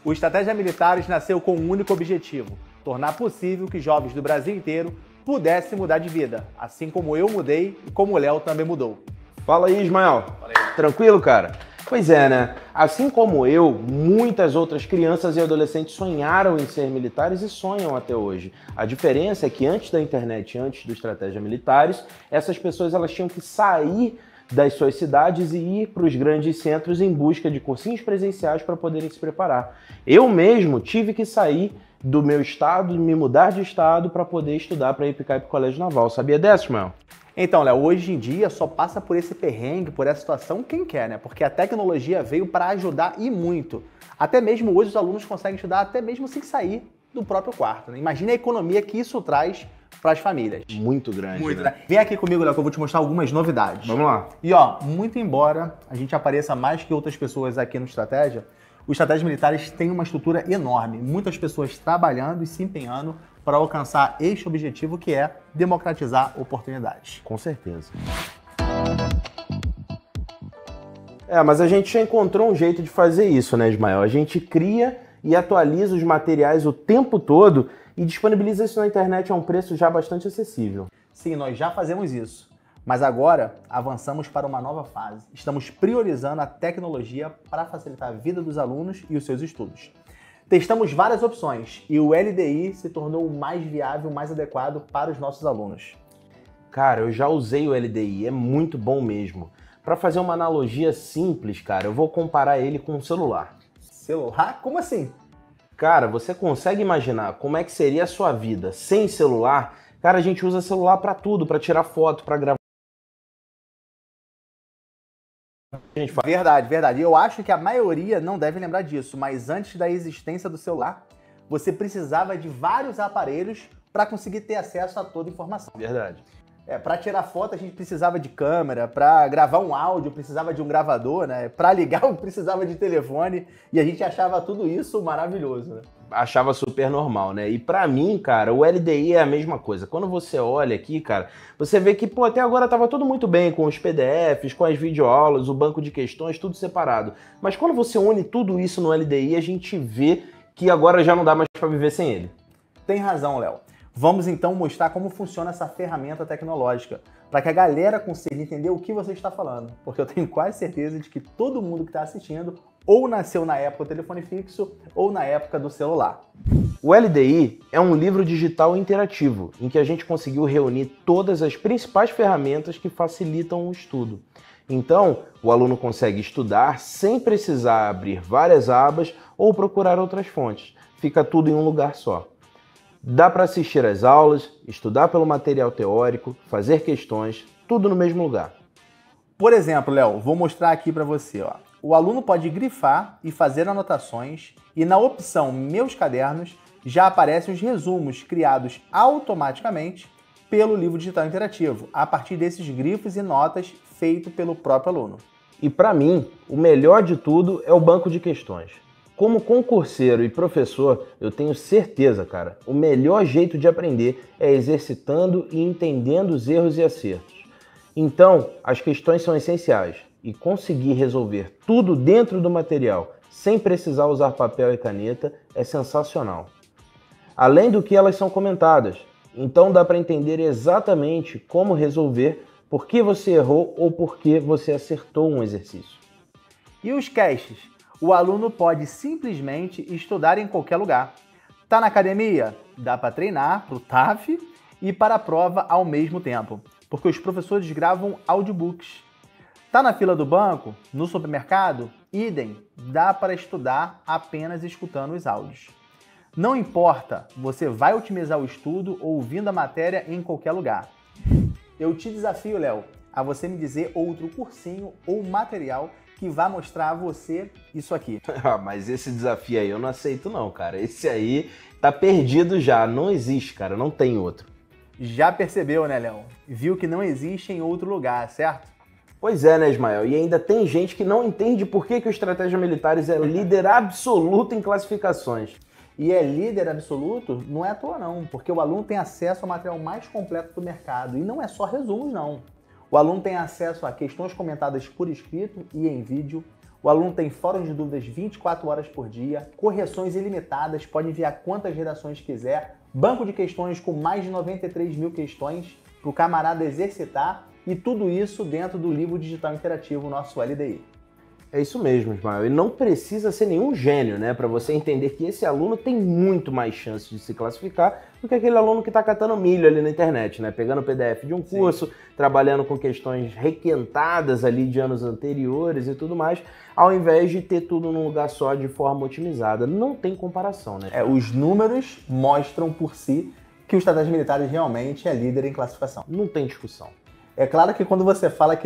O Estratégia Militares nasceu com um único objetivo: tornar possível que jovens do Brasil inteiro pudessem mudar de vida, assim como eu mudei e como o Léo também mudou. Fala aí, Ismael. Fala aí. Tranquilo, cara? Pois é, né? Assim como eu, muitas outras crianças e adolescentes sonharam em ser militares e sonham até hoje. A diferença é que antes da internet, antes do Estratégia Militares, essas pessoas elas tinham que sair das suas cidades e ir para os grandes centros em busca de cursinhos presenciais para poderem se preparar. Eu mesmo tive que sair do meu estado, me mudar de estado para poder estudar para ir para o Colégio Naval. Sabia dessa, Ismael? Então, Léo, hoje em dia só passa por esse perrengue, por essa situação quem quer, né? Porque a tecnologia veio para ajudar e muito. Até mesmo hoje os alunos conseguem estudar até mesmo sem sair do próprio quarto. Né? Imagina a economia que isso traz para as famílias. Muito grande. Muito né? grande. Vem aqui comigo, Léo, que eu vou te mostrar algumas novidades. Vamos lá. E ó, muito embora a gente apareça mais que outras pessoas aqui no Estratégia, os estratégias militares têm uma estrutura enorme, muitas pessoas trabalhando e se empenhando para alcançar este objetivo que é democratizar oportunidades. Com certeza. É, mas a gente já encontrou um jeito de fazer isso, né, Ismael? A gente cria e atualiza os materiais o tempo todo e disponibiliza isso na internet a um preço já bastante acessível. Sim, nós já fazemos isso. Mas agora avançamos para uma nova fase. Estamos priorizando a tecnologia para facilitar a vida dos alunos e os seus estudos. Testamos várias opções e o LDI se tornou o mais viável, mais adequado para os nossos alunos. Cara, eu já usei o LDI, é muito bom mesmo. Para fazer uma analogia simples, cara, eu vou comparar ele com um celular. Celular? Como assim? Cara, você consegue imaginar como é que seria a sua vida sem celular? Cara, a gente usa celular para tudo, para tirar foto, para gravar. Verdade, verdade. Eu acho que a maioria não deve lembrar disso, mas antes da existência do celular, você precisava de vários aparelhos para conseguir ter acesso a toda a informação. Verdade. É, para tirar foto a gente precisava de câmera, para gravar um áudio precisava de um gravador, né? Para ligar <laughs> precisava de telefone e a gente achava tudo isso maravilhoso. Né? Achava super normal, né? E para mim, cara, o LDI é a mesma coisa. Quando você olha aqui, cara, você vê que pô, até agora tava tudo muito bem com os PDFs, com as videoaulas, o banco de questões, tudo separado. Mas quando você une tudo isso no LDI, a gente vê que agora já não dá mais para viver sem ele. Tem razão, Léo. Vamos então mostrar como funciona essa ferramenta tecnológica, para que a galera consiga entender o que você está falando, porque eu tenho quase certeza de que todo mundo que está assistindo ou nasceu na época do telefone fixo ou na época do celular. O LDI é um livro digital interativo em que a gente conseguiu reunir todas as principais ferramentas que facilitam o estudo. Então, o aluno consegue estudar sem precisar abrir várias abas ou procurar outras fontes. Fica tudo em um lugar só. Dá para assistir às aulas, estudar pelo material teórico, fazer questões, tudo no mesmo lugar. Por exemplo, Léo, vou mostrar aqui para você. Ó. O aluno pode grifar e fazer anotações, e na opção Meus Cadernos já aparecem os resumos criados automaticamente pelo livro digital interativo, a partir desses grifos e notas feito pelo próprio aluno. E para mim, o melhor de tudo é o banco de questões. Como concurseiro e professor, eu tenho certeza, cara, o melhor jeito de aprender é exercitando e entendendo os erros e acertos. Então, as questões são essenciais e conseguir resolver tudo dentro do material, sem precisar usar papel e caneta, é sensacional. Além do que elas são comentadas, então dá para entender exatamente como resolver, por que você errou ou por que você acertou um exercício. E os caches? o aluno pode simplesmente estudar em qualquer lugar. Tá na academia? Dá para treinar para o TAF e para a prova ao mesmo tempo, porque os professores gravam audiobooks. Tá na fila do banco? No supermercado? Idem, dá para estudar apenas escutando os áudios. Não importa, você vai otimizar o estudo ouvindo a matéria em qualquer lugar. Eu te desafio, Léo, a você me dizer outro cursinho ou material que vai mostrar a você isso aqui. <laughs> Ah, mas esse desafio aí eu não aceito não, cara. Esse aí tá perdido já, não existe, cara, não tem outro. Já percebeu, né, Léo? Viu que não existe em outro lugar, certo? Pois é, né, Ismael? E ainda tem gente que não entende por que, que o Estratégia Militares é líder absoluto em classificações. E é líder absoluto, não é à toa não, porque o aluno tem acesso ao material mais completo do mercado. E não é só resumos, não. O aluno tem acesso a questões comentadas por escrito e em vídeo. O aluno tem fórum de dúvidas 24 horas por dia, correções ilimitadas, pode enviar quantas redações quiser, banco de questões com mais de 93 mil questões para o camarada exercitar e tudo isso dentro do livro digital interativo, nosso LDI. É isso mesmo, Ismael. E não precisa ser nenhum gênio, né, para você entender que esse aluno tem muito mais chance de se classificar do que aquele aluno que está catando milho ali na internet, né, pegando o PDF de um curso, Sim. trabalhando com questões requentadas ali de anos anteriores e tudo mais, ao invés de ter tudo num lugar só de forma otimizada. Não tem comparação, né? É, os números mostram por si que o Estratégia Militares realmente é líder em classificação. Não tem discussão. É claro que quando você fala que